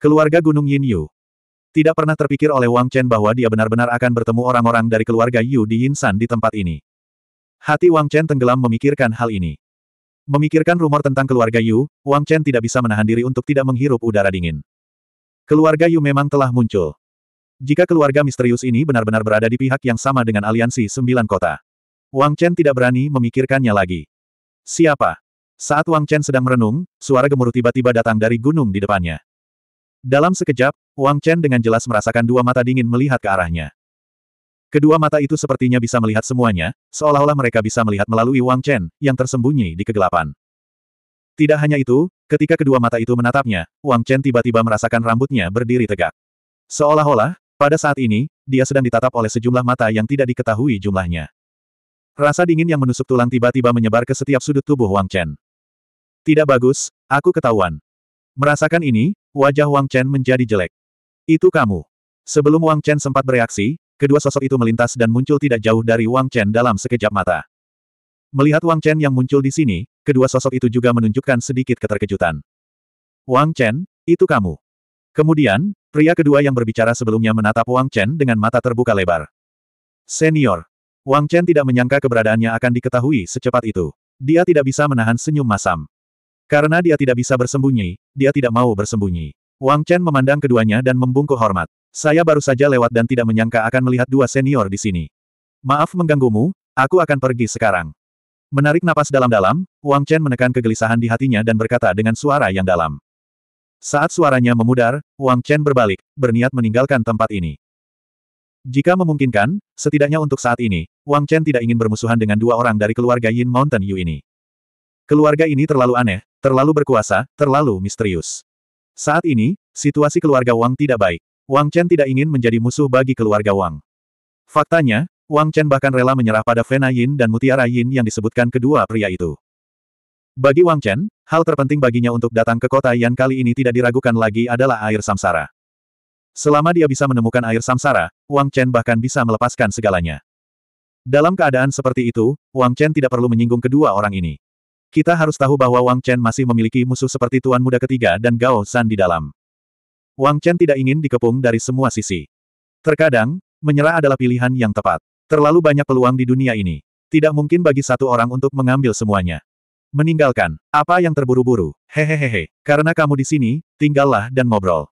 Keluarga Gunung Yin Yu. Tidak pernah terpikir oleh Wang Chen bahwa dia benar-benar akan bertemu orang-orang dari keluarga Yu di Yinsan di tempat ini. Hati Wang Chen tenggelam memikirkan hal ini. Memikirkan rumor tentang keluarga Yu, Wang Chen tidak bisa menahan diri untuk tidak menghirup udara dingin. Keluarga Yu memang telah muncul. Jika keluarga misterius ini benar-benar berada di pihak yang sama dengan aliansi sembilan kota. Wang Chen tidak berani memikirkannya lagi. Siapa? Saat Wang Chen sedang merenung, suara gemuruh tiba-tiba datang dari gunung di depannya. Dalam sekejap, Wang Chen dengan jelas merasakan dua mata dingin melihat ke arahnya. Kedua mata itu sepertinya bisa melihat semuanya, seolah-olah mereka bisa melihat melalui Wang Chen, yang tersembunyi di kegelapan. Tidak hanya itu, ketika kedua mata itu menatapnya, Wang Chen tiba-tiba merasakan rambutnya berdiri tegak. Seolah-olah, pada saat ini, dia sedang ditatap oleh sejumlah mata yang tidak diketahui jumlahnya. Rasa dingin yang menusuk tulang tiba-tiba menyebar ke setiap sudut tubuh Wang Chen. Tidak bagus, aku ketahuan. Merasakan ini, wajah Wang Chen menjadi jelek. Itu kamu. Sebelum Wang Chen sempat bereaksi, kedua sosok itu melintas dan muncul tidak jauh dari Wang Chen dalam sekejap mata. Melihat Wang Chen yang muncul di sini, kedua sosok itu juga menunjukkan sedikit keterkejutan. Wang Chen, itu kamu. Kemudian, pria kedua yang berbicara sebelumnya menatap Wang Chen dengan mata terbuka lebar. Senior. Wang Chen tidak menyangka keberadaannya akan diketahui secepat itu. Dia tidak bisa menahan senyum masam. Karena dia tidak bisa bersembunyi, dia tidak mau bersembunyi. Wang Chen memandang keduanya dan membungkuk hormat. Saya baru saja lewat dan tidak menyangka akan melihat dua senior di sini. Maaf mengganggumu, aku akan pergi sekarang. Menarik napas dalam-dalam, Wang Chen menekan kegelisahan di hatinya dan berkata dengan suara yang dalam. Saat suaranya memudar, Wang Chen berbalik, berniat meninggalkan tempat ini. Jika memungkinkan, setidaknya untuk saat ini, Wang Chen tidak ingin bermusuhan dengan dua orang dari keluarga Yin Mountain Yu ini. Keluarga ini terlalu aneh, terlalu berkuasa, terlalu misterius. Saat ini, situasi keluarga Wang tidak baik. Wang Chen tidak ingin menjadi musuh bagi keluarga Wang. Faktanya, Wang Chen bahkan rela menyerah pada Fena Yin dan Mutiara Yin yang disebutkan kedua pria itu. Bagi Wang Chen, hal terpenting baginya untuk datang ke kota yang kali ini tidak diragukan lagi adalah air samsara. Selama dia bisa menemukan air samsara, Wang Chen bahkan bisa melepaskan segalanya. Dalam keadaan seperti itu, Wang Chen tidak perlu menyinggung kedua orang ini. Kita harus tahu bahwa Wang Chen masih memiliki musuh seperti Tuan Muda Ketiga dan Gao San di dalam. Wang Chen tidak ingin dikepung dari semua sisi. Terkadang, menyerah adalah pilihan yang tepat. Terlalu banyak peluang di dunia ini. Tidak mungkin bagi satu orang untuk mengambil semuanya. Meninggalkan, apa yang terburu-buru, hehehehe, karena kamu di sini, tinggallah dan ngobrol.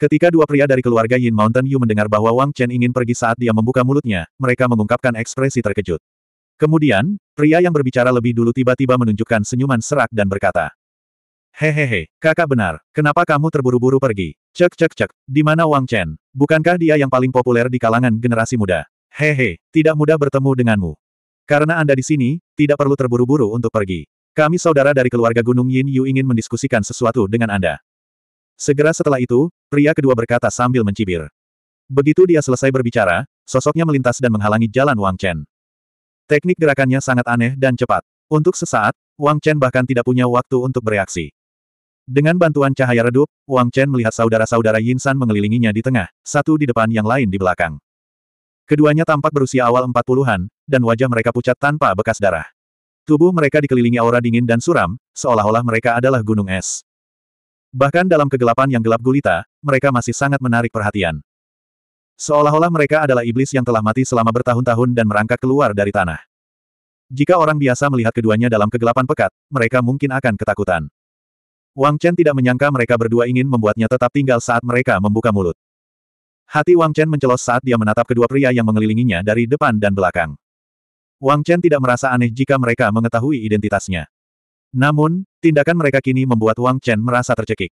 Ketika dua pria dari keluarga Yin Mountain Yu mendengar bahwa Wang Chen ingin pergi saat dia membuka mulutnya, mereka mengungkapkan ekspresi terkejut. Kemudian, pria yang berbicara lebih dulu tiba-tiba menunjukkan senyuman serak dan berkata, Hehehe, kakak benar, kenapa kamu terburu-buru pergi? Cek cek cek, di mana Wang Chen? Bukankah dia yang paling populer di kalangan generasi muda? Hehe, tidak mudah bertemu denganmu. Karena Anda di sini, tidak perlu terburu-buru untuk pergi. Kami saudara dari keluarga Gunung Yin Yu ingin mendiskusikan sesuatu dengan Anda. Segera setelah itu, pria kedua berkata sambil mencibir. Begitu dia selesai berbicara, sosoknya melintas dan menghalangi jalan Wang Chen. Teknik gerakannya sangat aneh dan cepat. Untuk sesaat, Wang Chen bahkan tidak punya waktu untuk bereaksi. Dengan bantuan cahaya redup, Wang Chen melihat saudara-saudara Yin San mengelilinginya di tengah, satu di depan yang lain di belakang. Keduanya tampak berusia awal empat puluhan, dan wajah mereka pucat tanpa bekas darah. Tubuh mereka dikelilingi aura dingin dan suram, seolah-olah mereka adalah gunung es. Bahkan dalam kegelapan yang gelap gulita, mereka masih sangat menarik perhatian. Seolah-olah mereka adalah iblis yang telah mati selama bertahun-tahun dan merangkak keluar dari tanah. Jika orang biasa melihat keduanya dalam kegelapan pekat, mereka mungkin akan ketakutan. Wang Chen tidak menyangka mereka berdua ingin membuatnya tetap tinggal saat mereka membuka mulut. Hati Wang Chen mencelos saat dia menatap kedua pria yang mengelilinginya dari depan dan belakang. Wang Chen tidak merasa aneh jika mereka mengetahui identitasnya. Namun, tindakan mereka kini membuat Wang Chen merasa tercekik.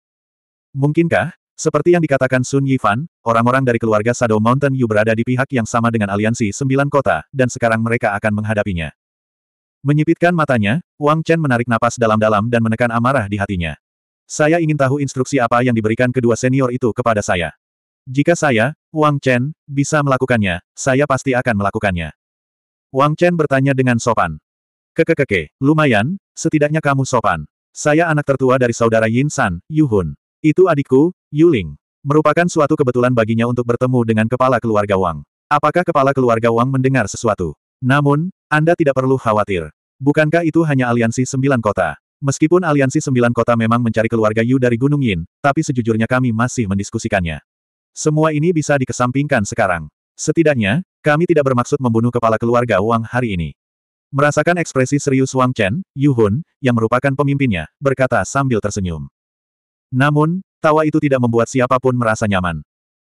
Mungkinkah, seperti yang dikatakan Sun Yifan, orang-orang dari keluarga Shadow Mountain Yu berada di pihak yang sama dengan aliansi sembilan kota, dan sekarang mereka akan menghadapinya. Menyipitkan matanya, Wang Chen menarik napas dalam-dalam dan menekan amarah di hatinya. Saya ingin tahu instruksi apa yang diberikan kedua senior itu kepada saya. Jika saya, Wang Chen, bisa melakukannya, saya pasti akan melakukannya. Wang Chen bertanya dengan sopan. Kekekeke, lumayan, setidaknya kamu sopan. Saya anak tertua dari saudara Yin San, Yu Hun. Itu adikku, Yuling. Merupakan suatu kebetulan baginya untuk bertemu dengan kepala keluarga Wang. Apakah kepala keluarga Wang mendengar sesuatu? Namun, Anda tidak perlu khawatir. Bukankah itu hanya aliansi sembilan kota? Meskipun aliansi sembilan kota memang mencari keluarga Yu dari Gunung Yin, tapi sejujurnya kami masih mendiskusikannya. Semua ini bisa dikesampingkan sekarang. Setidaknya, kami tidak bermaksud membunuh kepala keluarga Wang hari ini. Merasakan ekspresi serius Wang Chen, Yu Hun, yang merupakan pemimpinnya, berkata sambil tersenyum. Namun, tawa itu tidak membuat siapapun merasa nyaman.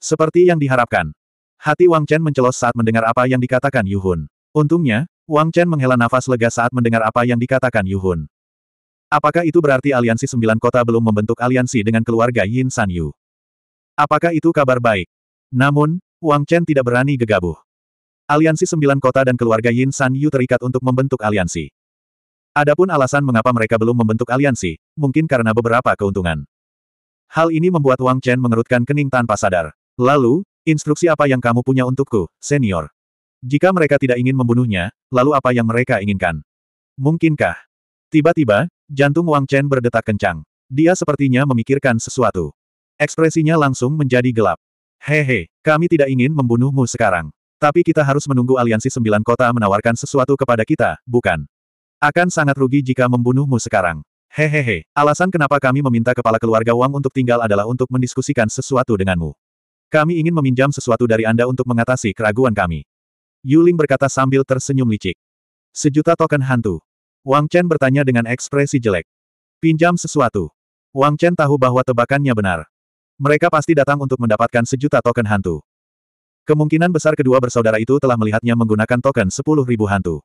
Seperti yang diharapkan. Hati Wang Chen mencelos saat mendengar apa yang dikatakan Yu Hun. Untungnya, Wang Chen menghela nafas lega saat mendengar apa yang dikatakan Yu Hun. Apakah itu berarti aliansi sembilan kota belum membentuk aliansi dengan keluarga Yin San Yu? Apakah itu kabar baik? Namun, Wang Chen tidak berani gegabah. Aliansi sembilan kota dan keluarga Yin San Yu terikat untuk membentuk aliansi. Adapun alasan mengapa mereka belum membentuk aliansi, mungkin karena beberapa keuntungan. Hal ini membuat Wang Chen mengerutkan kening tanpa sadar. Lalu, instruksi apa yang kamu punya untukku, senior? Jika mereka tidak ingin membunuhnya, lalu apa yang mereka inginkan? Mungkinkah? Tiba-tiba, jantung Wang Chen berdetak kencang. Dia sepertinya memikirkan sesuatu. Ekspresinya langsung menjadi gelap. Hehe, kami tidak ingin membunuhmu sekarang. Tapi kita harus menunggu aliansi sembilan kota menawarkan sesuatu kepada kita, bukan? Akan sangat rugi jika membunuhmu sekarang. Hehehe, alasan kenapa kami meminta kepala keluarga Wang untuk tinggal adalah untuk mendiskusikan sesuatu denganmu. Kami ingin meminjam sesuatu dari Anda untuk mengatasi keraguan kami. Yuling berkata sambil tersenyum licik. Sejuta token hantu. Wang Chen bertanya dengan ekspresi jelek. Pinjam sesuatu. Wang Chen tahu bahwa tebakannya benar. Mereka pasti datang untuk mendapatkan sejuta token hantu. Kemungkinan besar kedua bersaudara itu telah melihatnya menggunakan token sepuluh ribu hantu.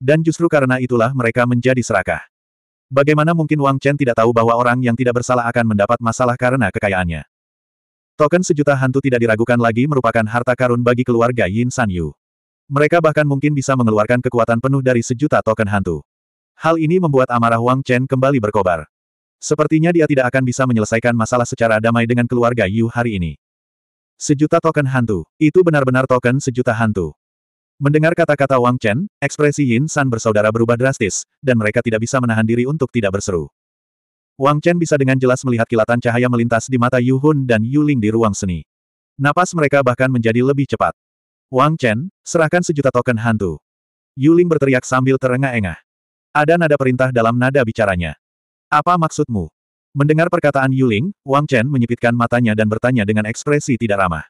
Dan justru karena itulah mereka menjadi serakah. Bagaimana mungkin Wang Chen tidak tahu bahwa orang yang tidak bersalah akan mendapat masalah karena kekayaannya? Token sejuta hantu tidak diragukan lagi merupakan harta karun bagi keluarga Yin San Yu. Mereka bahkan mungkin bisa mengeluarkan kekuatan penuh dari sejuta token hantu. Hal ini membuat amarah Wang Chen kembali berkobar. Sepertinya dia tidak akan bisa menyelesaikan masalah secara damai dengan keluarga Yu hari ini. Sejuta token hantu, itu benar-benar token sejuta hantu. Mendengar kata-kata Wang Chen, ekspresi Yin San bersaudara berubah drastis, dan mereka tidak bisa menahan diri untuk tidak berseru. Wang Chen bisa dengan jelas melihat kilatan cahaya melintas di mata Yu Hun dan Yu Ling di ruang seni. Napas mereka bahkan menjadi lebih cepat. Wang Chen, serahkan sejuta token hantu. Yu Ling berteriak sambil terengah-engah. Ada nada perintah dalam nada bicaranya. Apa maksudmu? Mendengar perkataan Yu Ling, Wang Chen menyipitkan matanya dan bertanya dengan ekspresi tidak ramah.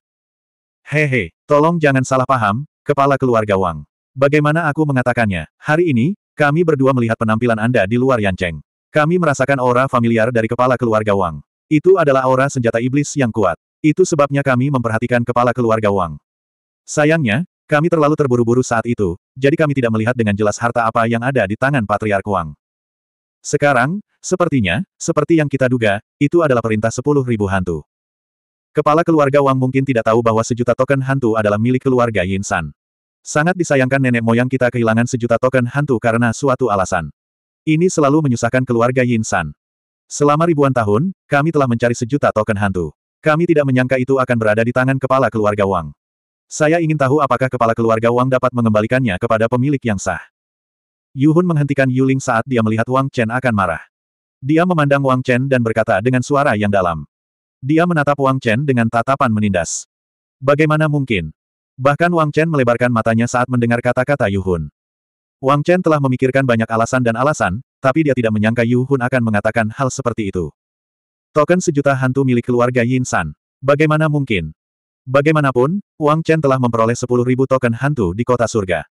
Hehe, tolong jangan salah paham, Kepala keluarga Wang. Bagaimana aku mengatakannya? Hari ini, kami berdua melihat penampilan Anda di luar Yancheng. Kami merasakan aura familiar dari kepala keluarga Wang. Itu adalah aura senjata iblis yang kuat. Itu sebabnya kami memperhatikan kepala keluarga Wang. Sayangnya, kami terlalu terburu-buru saat itu, jadi kami tidak melihat dengan jelas harta apa yang ada di tangan Patriark Wang. Sekarang, sepertinya, seperti yang kita duga, itu adalah perintah sepuluh ribu hantu. Kepala keluarga Wang mungkin tidak tahu bahwa sejuta token hantu adalah milik keluarga Yin San. Sangat disayangkan nenek moyang kita kehilangan sejuta token hantu karena suatu alasan. Ini selalu menyusahkan keluarga Yin San. Selama ribuan tahun, kami telah mencari sejuta token hantu. Kami tidak menyangka itu akan berada di tangan kepala keluarga Wang. Saya ingin tahu apakah kepala keluarga Wang dapat mengembalikannya kepada pemilik yang sah. Yu Hun menghentikan Yuling saat dia melihat Wang Chen akan marah. Dia memandang Wang Chen dan berkata dengan suara yang dalam. Dia menatap Wang Chen dengan tatapan menindas. Bagaimana mungkin? Bahkan Wang Chen melebarkan matanya saat mendengar kata-kata Yu Hun. Wang Chen telah memikirkan banyak alasan dan alasan, tapi dia tidak menyangka Yu Hun akan mengatakan hal seperti itu. Token sejuta hantu milik keluarga Yin San. Bagaimana mungkin? Bagaimanapun, Wang Chen telah memperoleh 10.000 token hantu di kota surga.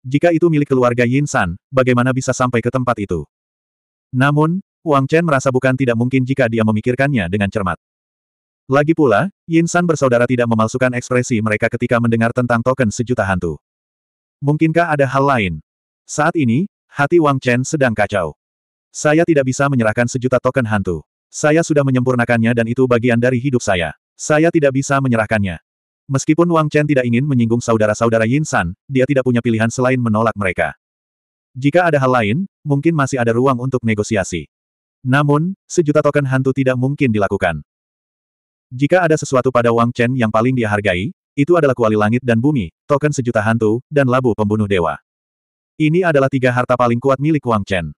Jika itu milik keluarga Yin San, bagaimana bisa sampai ke tempat itu? Namun, Wang Chen merasa bukan tidak mungkin jika dia memikirkannya dengan cermat. Lagi pula, Yin San bersaudara tidak memalsukan ekspresi mereka ketika mendengar tentang token sejuta hantu. Mungkinkah ada hal lain? Saat ini, hati Wang Chen sedang kacau. Saya tidak bisa menyerahkan sejuta token hantu. Saya sudah menyempurnakannya dan itu bagian dari hidup saya. Saya tidak bisa menyerahkannya. Meskipun Wang Chen tidak ingin menyinggung saudara-saudara Yin San, dia tidak punya pilihan selain menolak mereka. Jika ada hal lain, mungkin masih ada ruang untuk negosiasi. Namun, sejuta token hantu tidak mungkin dilakukan. Jika ada sesuatu pada Wang Chen yang paling dia hargai, itu adalah kuali langit dan bumi, token sejuta hantu, dan labu pembunuh dewa. Ini adalah tiga harta paling kuat milik Wang Chen.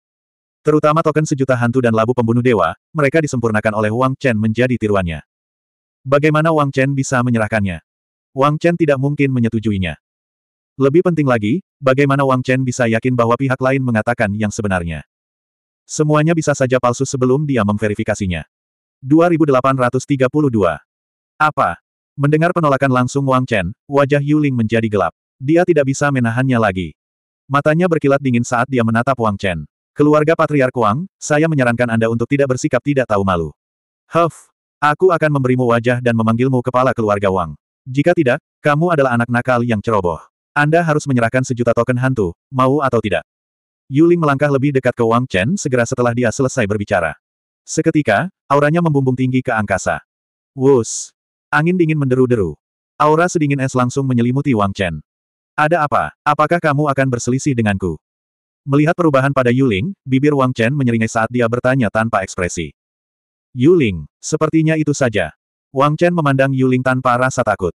Terutama token sejuta hantu dan labu pembunuh dewa, mereka disempurnakan oleh Wang Chen menjadi tiruannya. Bagaimana Wang Chen bisa menyerahkannya? Wang Chen tidak mungkin menyetujuinya. Lebih penting lagi, bagaimana Wang Chen bisa yakin bahwa pihak lain mengatakan yang sebenarnya. Semuanya bisa saja palsu sebelum dia memverifikasinya. 2832. Apa? Mendengar penolakan langsung Wang Chen, wajah Yuling menjadi gelap. Dia tidak bisa menahannya lagi. Matanya berkilat dingin saat dia menatap Wang Chen. Keluarga Patriark Wang, saya menyarankan Anda untuk tidak bersikap tidak tahu malu. Huff, aku akan memberimu wajah dan memanggilmu kepala keluarga Wang. Jika tidak, kamu adalah anak nakal yang ceroboh. Anda harus menyerahkan sejuta token hantu, mau atau tidak. Yuling melangkah lebih dekat ke Wang Chen segera setelah dia selesai berbicara. Seketika, auranya membumbung tinggi ke angkasa. Wus! Angin dingin menderu-deru. Aura sedingin es langsung menyelimuti Wang Chen. Ada apa? Apakah kamu akan berselisih denganku? Melihat perubahan pada Yuling, bibir Wang Chen menyeringai saat dia bertanya tanpa ekspresi. Yuling, sepertinya itu saja. Wang Chen memandang Yuling tanpa rasa takut.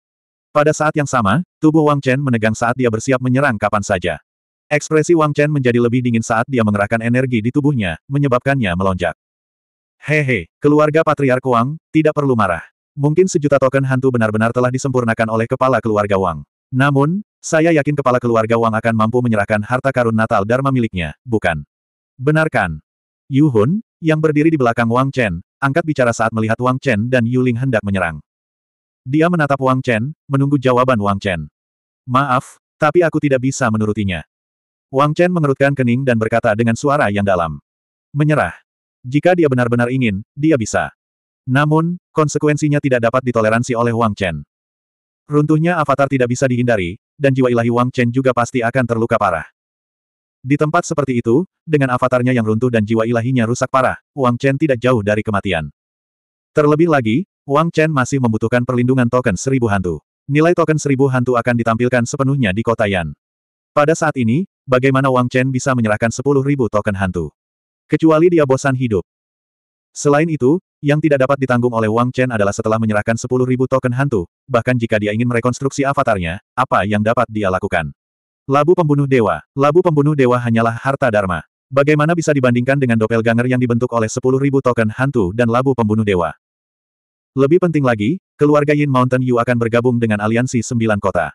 Pada saat yang sama, tubuh Wang Chen menegang saat dia bersiap menyerang kapan saja. Ekspresi Wang Chen menjadi lebih dingin saat dia mengerahkan energi di tubuhnya, menyebabkannya melonjak. Hehe, keluarga Patriark Wang, tidak perlu marah. Mungkin sejuta token hantu benar-benar telah disempurnakan oleh kepala keluarga Wang. Namun, saya yakin kepala keluarga Wang akan mampu menyerahkan harta karun Natal Dharma miliknya, bukan? Benarkan. Yu Hun, yang berdiri di belakang Wang Chen, angkat bicara saat melihat Wang Chen dan Yu Ling hendak menyerang. Dia menatap Wang Chen, menunggu jawaban Wang Chen. Maaf, tapi aku tidak bisa menurutinya. Wang Chen mengerutkan kening dan berkata dengan suara yang dalam. Menyerah. Jika dia benar-benar ingin, dia bisa. Namun, konsekuensinya tidak dapat ditoleransi oleh Wang Chen. Runtuhnya avatar tidak bisa dihindari, dan jiwa ilahi Wang Chen juga pasti akan terluka parah. Di tempat seperti itu, dengan avatarnya yang runtuh dan jiwa ilahinya rusak parah, Wang Chen tidak jauh dari kematian. Terlebih lagi, Wang Chen masih membutuhkan perlindungan token seribu hantu. Nilai token seribu hantu akan ditampilkan sepenuhnya di kota Yan. Pada saat ini, bagaimana Wang Chen bisa menyerahkan 10.000 token hantu. Kecuali dia bosan hidup. Selain itu, yang tidak dapat ditanggung oleh Wang Chen adalah setelah menyerahkan 10.000 token hantu, bahkan jika dia ingin merekonstruksi avatarnya, apa yang dapat dia lakukan. Labu pembunuh dewa. Labu pembunuh dewa hanyalah harta dharma. Bagaimana bisa dibandingkan dengan Ganger yang dibentuk oleh 10.000 token hantu dan labu pembunuh dewa? Lebih penting lagi, keluarga Yin Mountain Yu akan bergabung dengan aliansi sembilan kota.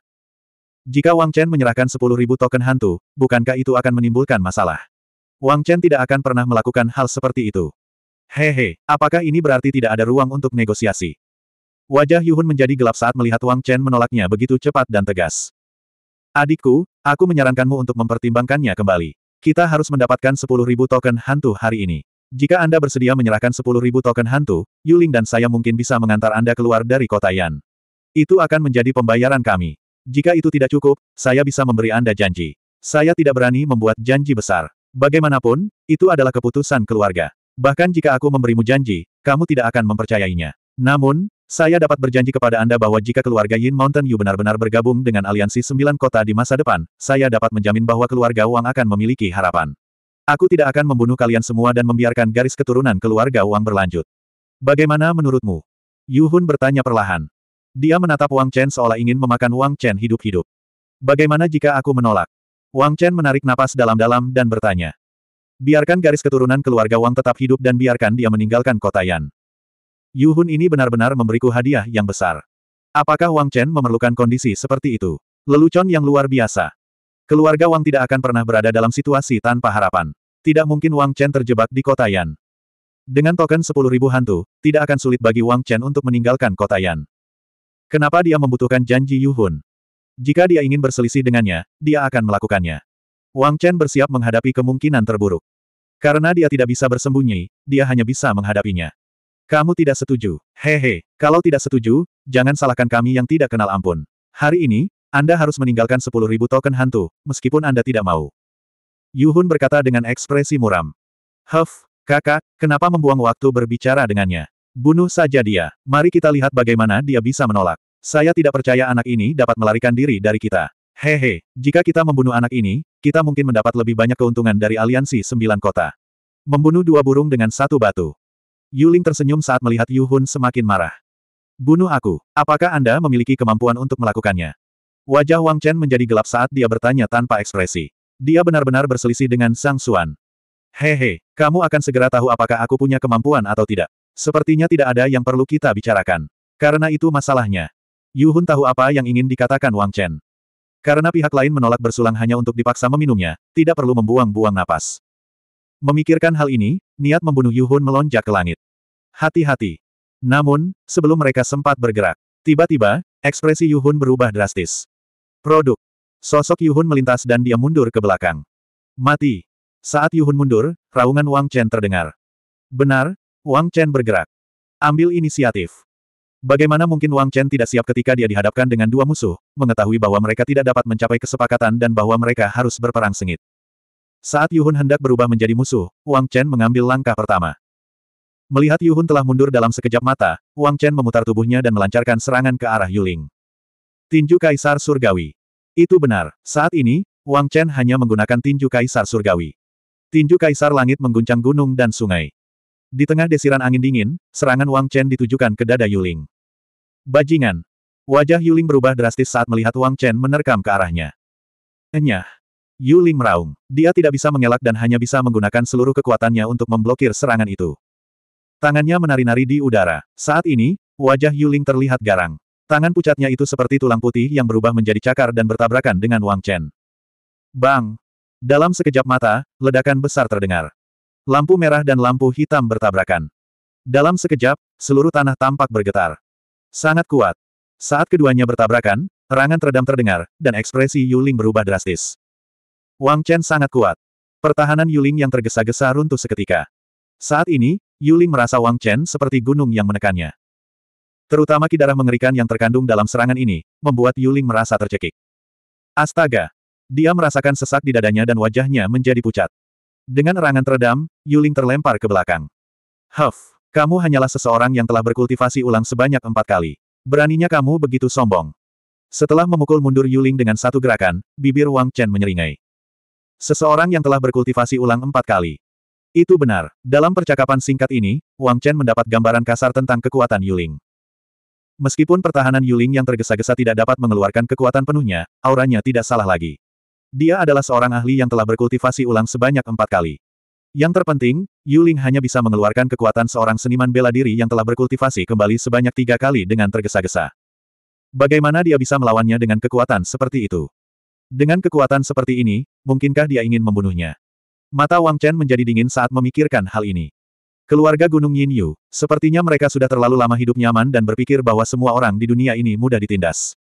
Jika Wang Chen menyerahkan 10.000 token hantu, bukankah itu akan menimbulkan masalah? Wang Chen tidak akan pernah melakukan hal seperti itu. Hehe, apakah ini berarti tidak ada ruang untuk negosiasi? Wajah Yuhun menjadi gelap saat melihat Wang Chen menolaknya begitu cepat dan tegas. Adikku, aku menyarankanmu untuk mempertimbangkannya kembali. Kita harus mendapatkan 10.000 token hantu hari ini. Jika Anda bersedia menyerahkan 10.000 token hantu, Yuling dan saya mungkin bisa mengantar Anda keluar dari kota Yan. Itu akan menjadi pembayaran kami. Jika itu tidak cukup, saya bisa memberi Anda janji. Saya tidak berani membuat janji besar. Bagaimanapun, itu adalah keputusan keluarga. Bahkan jika aku memberimu janji, kamu tidak akan mempercayainya. Namun, saya dapat berjanji kepada Anda bahwa jika keluarga Yin Mountain Yu benar-benar bergabung dengan aliansi sembilan kota di masa depan, saya dapat menjamin bahwa keluarga Wang akan memiliki harapan. Aku tidak akan membunuh kalian semua dan membiarkan garis keturunan keluarga Wang berlanjut. Bagaimana menurutmu? Yu Hun bertanya perlahan. Dia menatap Wang Chen seolah ingin memakan Wang Chen hidup-hidup. Bagaimana jika aku menolak? Wang Chen menarik napas dalam-dalam dan bertanya. Biarkan garis keturunan keluarga Wang tetap hidup dan biarkan dia meninggalkan kota Yan. Yuhun ini benar-benar memberiku hadiah yang besar. Apakah Wang Chen memerlukan kondisi seperti itu? Lelucon yang luar biasa. Keluarga Wang tidak akan pernah berada dalam situasi tanpa harapan. Tidak mungkin Wang Chen terjebak di kota Yan. Dengan token 10.000 hantu, tidak akan sulit bagi Wang Chen untuk meninggalkan kota Yan. Kenapa dia membutuhkan janji Yuhun? Jika dia ingin berselisih dengannya, dia akan melakukannya. Wang Chen bersiap menghadapi kemungkinan terburuk. Karena dia tidak bisa bersembunyi, dia hanya bisa menghadapinya. Kamu tidak setuju. Hehe, kalau tidak setuju, jangan salahkan kami yang tidak kenal ampun. Hari ini, Anda harus meninggalkan 10.000 token hantu, meskipun Anda tidak mau. Yuhun berkata dengan ekspresi muram. Huff, kakak, kenapa membuang waktu berbicara dengannya? Bunuh saja dia. Mari kita lihat bagaimana dia bisa menolak. Saya tidak percaya anak ini dapat melarikan diri dari kita. Hehe, jika kita membunuh anak ini, kita mungkin mendapat lebih banyak keuntungan dari aliansi sembilan kota. Membunuh dua burung dengan satu batu. Yuling tersenyum saat melihat Yu Yuhun semakin marah. Bunuh aku, apakah Anda memiliki kemampuan untuk melakukannya? Wajah Wang Chen menjadi gelap saat dia bertanya tanpa ekspresi. Dia benar-benar berselisih dengan Sang Xuan. Hehe, kamu akan segera tahu apakah aku punya kemampuan atau tidak. Sepertinya tidak ada yang perlu kita bicarakan. Karena itu masalahnya. Yuhun tahu apa yang ingin dikatakan Wang Chen. Karena pihak lain menolak bersulang hanya untuk dipaksa meminumnya, tidak perlu membuang-buang napas. Memikirkan hal ini, niat membunuh Yuhun melonjak ke langit. Hati-hati. Namun, sebelum mereka sempat bergerak, tiba-tiba, ekspresi Yuhun berubah drastis. Produk. Sosok Yuhun melintas dan dia mundur ke belakang. Mati. Saat Yuhun mundur, raungan Wang Chen terdengar. Benar, Wang Chen bergerak. Ambil inisiatif. Bagaimana mungkin Wang Chen tidak siap ketika dia dihadapkan dengan dua musuh, mengetahui bahwa mereka tidak dapat mencapai kesepakatan dan bahwa mereka harus berperang sengit. Saat Yuhun hendak berubah menjadi musuh, Wang Chen mengambil langkah pertama. Melihat Yuhun telah mundur dalam sekejap mata, Wang Chen memutar tubuhnya dan melancarkan serangan ke arah Yuling. Tinju Kaisar Surgawi. Itu benar, saat ini, Wang Chen hanya menggunakan tinju Kaisar Surgawi. Tinju Kaisar Langit mengguncang gunung dan sungai. Di tengah desiran angin dingin, serangan Wang Chen ditujukan ke dada Yuling. Bajingan! Wajah Yuling berubah drastis saat melihat Wang Chen menerkam ke arahnya. Enyah! Yuling meraung. Dia tidak bisa mengelak dan hanya bisa menggunakan seluruh kekuatannya untuk memblokir serangan itu. Tangannya menari-nari di udara. Saat ini, wajah Yuling terlihat garang. Tangan pucatnya itu seperti tulang putih yang berubah menjadi cakar dan bertabrakan dengan Wang Chen. Bang! Dalam sekejap mata, ledakan besar terdengar. Lampu merah dan lampu hitam bertabrakan. Dalam sekejap, seluruh tanah tampak bergetar. Sangat kuat. Saat keduanya bertabrakan, terangan teredam terdengar, dan ekspresi Yuling berubah drastis. Wang Chen sangat kuat. Pertahanan Yuling yang tergesa-gesa runtuh seketika. Saat ini, Yuling merasa Wang Chen seperti gunung yang menekannya. Terutama kidarah mengerikan yang terkandung dalam serangan ini, membuat Yuling merasa tercekik. Astaga! Dia merasakan sesak di dadanya dan wajahnya menjadi pucat. Dengan erangan teredam, Yuling terlempar ke belakang. Huff, kamu hanyalah seseorang yang telah berkultivasi ulang sebanyak empat kali. Beraninya kamu begitu sombong. Setelah memukul mundur Yuling dengan satu gerakan, bibir Wang Chen menyeringai. Seseorang yang telah berkultivasi ulang empat kali. Itu benar. Dalam percakapan singkat ini, Wang Chen mendapat gambaran kasar tentang kekuatan Yuling. Meskipun pertahanan Yuling yang tergesa-gesa tidak dapat mengeluarkan kekuatan penuhnya, auranya tidak salah lagi. Dia adalah seorang ahli yang telah berkultivasi ulang sebanyak empat kali. Yang terpenting, Yuling hanya bisa mengeluarkan kekuatan seorang seniman bela diri yang telah berkultivasi kembali sebanyak tiga kali dengan tergesa-gesa. Bagaimana dia bisa melawannya dengan kekuatan seperti itu? Dengan kekuatan seperti ini, mungkinkah dia ingin membunuhnya? Mata Wang Chen menjadi dingin saat memikirkan hal ini. Keluarga Gunung Yin Yu, sepertinya mereka sudah terlalu lama hidup nyaman dan berpikir bahwa semua orang di dunia ini mudah ditindas.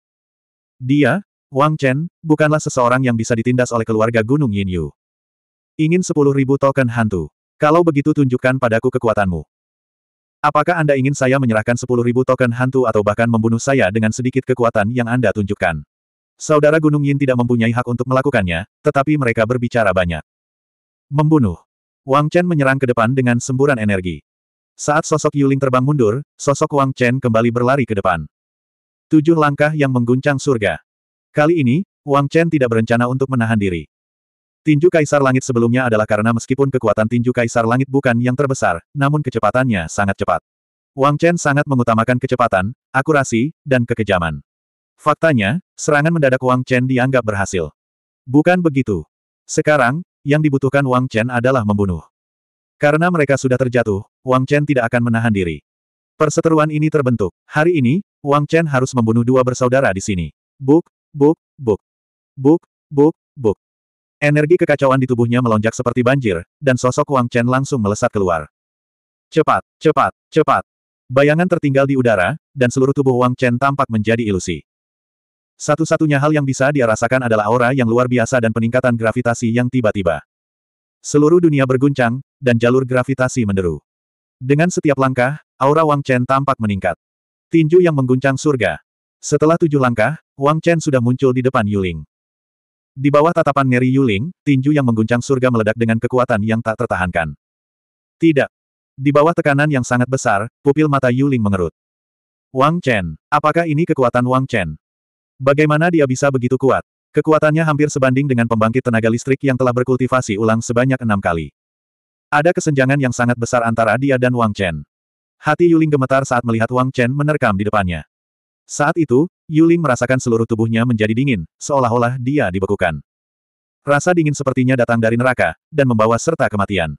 Dia, Wang Chen, bukanlah seseorang yang bisa ditindas oleh keluarga Gunung Yin Yu. Ingin sepuluh ribu token hantu. Kalau begitu tunjukkan padaku kekuatanmu. Apakah Anda ingin saya menyerahkan sepuluh ribu token hantu atau bahkan membunuh saya dengan sedikit kekuatan yang Anda tunjukkan? Saudara Gunung Yin tidak mempunyai hak untuk melakukannya, tetapi mereka berbicara banyak. Membunuh. Wang Chen menyerang ke depan dengan semburan energi. Saat sosok Yuling terbang mundur, sosok Wang Chen kembali berlari ke depan. Tujuh langkah yang mengguncang surga. Kali ini, Wang Chen tidak berencana untuk menahan diri. Tinju Kaisar Langit sebelumnya adalah karena meskipun kekuatan tinju Kaisar Langit bukan yang terbesar, namun kecepatannya sangat cepat. Wang Chen sangat mengutamakan kecepatan, akurasi, dan kekejaman. Faktanya, serangan mendadak Wang Chen dianggap berhasil. Bukan begitu. Sekarang, yang dibutuhkan Wang Chen adalah membunuh. Karena mereka sudah terjatuh, Wang Chen tidak akan menahan diri. Perseteruan ini terbentuk. Hari ini, Wang Chen harus membunuh dua bersaudara di sini. Buk, Buk, buk, buk, buk, buk. Energi kekacauan di tubuhnya melonjak seperti banjir, dan sosok Wang Chen langsung melesat keluar. Cepat, cepat, cepat. Bayangan tertinggal di udara, dan seluruh tubuh Wang Chen tampak menjadi ilusi. Satu-satunya hal yang bisa dia rasakan adalah aura yang luar biasa dan peningkatan gravitasi yang tiba-tiba. Seluruh dunia berguncang, dan jalur gravitasi menderu. Dengan setiap langkah, aura Wang Chen tampak meningkat. Tinju yang mengguncang surga, setelah tujuh langkah, Wang Chen sudah muncul di depan Yuling. Di bawah tatapan ngeri Yuling, tinju yang mengguncang surga meledak dengan kekuatan yang tak tertahankan. Tidak. Di bawah tekanan yang sangat besar, pupil mata Yuling mengerut. Wang Chen, apakah ini kekuatan Wang Chen? Bagaimana dia bisa begitu kuat? Kekuatannya hampir sebanding dengan pembangkit tenaga listrik yang telah berkultivasi ulang sebanyak enam kali. Ada kesenjangan yang sangat besar antara dia dan Wang Chen. Hati Yuling gemetar saat melihat Wang Chen menerkam di depannya. Saat itu, Yuling merasakan seluruh tubuhnya menjadi dingin, seolah-olah dia dibekukan. Rasa dingin sepertinya datang dari neraka, dan membawa serta kematian.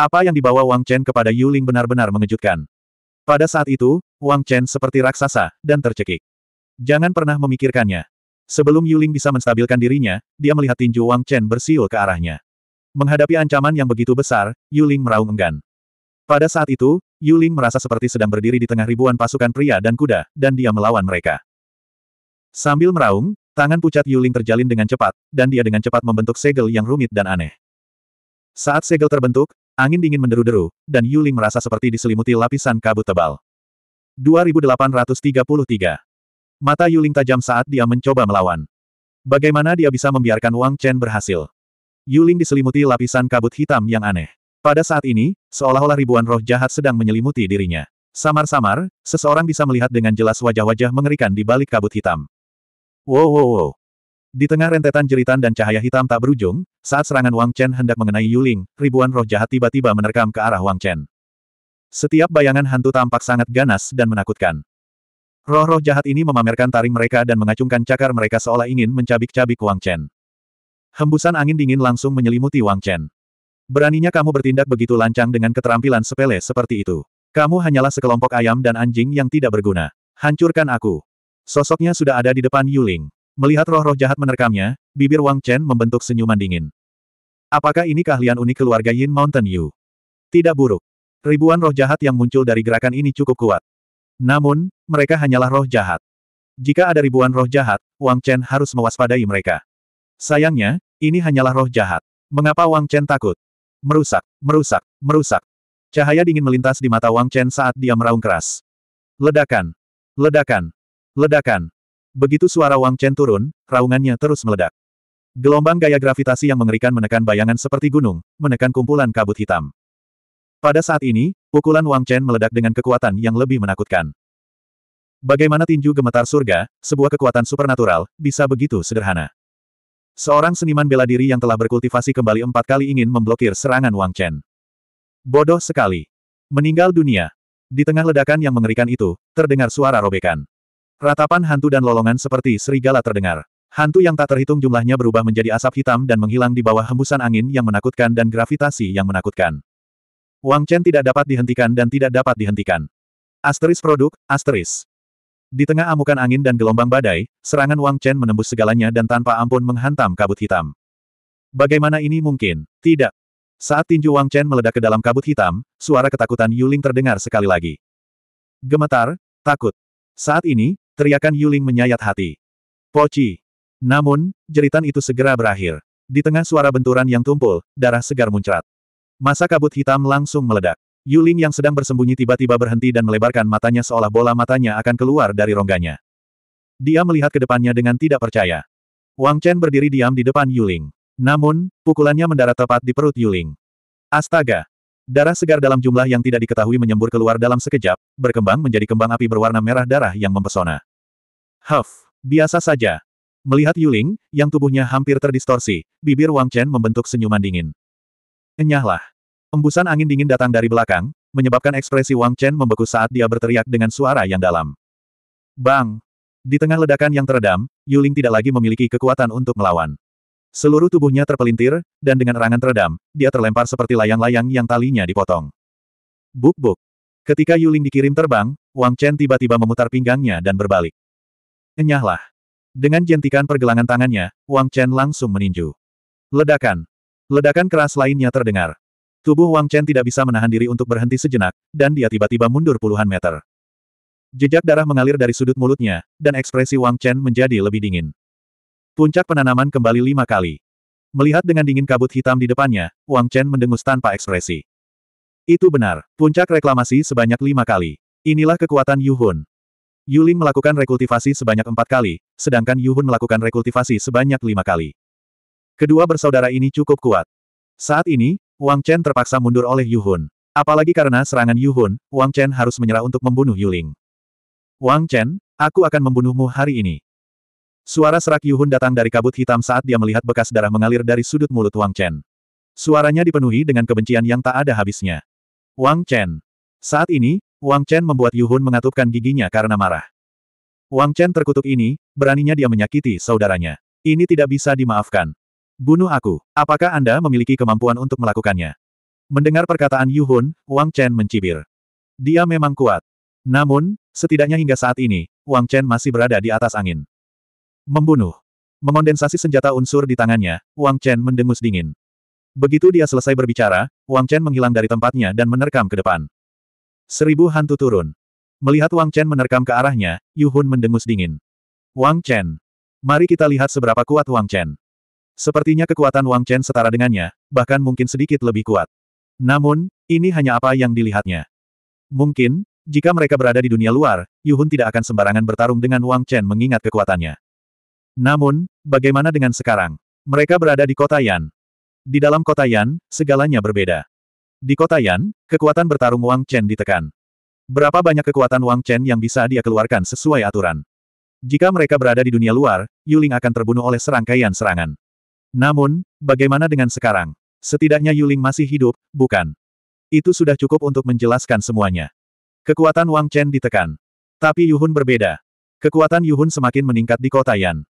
Apa yang dibawa Wang Chen kepada Yuling benar-benar mengejutkan. Pada saat itu, Wang Chen seperti raksasa, dan tercekik. Jangan pernah memikirkannya. Sebelum Yuling bisa menstabilkan dirinya, dia melihat tinju Wang Chen bersiul ke arahnya. Menghadapi ancaman yang begitu besar, Yuling meraung enggan. Pada saat itu, Yuling merasa seperti sedang berdiri di tengah ribuan pasukan pria dan kuda, dan dia melawan mereka. Sambil meraung, tangan pucat Yuling terjalin dengan cepat, dan dia dengan cepat membentuk segel yang rumit dan aneh. Saat segel terbentuk, angin dingin menderu-deru, dan Yuling merasa seperti diselimuti lapisan kabut tebal. 2833 Mata Yuling tajam saat dia mencoba melawan. Bagaimana dia bisa membiarkan Wang Chen berhasil? Yuling diselimuti lapisan kabut hitam yang aneh. Pada saat ini, seolah-olah ribuan roh jahat sedang menyelimuti dirinya. Samar-samar, seseorang bisa melihat dengan jelas wajah-wajah mengerikan di balik kabut hitam. Wow wow wow. Di tengah rentetan jeritan dan cahaya hitam tak berujung, saat serangan Wang Chen hendak mengenai Yuling, ribuan roh jahat tiba-tiba menerkam ke arah Wang Chen. Setiap bayangan hantu tampak sangat ganas dan menakutkan. Roh-roh jahat ini memamerkan taring mereka dan mengacungkan cakar mereka seolah ingin mencabik-cabik Wang Chen. Hembusan angin dingin langsung menyelimuti Wang Chen. Beraninya kamu bertindak begitu lancang dengan keterampilan sepele seperti itu. Kamu hanyalah sekelompok ayam dan anjing yang tidak berguna. Hancurkan aku. Sosoknya sudah ada di depan Yuling. Melihat roh-roh jahat menerkamnya, bibir Wang Chen membentuk senyuman dingin. Apakah ini keahlian unik keluarga Yin Mountain Yu? Tidak buruk. Ribuan roh jahat yang muncul dari gerakan ini cukup kuat. Namun, mereka hanyalah roh jahat. Jika ada ribuan roh jahat, Wang Chen harus mewaspadai mereka. Sayangnya, ini hanyalah roh jahat. Mengapa Wang Chen takut? Merusak, merusak, merusak. Cahaya dingin melintas di mata Wang Chen saat dia meraung keras. Ledakan, ledakan, ledakan. Begitu suara Wang Chen turun, raungannya terus meledak. Gelombang gaya gravitasi yang mengerikan menekan bayangan seperti gunung, menekan kumpulan kabut hitam. Pada saat ini, pukulan Wang Chen meledak dengan kekuatan yang lebih menakutkan. Bagaimana tinju gemetar surga, sebuah kekuatan supernatural, bisa begitu sederhana. Seorang seniman bela diri yang telah berkultivasi kembali empat kali ingin memblokir serangan Wang Chen. Bodoh sekali. Meninggal dunia. Di tengah ledakan yang mengerikan itu, terdengar suara robekan. Ratapan hantu dan lolongan seperti serigala terdengar. Hantu yang tak terhitung jumlahnya berubah menjadi asap hitam dan menghilang di bawah hembusan angin yang menakutkan dan gravitasi yang menakutkan. Wang Chen tidak dapat dihentikan dan tidak dapat dihentikan. Asteris produk, asteris. Di tengah amukan angin dan gelombang badai, serangan Wang Chen menembus segalanya dan tanpa ampun menghantam kabut hitam. Bagaimana ini mungkin? Tidak. Saat tinju Wang Chen meledak ke dalam kabut hitam, suara ketakutan Yuling terdengar sekali lagi. Gemetar, takut. Saat ini, teriakan Yuling menyayat hati. Poci. Namun, jeritan itu segera berakhir. Di tengah suara benturan yang tumpul, darah segar muncrat. Masa kabut hitam langsung meledak. Yuling yang sedang bersembunyi tiba-tiba berhenti dan melebarkan matanya seolah bola matanya akan keluar dari rongganya. Dia melihat ke depannya dengan tidak percaya. Wang Chen berdiri diam di depan Yuling. Namun, pukulannya mendarat tepat di perut Yuling. Astaga! Darah segar dalam jumlah yang tidak diketahui menyembur keluar dalam sekejap, berkembang menjadi kembang api berwarna merah darah yang mempesona. Huff! Biasa saja. Melihat Yuling, yang tubuhnya hampir terdistorsi, bibir Wang Chen membentuk senyuman dingin. Enyahlah. Embusan angin dingin datang dari belakang, menyebabkan ekspresi Wang Chen membeku saat dia berteriak dengan suara yang dalam. Bang! Di tengah ledakan yang teredam, Yuling tidak lagi memiliki kekuatan untuk melawan. Seluruh tubuhnya terpelintir, dan dengan erangan teredam, dia terlempar seperti layang-layang yang talinya dipotong. Buk-buk! Ketika Yuling dikirim terbang, Wang Chen tiba-tiba memutar pinggangnya dan berbalik. Enyahlah! Dengan jentikan pergelangan tangannya, Wang Chen langsung meninju. Ledakan! Ledakan keras lainnya terdengar. Tubuh Wang Chen tidak bisa menahan diri untuk berhenti sejenak, dan dia tiba-tiba mundur puluhan meter. Jejak darah mengalir dari sudut mulutnya, dan ekspresi Wang Chen menjadi lebih dingin. Puncak penanaman kembali lima kali. Melihat dengan dingin kabut hitam di depannya, Wang Chen mendengus tanpa ekspresi. Itu benar, puncak reklamasi sebanyak lima kali. Inilah kekuatan Yu Hun. Yuling melakukan rekultivasi sebanyak empat kali, sedangkan Yu Hun melakukan rekultivasi sebanyak lima kali. Kedua bersaudara ini cukup kuat. Saat ini, Wang Chen terpaksa mundur oleh Yu Hun. Apalagi karena serangan Yu Hun, Wang Chen harus menyerah untuk membunuh Yu Ling. Wang Chen, aku akan membunuhmu hari ini. Suara serak Yu Hun datang dari kabut hitam saat dia melihat bekas darah mengalir dari sudut mulut Wang Chen. Suaranya dipenuhi dengan kebencian yang tak ada habisnya. Wang Chen. Saat ini, Wang Chen membuat Yu Hun mengatupkan giginya karena marah. Wang Chen terkutuk ini, beraninya dia menyakiti saudaranya. Ini tidak bisa dimaafkan. Bunuh aku. Apakah Anda memiliki kemampuan untuk melakukannya? Mendengar perkataan Yu Hun, Wang Chen mencibir. Dia memang kuat. Namun, setidaknya hingga saat ini, Wang Chen masih berada di atas angin. Membunuh. Mengondensasi senjata unsur di tangannya, Wang Chen mendengus dingin. Begitu dia selesai berbicara, Wang Chen menghilang dari tempatnya dan menerkam ke depan. Seribu hantu turun. Melihat Wang Chen menerkam ke arahnya, Yu Hun mendengus dingin. Wang Chen. Mari kita lihat seberapa kuat Wang Chen. Sepertinya kekuatan Wang Chen setara dengannya, bahkan mungkin sedikit lebih kuat. Namun, ini hanya apa yang dilihatnya. Mungkin, jika mereka berada di dunia luar, Yuhun tidak akan sembarangan bertarung dengan Wang Chen mengingat kekuatannya. Namun, bagaimana dengan sekarang? Mereka berada di kota Yan. Di dalam kota Yan, segalanya berbeda. Di kota Yan, kekuatan bertarung Wang Chen ditekan. Berapa banyak kekuatan Wang Chen yang bisa dia keluarkan sesuai aturan. Jika mereka berada di dunia luar, Yuling akan terbunuh oleh serangkaian serangan. Namun, bagaimana dengan sekarang? Setidaknya Yuling masih hidup, bukan? Itu sudah cukup untuk menjelaskan semuanya. Kekuatan Wang Chen ditekan. Tapi Yuhun berbeda. Kekuatan Yuhun semakin meningkat di kota Yan.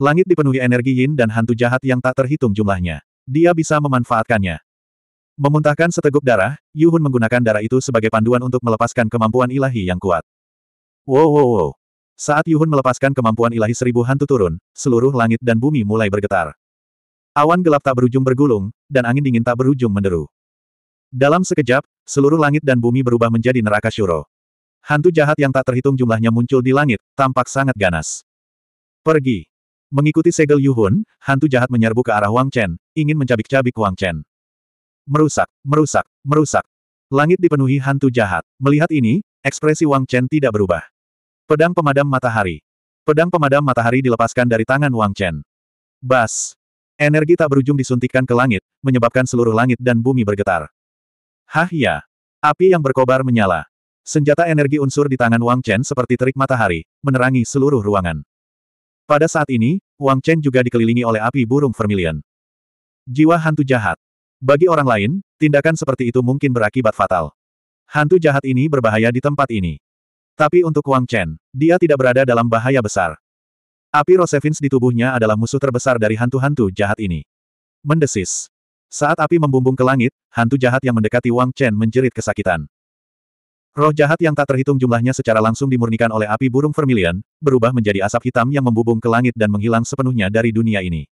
Langit dipenuhi energi Yin dan hantu jahat yang tak terhitung jumlahnya. Dia bisa memanfaatkannya. Memuntahkan seteguk darah, Yuhun menggunakan darah itu sebagai panduan untuk melepaskan kemampuan ilahi yang kuat. Wow wow wow. Saat Yuhun melepaskan kemampuan ilahi seribu hantu turun, seluruh langit dan bumi mulai bergetar. Awan gelap tak berujung bergulung, dan angin dingin tak berujung menderu. Dalam sekejap, seluruh langit dan bumi berubah menjadi neraka syuro. Hantu jahat yang tak terhitung jumlahnya muncul di langit, tampak sangat ganas. Pergi. Mengikuti segel Yuhun, hantu jahat menyerbu ke arah Wang Chen, ingin mencabik-cabik Wang Chen. Merusak, merusak, merusak. Langit dipenuhi hantu jahat. Melihat ini, ekspresi Wang Chen tidak berubah. Pedang pemadam matahari. Pedang pemadam matahari dilepaskan dari tangan Wang Chen. Bas. Energi tak berujung disuntikkan ke langit, menyebabkan seluruh langit dan bumi bergetar. Hah ya! Api yang berkobar menyala. Senjata energi unsur di tangan Wang Chen seperti terik matahari, menerangi seluruh ruangan. Pada saat ini, Wang Chen juga dikelilingi oleh api burung vermilion. Jiwa hantu jahat. Bagi orang lain, tindakan seperti itu mungkin berakibat fatal. Hantu jahat ini berbahaya di tempat ini. Tapi untuk Wang Chen, dia tidak berada dalam bahaya besar. Api Rosevins di tubuhnya adalah musuh terbesar dari hantu-hantu jahat ini. Mendesis. Saat api membumbung ke langit, hantu jahat yang mendekati Wang Chen menjerit kesakitan. Roh jahat yang tak terhitung jumlahnya secara langsung dimurnikan oleh api burung vermilion, berubah menjadi asap hitam yang membumbung ke langit dan menghilang sepenuhnya dari dunia ini.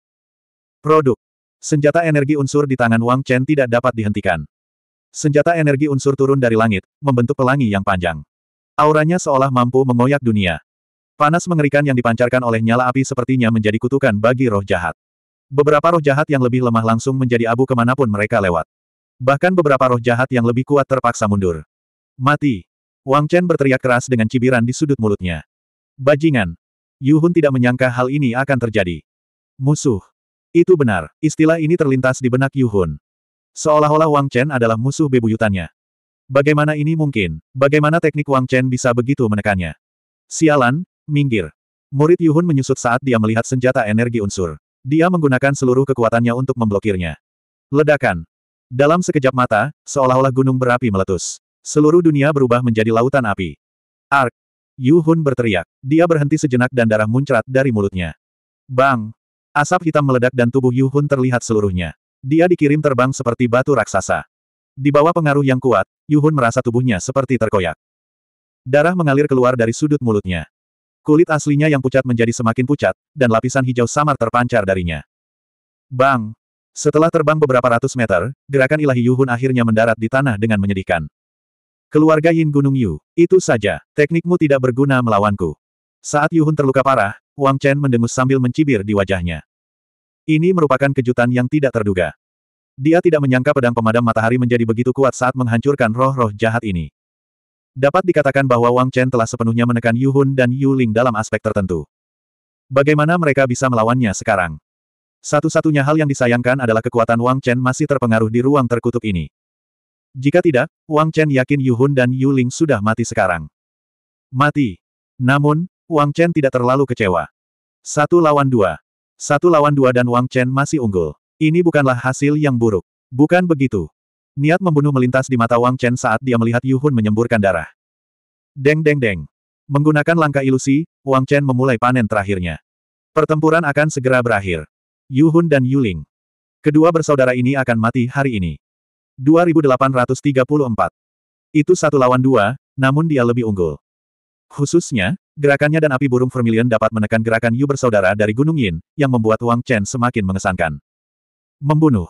Produk. Senjata energi unsur di tangan Wang Chen tidak dapat dihentikan. Senjata energi unsur turun dari langit, membentuk pelangi yang panjang. Auranya seolah mampu mengoyak dunia. Panas mengerikan yang dipancarkan oleh nyala api sepertinya menjadi kutukan bagi roh jahat. Beberapa roh jahat yang lebih lemah langsung menjadi abu kemanapun mereka lewat. Bahkan beberapa roh jahat yang lebih kuat terpaksa mundur. Mati! Wang Chen berteriak keras dengan cibiran di sudut mulutnya. Bajingan! Yu Hun tidak menyangka hal ini akan terjadi. Musuh! Itu benar, istilah ini terlintas di benak Yu Hun. Seolah-olah Wang Chen adalah musuh bebuyutannya. Bagaimana ini mungkin? Bagaimana teknik Wang Chen bisa begitu menekannya? Sialan, Minggir. Murid Yuhun menyusut saat dia melihat senjata energi unsur. Dia menggunakan seluruh kekuatannya untuk memblokirnya. Ledakan. Dalam sekejap mata, seolah-olah gunung berapi meletus. Seluruh dunia berubah menjadi lautan api. Ark. Yuhun berteriak. Dia berhenti sejenak dan darah muncrat dari mulutnya. Bang. Asap hitam meledak dan tubuh Yuhun terlihat seluruhnya. Dia dikirim terbang seperti batu raksasa. Di bawah pengaruh yang kuat, Yuhun merasa tubuhnya seperti terkoyak. Darah mengalir keluar dari sudut mulutnya. Kulit aslinya yang pucat menjadi semakin pucat, dan lapisan hijau samar terpancar darinya. Bang! Setelah terbang beberapa ratus meter, gerakan ilahi Yuhun akhirnya mendarat di tanah dengan menyedihkan. Keluarga Yin Gunung Yu, itu saja, teknikmu tidak berguna melawanku. Saat Yuhun terluka parah, Wang Chen mendengus sambil mencibir di wajahnya. Ini merupakan kejutan yang tidak terduga. Dia tidak menyangka pedang pemadam matahari menjadi begitu kuat saat menghancurkan roh-roh jahat ini. Dapat dikatakan bahwa Wang Chen telah sepenuhnya menekan Yu Hun dan Yu Ling dalam aspek tertentu. Bagaimana mereka bisa melawannya sekarang? Satu-satunya hal yang disayangkan adalah kekuatan Wang Chen masih terpengaruh di ruang terkutuk ini. Jika tidak, Wang Chen yakin Yu Hun dan Yu Ling sudah mati sekarang. Mati. Namun, Wang Chen tidak terlalu kecewa. Satu lawan dua. Satu lawan dua dan Wang Chen masih unggul. Ini bukanlah hasil yang buruk. Bukan begitu. Niat membunuh melintas di mata Wang Chen saat dia melihat Yu Hun menyemburkan darah. Deng deng deng. Menggunakan langkah ilusi, Wang Chen memulai panen terakhirnya. Pertempuran akan segera berakhir. Yu Hun dan Yu Ling. Kedua bersaudara ini akan mati hari ini. 2834. Itu satu lawan dua, namun dia lebih unggul. Khususnya, gerakannya dan api burung vermilion dapat menekan gerakan Yu bersaudara dari Gunung Yin, yang membuat Wang Chen semakin mengesankan. Membunuh.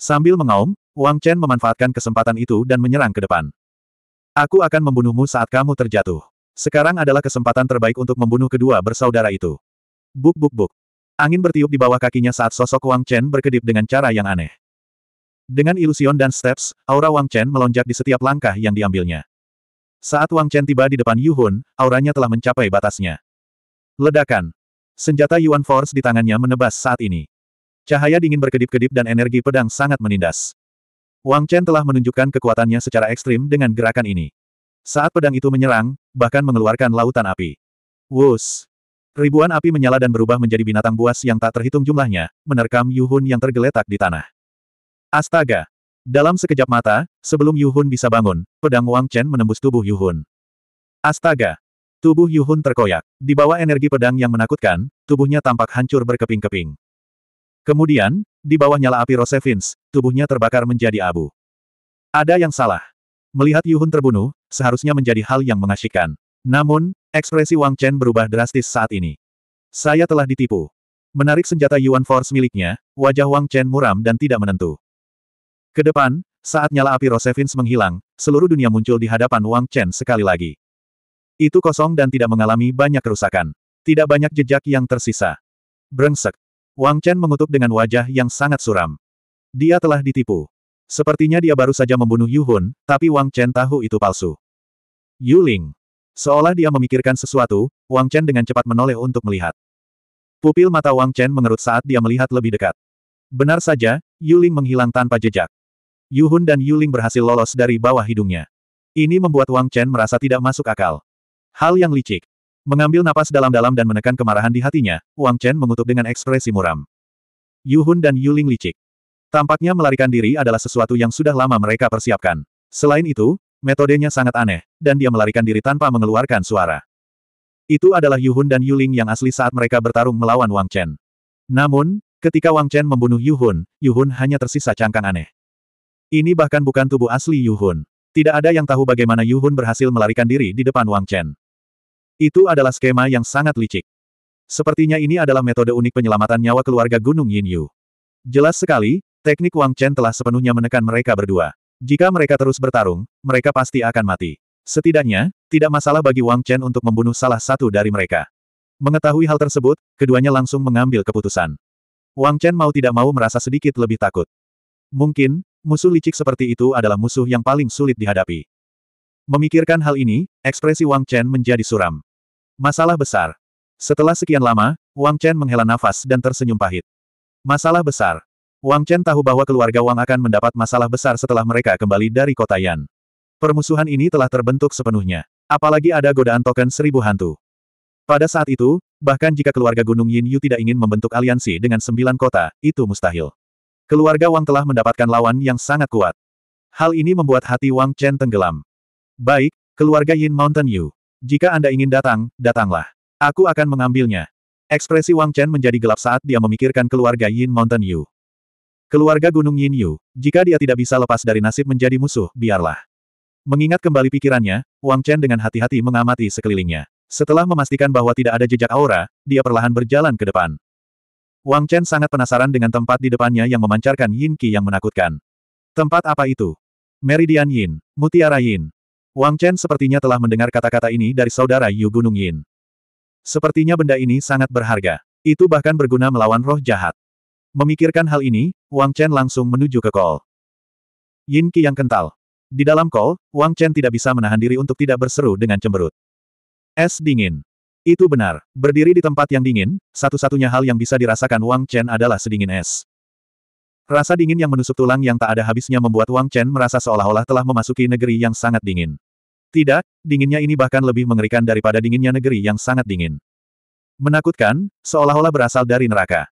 Sambil mengaum, Wang Chen memanfaatkan kesempatan itu dan menyerang ke depan. Aku akan membunuhmu saat kamu terjatuh. Sekarang adalah kesempatan terbaik untuk membunuh kedua bersaudara itu. Buk buk buk. Angin bertiup di bawah kakinya saat sosok Wang Chen berkedip dengan cara yang aneh. Dengan ilusion dan steps, aura Wang Chen melonjak di setiap langkah yang diambilnya. Saat Wang Chen tiba di depan Yu Hun, auranya telah mencapai batasnya. Ledakan. Senjata Yuan Force di tangannya menebas saat ini. Cahaya dingin berkedip-kedip dan energi pedang sangat menindas. Wang Chen telah menunjukkan kekuatannya secara ekstrim dengan gerakan ini. Saat pedang itu menyerang, bahkan mengeluarkan lautan api. Wus! Ribuan api menyala dan berubah menjadi binatang buas yang tak terhitung jumlahnya, menerkam Yuhun yang tergeletak di tanah. Astaga! Dalam sekejap mata, sebelum Yuhun bisa bangun, pedang Wang Chen menembus tubuh Yuhun. Astaga! Tubuh Yuhun terkoyak. Di bawah energi pedang yang menakutkan, tubuhnya tampak hancur berkeping-keping. Kemudian, di bawah nyala api Rosevins, tubuhnya terbakar menjadi abu. Ada yang salah. Melihat Yuhun terbunuh, seharusnya menjadi hal yang mengasyikkan. Namun, ekspresi Wang Chen berubah drastis saat ini. Saya telah ditipu. Menarik senjata Yuan Force miliknya, wajah Wang Chen muram dan tidak menentu. Kedepan, saat nyala api Rosevins menghilang, seluruh dunia muncul di hadapan Wang Chen sekali lagi. Itu kosong dan tidak mengalami banyak kerusakan. Tidak banyak jejak yang tersisa. Brengsek. Wang Chen mengutuk dengan wajah yang sangat suram. Dia telah ditipu. Sepertinya dia baru saja membunuh Yu Hun, tapi Wang Chen tahu itu palsu. Yu Ling. Seolah dia memikirkan sesuatu, Wang Chen dengan cepat menoleh untuk melihat. Pupil mata Wang Chen mengerut saat dia melihat lebih dekat. Benar saja, Yu Ling menghilang tanpa jejak. Yu Hun dan Yu Ling berhasil lolos dari bawah hidungnya. Ini membuat Wang Chen merasa tidak masuk akal. Hal yang licik. Mengambil napas dalam-dalam dan menekan kemarahan di hatinya, Wang Chen mengutuk dengan ekspresi muram. Yu Hun dan Yu Ling licik. Tampaknya melarikan diri adalah sesuatu yang sudah lama mereka persiapkan. Selain itu, metodenya sangat aneh, dan dia melarikan diri tanpa mengeluarkan suara. Itu adalah Yu Hun dan Yu Ling yang asli saat mereka bertarung melawan Wang Chen. Namun, ketika Wang Chen membunuh Yu Hun, Yu Hun hanya tersisa cangkang aneh. Ini bahkan bukan tubuh asli Yu Hun. Tidak ada yang tahu bagaimana Yu Hun berhasil melarikan diri di depan Wang Chen. Itu adalah skema yang sangat licik. Sepertinya ini adalah metode unik penyelamatan nyawa keluarga Gunung Yin Yu. Jelas sekali, teknik Wang Chen telah sepenuhnya menekan mereka berdua. Jika mereka terus bertarung, mereka pasti akan mati. Setidaknya, tidak masalah bagi Wang Chen untuk membunuh salah satu dari mereka. Mengetahui hal tersebut, keduanya langsung mengambil keputusan. Wang Chen mau tidak mau merasa sedikit lebih takut. Mungkin, musuh licik seperti itu adalah musuh yang paling sulit dihadapi. Memikirkan hal ini, ekspresi Wang Chen menjadi suram. Masalah besar. Setelah sekian lama, Wang Chen menghela nafas dan tersenyum pahit. Masalah besar. Wang Chen tahu bahwa keluarga Wang akan mendapat masalah besar setelah mereka kembali dari kota Yan. Permusuhan ini telah terbentuk sepenuhnya. Apalagi ada godaan token seribu hantu. Pada saat itu, bahkan jika keluarga Gunung Yin Yu tidak ingin membentuk aliansi dengan sembilan kota, itu mustahil. Keluarga Wang telah mendapatkan lawan yang sangat kuat. Hal ini membuat hati Wang Chen tenggelam. Baik, keluarga Yin Mountain Yu. Jika Anda ingin datang, datanglah. Aku akan mengambilnya. Ekspresi Wang Chen menjadi gelap saat dia memikirkan keluarga Yin Mountain Yu. Keluarga Gunung Yin Yu, jika dia tidak bisa lepas dari nasib menjadi musuh, biarlah. Mengingat kembali pikirannya, Wang Chen dengan hati-hati mengamati sekelilingnya. Setelah memastikan bahwa tidak ada jejak aura, dia perlahan berjalan ke depan. Wang Chen sangat penasaran dengan tempat di depannya yang memancarkan Yin Qi yang menakutkan. Tempat apa itu? Meridian Yin, Mutiara Yin, Wang Chen sepertinya telah mendengar kata-kata ini dari saudara Yu Gunung Yin. Sepertinya benda ini sangat berharga. Itu bahkan berguna melawan roh jahat. Memikirkan hal ini, Wang Chen langsung menuju ke kol. Yin Qi yang kental. Di dalam kol, Wang Chen tidak bisa menahan diri untuk tidak berseru dengan cemberut. Es dingin. Itu benar, berdiri di tempat yang dingin, satu-satunya hal yang bisa dirasakan Wang Chen adalah sedingin es. Rasa dingin yang menusuk tulang yang tak ada habisnya membuat Wang Chen merasa seolah-olah telah memasuki negeri yang sangat dingin. Tidak, dinginnya ini bahkan lebih mengerikan daripada dinginnya negeri yang sangat dingin. Menakutkan, seolah-olah berasal dari neraka.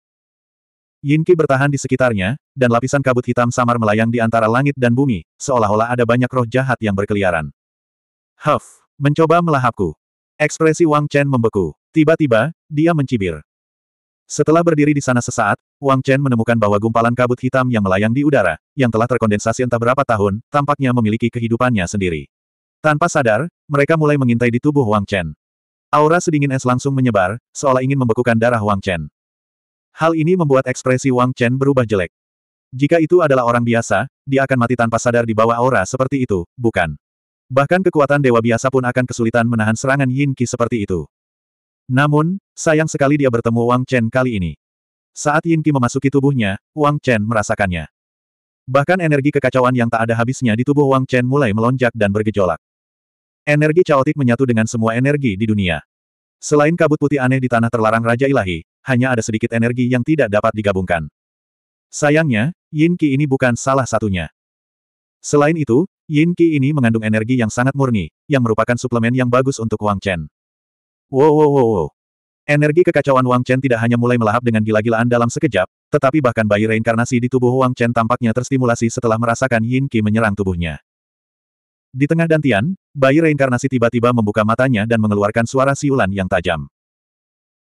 Yin Qi bertahan di sekitarnya, dan lapisan kabut hitam samar melayang di antara langit dan bumi, seolah-olah ada banyak roh jahat yang berkeliaran. Huff, mencoba melahapku. Ekspresi Wang Chen membeku. Tiba-tiba, dia mencibir. Setelah berdiri di sana sesaat, Wang Chen menemukan bahwa gumpalan kabut hitam yang melayang di udara, yang telah terkondensasi entah berapa tahun, tampaknya memiliki kehidupannya sendiri. Tanpa sadar, mereka mulai mengintai di tubuh Wang Chen. Aura sedingin es langsung menyebar, seolah ingin membekukan darah Wang Chen. Hal ini membuat ekspresi Wang Chen berubah jelek. Jika itu adalah orang biasa, dia akan mati tanpa sadar di bawah aura seperti itu, bukan? Bahkan kekuatan dewa biasa pun akan kesulitan menahan serangan Yin Qi seperti itu. Namun, sayang sekali dia bertemu Wang Chen kali ini. Saat Yin Qi memasuki tubuhnya, Wang Chen merasakannya. Bahkan energi kekacauan yang tak ada habisnya di tubuh Wang Chen mulai melonjak dan bergejolak. Energi caotik menyatu dengan semua energi di dunia. Selain kabut putih aneh di tanah terlarang Raja Ilahi, hanya ada sedikit energi yang tidak dapat digabungkan. Sayangnya, Yin Qi ini bukan salah satunya. Selain itu, Yin Qi ini mengandung energi yang sangat murni, yang merupakan suplemen yang bagus untuk Wang Chen. Wow wow wow wow. Energi kekacauan Wang Chen tidak hanya mulai melahap dengan gila-gilaan dalam sekejap, tetapi bahkan bayi reinkarnasi di tubuh Wang Chen tampaknya terstimulasi setelah merasakan Yin Qi menyerang tubuhnya. Di tengah dantian, bayi reinkarnasi tiba-tiba membuka matanya dan mengeluarkan suara siulan yang tajam.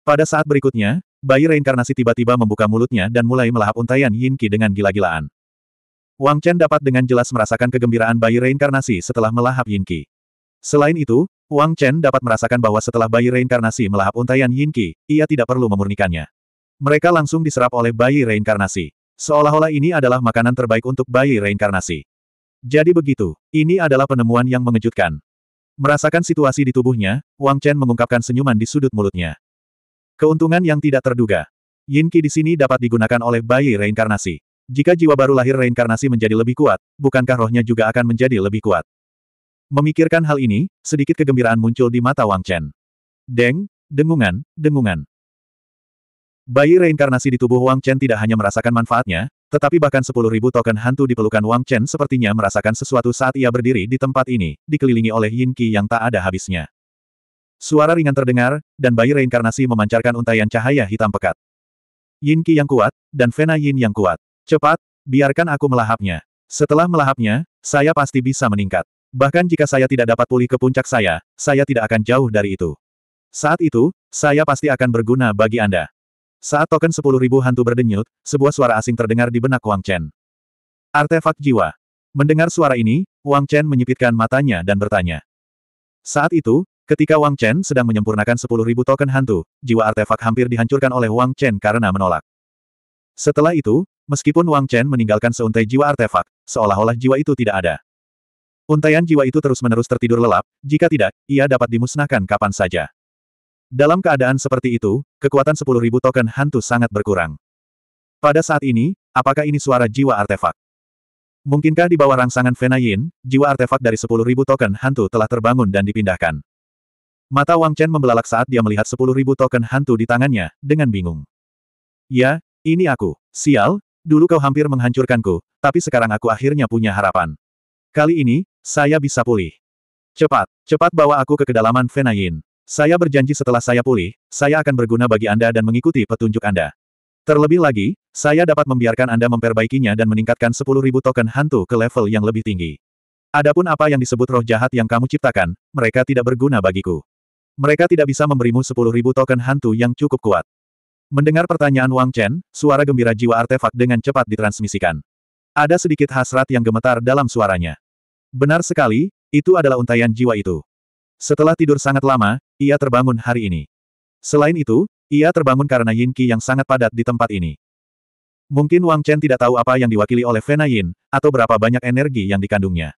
Pada saat berikutnya, bayi reinkarnasi tiba-tiba membuka mulutnya dan mulai melahap untayan Yin Qi dengan gila-gilaan. Wang Chen dapat dengan jelas merasakan kegembiraan bayi reinkarnasi setelah melahap Yin Qi. Selain itu, Wang Chen dapat merasakan bahwa setelah bayi reinkarnasi melahap untayan Yin Qi, ia tidak perlu memurnikannya. Mereka langsung diserap oleh bayi reinkarnasi. Seolah-olah ini adalah makanan terbaik untuk bayi reinkarnasi. Jadi begitu, ini adalah penemuan yang mengejutkan. Merasakan situasi di tubuhnya, Wang Chen mengungkapkan senyuman di sudut mulutnya. Keuntungan yang tidak terduga. Yin Qi di sini dapat digunakan oleh bayi reinkarnasi. Jika jiwa baru lahir reinkarnasi menjadi lebih kuat, bukankah rohnya juga akan menjadi lebih kuat? Memikirkan hal ini, sedikit kegembiraan muncul di mata Wang Chen. Deng, dengungan, dengungan. Bayi reinkarnasi di tubuh Wang Chen tidak hanya merasakan manfaatnya, tetapi bahkan sepuluh ribu token hantu di pelukan Wang Chen sepertinya merasakan sesuatu saat ia berdiri di tempat ini, dikelilingi oleh Yin Qi yang tak ada habisnya. Suara ringan terdengar, dan bayi reinkarnasi memancarkan untaian cahaya hitam pekat. Yin Qi yang kuat, dan Vena Yin yang kuat. Cepat, biarkan aku melahapnya. Setelah melahapnya, saya pasti bisa meningkat. Bahkan jika saya tidak dapat pulih ke puncak saya, saya tidak akan jauh dari itu. Saat itu, saya pasti akan berguna bagi Anda. Saat token sepuluh ribu hantu berdenyut, sebuah suara asing terdengar di benak Wang Chen. Artefak jiwa. Mendengar suara ini, Wang Chen menyipitkan matanya dan bertanya. Saat itu, ketika Wang Chen sedang menyempurnakan sepuluh ribu token hantu, jiwa artefak hampir dihancurkan oleh Wang Chen karena menolak. Setelah itu, meskipun Wang Chen meninggalkan seuntai jiwa artefak, seolah-olah jiwa itu tidak ada. Untaian jiwa itu terus-menerus tertidur lelap, jika tidak, ia dapat dimusnahkan kapan saja. Dalam keadaan seperti itu, kekuatan 10.000 token hantu sangat berkurang. Pada saat ini, apakah ini suara jiwa artefak? Mungkinkah di bawah rangsangan Vena jiwa artefak dari 10.000 token hantu telah terbangun dan dipindahkan? Mata Wang Chen membelalak saat dia melihat 10.000 token hantu di tangannya, dengan bingung. Ya, ini aku. Sial, dulu kau hampir menghancurkanku, tapi sekarang aku akhirnya punya harapan. Kali ini, saya bisa pulih. Cepat, cepat bawa aku ke kedalaman Vena saya berjanji setelah saya pulih, saya akan berguna bagi Anda dan mengikuti petunjuk Anda. Terlebih lagi, saya dapat membiarkan Anda memperbaikinya dan meningkatkan 10.000 token hantu ke level yang lebih tinggi. Adapun apa yang disebut roh jahat yang kamu ciptakan, mereka tidak berguna bagiku. Mereka tidak bisa memberimu 10.000 token hantu yang cukup kuat. Mendengar pertanyaan Wang Chen, suara gembira jiwa artefak dengan cepat ditransmisikan. Ada sedikit hasrat yang gemetar dalam suaranya. Benar sekali, itu adalah untayan jiwa itu. Setelah tidur sangat lama, ia terbangun hari ini. Selain itu, ia terbangun karena Yin Qi yang sangat padat di tempat ini. Mungkin Wang Chen tidak tahu apa yang diwakili oleh Vena Yin, atau berapa banyak energi yang dikandungnya.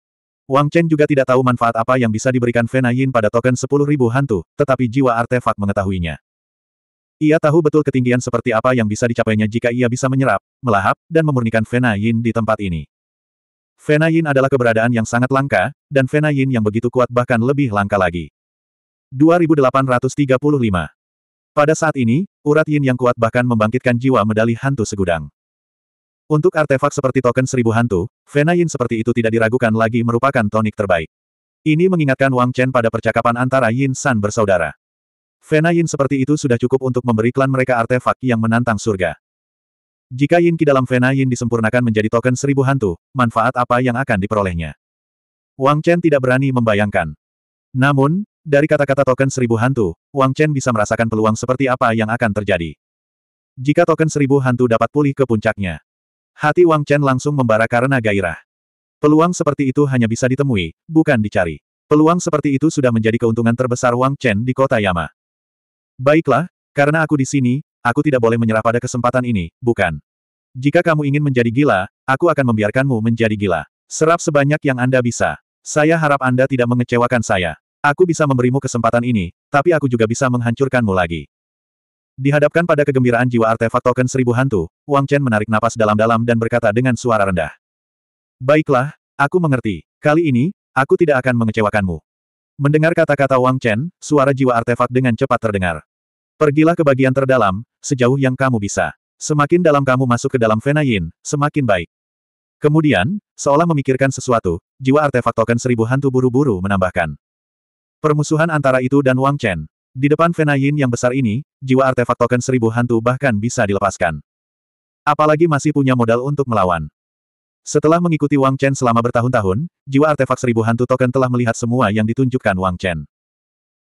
Wang Chen juga tidak tahu manfaat apa yang bisa diberikan Vena Yin pada token 10.000 hantu, tetapi jiwa artefak mengetahuinya. Ia tahu betul ketinggian seperti apa yang bisa dicapainya jika ia bisa menyerap, melahap, dan memurnikan Vena Yin di tempat ini. Fena Yin adalah keberadaan yang sangat langka, dan Fena Yin yang begitu kuat bahkan lebih langka lagi. 2835 Pada saat ini, urat Yin yang kuat bahkan membangkitkan jiwa medali hantu segudang. Untuk artefak seperti token seribu hantu, Fena Yin seperti itu tidak diragukan lagi merupakan tonik terbaik. Ini mengingatkan Wang Chen pada percakapan antara Yin San bersaudara. Fena Yin seperti itu sudah cukup untuk memberi klan mereka artefak yang menantang surga. Jika yin Qi dalam Vena yin disempurnakan menjadi token seribu hantu, manfaat apa yang akan diperolehnya? Wang Chen tidak berani membayangkan. Namun, dari kata-kata token seribu hantu, Wang Chen bisa merasakan peluang seperti apa yang akan terjadi. Jika token seribu hantu dapat pulih ke puncaknya, hati Wang Chen langsung membara karena gairah. Peluang seperti itu hanya bisa ditemui, bukan dicari. Peluang seperti itu sudah menjadi keuntungan terbesar Wang Chen di kota Yama. Baiklah, karena aku di sini, aku tidak boleh menyerah pada kesempatan ini, bukan? Jika kamu ingin menjadi gila, aku akan membiarkanmu menjadi gila. Serap sebanyak yang Anda bisa. Saya harap Anda tidak mengecewakan saya. Aku bisa memberimu kesempatan ini, tapi aku juga bisa menghancurkanmu lagi. Dihadapkan pada kegembiraan jiwa artefak token seribu hantu, Wang Chen menarik napas dalam-dalam dan berkata dengan suara rendah. Baiklah, aku mengerti. Kali ini, aku tidak akan mengecewakanmu. Mendengar kata-kata Wang Chen, suara jiwa artefak dengan cepat terdengar. Pergilah ke bagian terdalam, sejauh yang kamu bisa. Semakin dalam kamu masuk ke dalam Vena Yin, semakin baik. Kemudian, seolah memikirkan sesuatu, jiwa artefak token seribu hantu buru-buru menambahkan. Permusuhan antara itu dan Wang Chen. Di depan Vena Yin yang besar ini, jiwa artefak token seribu hantu bahkan bisa dilepaskan. Apalagi masih punya modal untuk melawan. Setelah mengikuti Wang Chen selama bertahun-tahun, jiwa artefak seribu hantu token telah melihat semua yang ditunjukkan Wang Chen.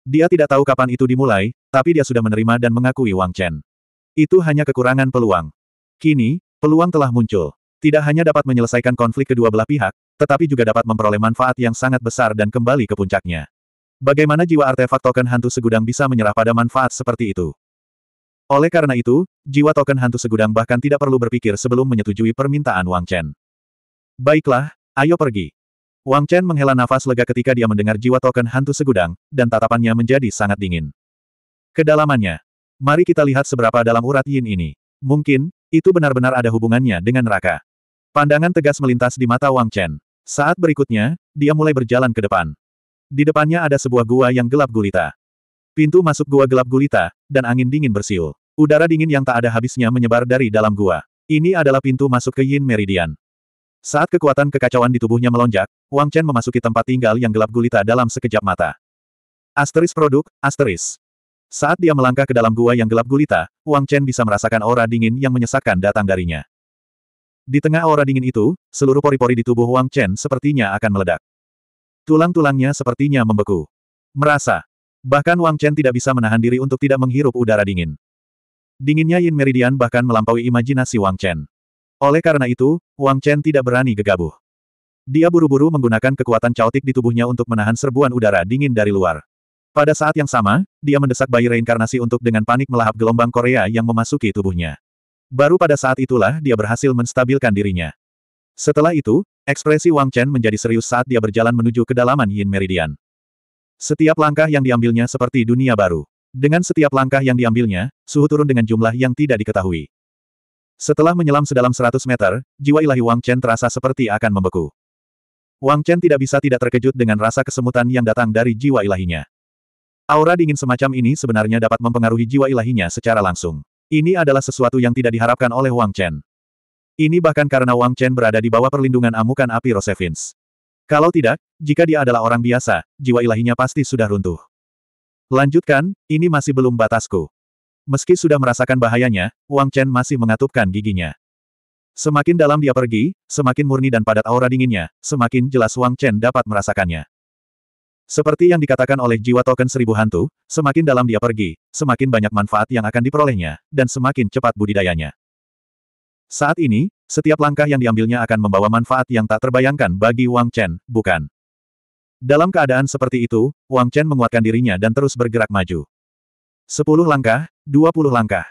Dia tidak tahu kapan itu dimulai, tapi dia sudah menerima dan mengakui Wang Chen. Itu hanya kekurangan peluang. Kini, peluang telah muncul. Tidak hanya dapat menyelesaikan konflik kedua belah pihak, tetapi juga dapat memperoleh manfaat yang sangat besar dan kembali ke puncaknya. Bagaimana jiwa artefak token hantu segudang bisa menyerah pada manfaat seperti itu? Oleh karena itu, jiwa token hantu segudang bahkan tidak perlu berpikir sebelum menyetujui permintaan Wang Chen. Baiklah, ayo pergi. Wang Chen menghela nafas lega ketika dia mendengar jiwa token hantu segudang, dan tatapannya menjadi sangat dingin. Kedalamannya. Mari kita lihat seberapa dalam urat yin ini. Mungkin, itu benar-benar ada hubungannya dengan neraka. Pandangan tegas melintas di mata Wang Chen. Saat berikutnya, dia mulai berjalan ke depan. Di depannya ada sebuah gua yang gelap gulita. Pintu masuk gua gelap gulita, dan angin dingin bersiul. Udara dingin yang tak ada habisnya menyebar dari dalam gua. Ini adalah pintu masuk ke Yin Meridian. Saat kekuatan kekacauan di tubuhnya melonjak, Wang Chen memasuki tempat tinggal yang gelap gulita dalam sekejap mata. Asteris produk, asteris. Saat dia melangkah ke dalam gua yang gelap gulita, Wang Chen bisa merasakan aura dingin yang menyesakkan datang darinya. Di tengah aura dingin itu, seluruh pori-pori di tubuh Wang Chen sepertinya akan meledak. Tulang-tulangnya sepertinya membeku. Merasa. Bahkan Wang Chen tidak bisa menahan diri untuk tidak menghirup udara dingin. Dinginnya Yin Meridian bahkan melampaui imajinasi Wang Chen. Oleh karena itu, Wang Chen tidak berani gegabah. Dia buru-buru menggunakan kekuatan caotik di tubuhnya untuk menahan serbuan udara dingin dari luar. Pada saat yang sama, dia mendesak bayi reinkarnasi untuk dengan panik melahap gelombang Korea yang memasuki tubuhnya. Baru pada saat itulah dia berhasil menstabilkan dirinya. Setelah itu, ekspresi Wang Chen menjadi serius saat dia berjalan menuju kedalaman Yin Meridian. Setiap langkah yang diambilnya seperti dunia baru. Dengan setiap langkah yang diambilnya, suhu turun dengan jumlah yang tidak diketahui. Setelah menyelam sedalam 100 meter, jiwa ilahi Wang Chen terasa seperti akan membeku. Wang Chen tidak bisa tidak terkejut dengan rasa kesemutan yang datang dari jiwa ilahinya. Aura dingin semacam ini sebenarnya dapat mempengaruhi jiwa ilahinya secara langsung. Ini adalah sesuatu yang tidak diharapkan oleh Wang Chen. Ini bahkan karena Wang Chen berada di bawah perlindungan amukan api Rosevins. Kalau tidak, jika dia adalah orang biasa, jiwa ilahinya pasti sudah runtuh. Lanjutkan, ini masih belum batasku. Meski sudah merasakan bahayanya, Wang Chen masih mengatupkan giginya. Semakin dalam dia pergi, semakin murni dan padat aura dinginnya, semakin jelas Wang Chen dapat merasakannya. Seperti yang dikatakan oleh jiwa token seribu hantu, semakin dalam dia pergi, semakin banyak manfaat yang akan diperolehnya, dan semakin cepat budidayanya. Saat ini, setiap langkah yang diambilnya akan membawa manfaat yang tak terbayangkan bagi Wang Chen, bukan? Dalam keadaan seperti itu, Wang Chen menguatkan dirinya dan terus bergerak maju. Sepuluh langkah, 20 langkah.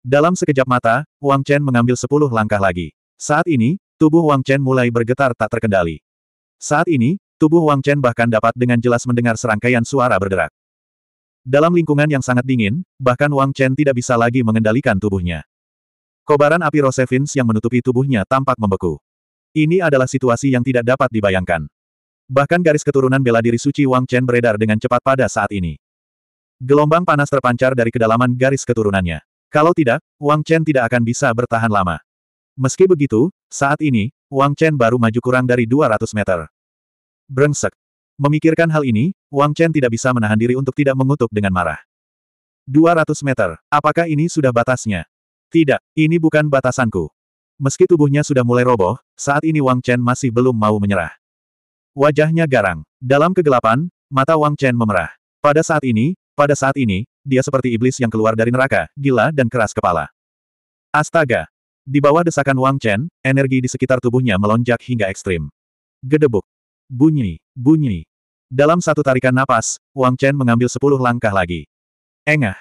Dalam sekejap mata, Wang Chen mengambil 10 langkah lagi. Saat ini, tubuh Wang Chen mulai bergetar tak terkendali. Saat ini, tubuh Wang Chen bahkan dapat dengan jelas mendengar serangkaian suara berderak. Dalam lingkungan yang sangat dingin, bahkan Wang Chen tidak bisa lagi mengendalikan tubuhnya. Kobaran api Rosevins yang menutupi tubuhnya tampak membeku. Ini adalah situasi yang tidak dapat dibayangkan. Bahkan garis keturunan bela diri suci Wang Chen beredar dengan cepat pada saat ini. Gelombang panas terpancar dari kedalaman garis keturunannya. Kalau tidak, Wang Chen tidak akan bisa bertahan lama. Meski begitu, saat ini, Wang Chen baru maju kurang dari 200 meter. Brengsek. Memikirkan hal ini, Wang Chen tidak bisa menahan diri untuk tidak mengutuk dengan marah. 200 meter, apakah ini sudah batasnya? Tidak, ini bukan batasanku. Meski tubuhnya sudah mulai roboh, saat ini Wang Chen masih belum mau menyerah. Wajahnya garang. Dalam kegelapan, mata Wang Chen memerah. Pada saat ini, pada saat ini, dia seperti iblis yang keluar dari neraka, gila dan keras kepala. Astaga! Di bawah desakan Wang Chen, energi di sekitar tubuhnya melonjak hingga ekstrim. Gedebuk. Bunyi, bunyi. Dalam satu tarikan napas, Wang Chen mengambil sepuluh langkah lagi. Engah.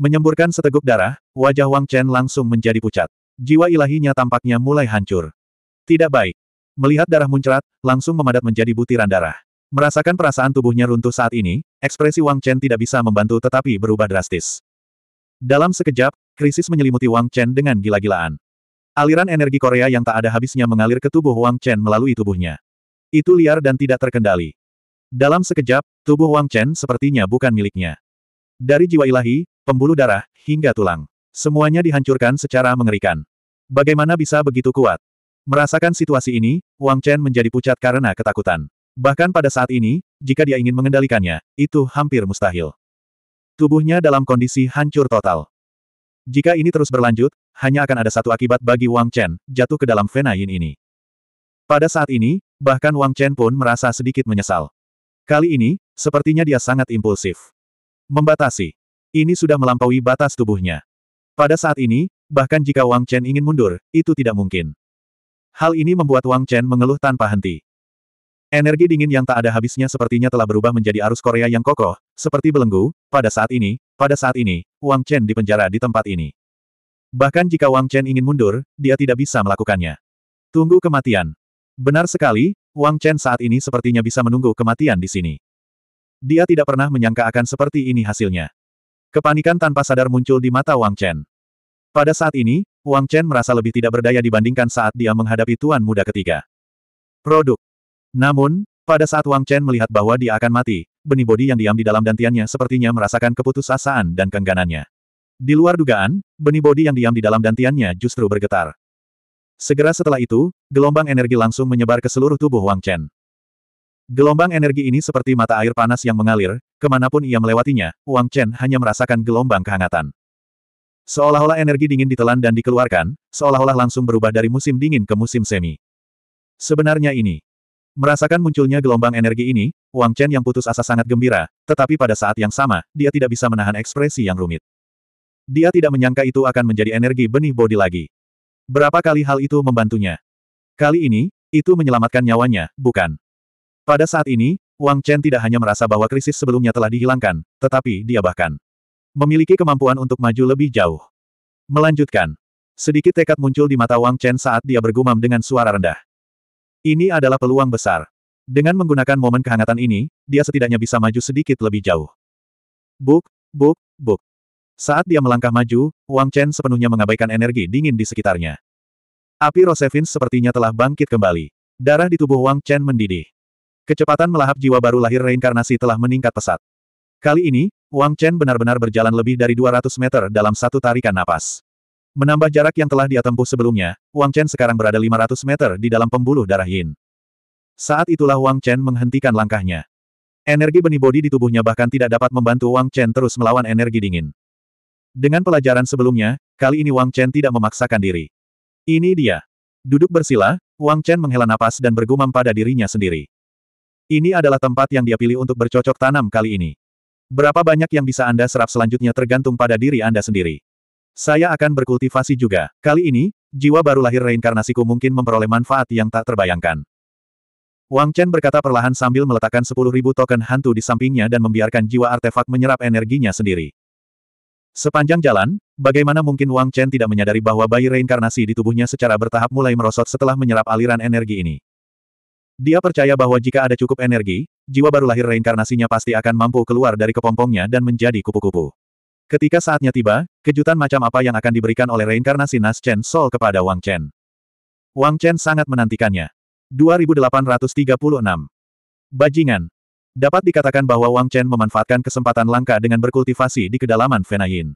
Menyemburkan seteguk darah, wajah Wang Chen langsung menjadi pucat. Jiwa ilahinya tampaknya mulai hancur. Tidak baik. Melihat darah muncrat, langsung memadat menjadi butiran darah. Merasakan perasaan tubuhnya runtuh saat ini, ekspresi Wang Chen tidak bisa membantu tetapi berubah drastis. Dalam sekejap, krisis menyelimuti Wang Chen dengan gila-gilaan. Aliran energi Korea yang tak ada habisnya mengalir ke tubuh Wang Chen melalui tubuhnya. Itu liar dan tidak terkendali. Dalam sekejap, tubuh Wang Chen sepertinya bukan miliknya. Dari jiwa ilahi, pembuluh darah, hingga tulang. Semuanya dihancurkan secara mengerikan. Bagaimana bisa begitu kuat? Merasakan situasi ini, Wang Chen menjadi pucat karena ketakutan. Bahkan pada saat ini, jika dia ingin mengendalikannya, itu hampir mustahil. Tubuhnya dalam kondisi hancur total. Jika ini terus berlanjut, hanya akan ada satu akibat bagi Wang Chen, jatuh ke dalam Vena Yin ini. Pada saat ini, bahkan Wang Chen pun merasa sedikit menyesal. Kali ini, sepertinya dia sangat impulsif. Membatasi. Ini sudah melampaui batas tubuhnya. Pada saat ini, bahkan jika Wang Chen ingin mundur, itu tidak mungkin. Hal ini membuat Wang Chen mengeluh tanpa henti. Energi dingin yang tak ada habisnya sepertinya telah berubah menjadi arus Korea yang kokoh, seperti belenggu, pada saat ini, pada saat ini, Wang Chen dipenjara di tempat ini. Bahkan jika Wang Chen ingin mundur, dia tidak bisa melakukannya. Tunggu kematian. Benar sekali, Wang Chen saat ini sepertinya bisa menunggu kematian di sini. Dia tidak pernah menyangka akan seperti ini hasilnya. Kepanikan tanpa sadar muncul di mata Wang Chen. Pada saat ini, Wang Chen merasa lebih tidak berdaya dibandingkan saat dia menghadapi tuan muda ketiga. Produk namun, pada saat Wang Chen melihat bahwa dia akan mati, benih bodi yang diam di dalam dantiannya sepertinya merasakan keputusasaan dan kengganannya. Di luar dugaan, benih bodi yang diam di dalam dantiannya justru bergetar. Segera setelah itu, gelombang energi langsung menyebar ke seluruh tubuh Wang Chen. Gelombang energi ini seperti mata air panas yang mengalir, kemanapun ia melewatinya, Wang Chen hanya merasakan gelombang kehangatan. Seolah-olah energi dingin ditelan dan dikeluarkan, seolah-olah langsung berubah dari musim dingin ke musim semi. Sebenarnya ini, Merasakan munculnya gelombang energi ini, Wang Chen yang putus asa sangat gembira, tetapi pada saat yang sama, dia tidak bisa menahan ekspresi yang rumit. Dia tidak menyangka itu akan menjadi energi benih bodi lagi. Berapa kali hal itu membantunya? Kali ini, itu menyelamatkan nyawanya, bukan? Pada saat ini, Wang Chen tidak hanya merasa bahwa krisis sebelumnya telah dihilangkan, tetapi dia bahkan memiliki kemampuan untuk maju lebih jauh. Melanjutkan. Sedikit tekad muncul di mata Wang Chen saat dia bergumam dengan suara rendah. Ini adalah peluang besar. Dengan menggunakan momen kehangatan ini, dia setidaknya bisa maju sedikit lebih jauh. Buk, buk, buk. Saat dia melangkah maju, Wang Chen sepenuhnya mengabaikan energi dingin di sekitarnya. Api Rosevin sepertinya telah bangkit kembali. Darah di tubuh Wang Chen mendidih. Kecepatan melahap jiwa baru lahir reinkarnasi telah meningkat pesat. Kali ini, Wang Chen benar-benar berjalan lebih dari 200 meter dalam satu tarikan napas. Menambah jarak yang telah dia tempuh sebelumnya, Wang Chen sekarang berada 500 meter di dalam pembuluh darah Yin. Saat itulah Wang Chen menghentikan langkahnya. Energi benih bodi di tubuhnya bahkan tidak dapat membantu Wang Chen terus melawan energi dingin. Dengan pelajaran sebelumnya, kali ini Wang Chen tidak memaksakan diri. Ini dia. Duduk bersila, Wang Chen menghela napas dan bergumam pada dirinya sendiri. Ini adalah tempat yang dia pilih untuk bercocok tanam kali ini. Berapa banyak yang bisa Anda serap selanjutnya tergantung pada diri Anda sendiri. Saya akan berkultivasi juga. Kali ini, jiwa baru lahir reinkarnasiku mungkin memperoleh manfaat yang tak terbayangkan. Wang Chen berkata perlahan sambil meletakkan 10.000 token hantu di sampingnya dan membiarkan jiwa artefak menyerap energinya sendiri. Sepanjang jalan, bagaimana mungkin Wang Chen tidak menyadari bahwa bayi reinkarnasi di tubuhnya secara bertahap mulai merosot setelah menyerap aliran energi ini. Dia percaya bahwa jika ada cukup energi, jiwa baru lahir reinkarnasinya pasti akan mampu keluar dari kepompongnya dan menjadi kupu-kupu. Ketika saatnya tiba, kejutan macam apa yang akan diberikan oleh reinkarnasi Nas Chen Sol kepada Wang Chen. Wang Chen sangat menantikannya. 2836. Bajingan. Dapat dikatakan bahwa Wang Chen memanfaatkan kesempatan langka dengan berkultivasi di kedalaman Fenayin.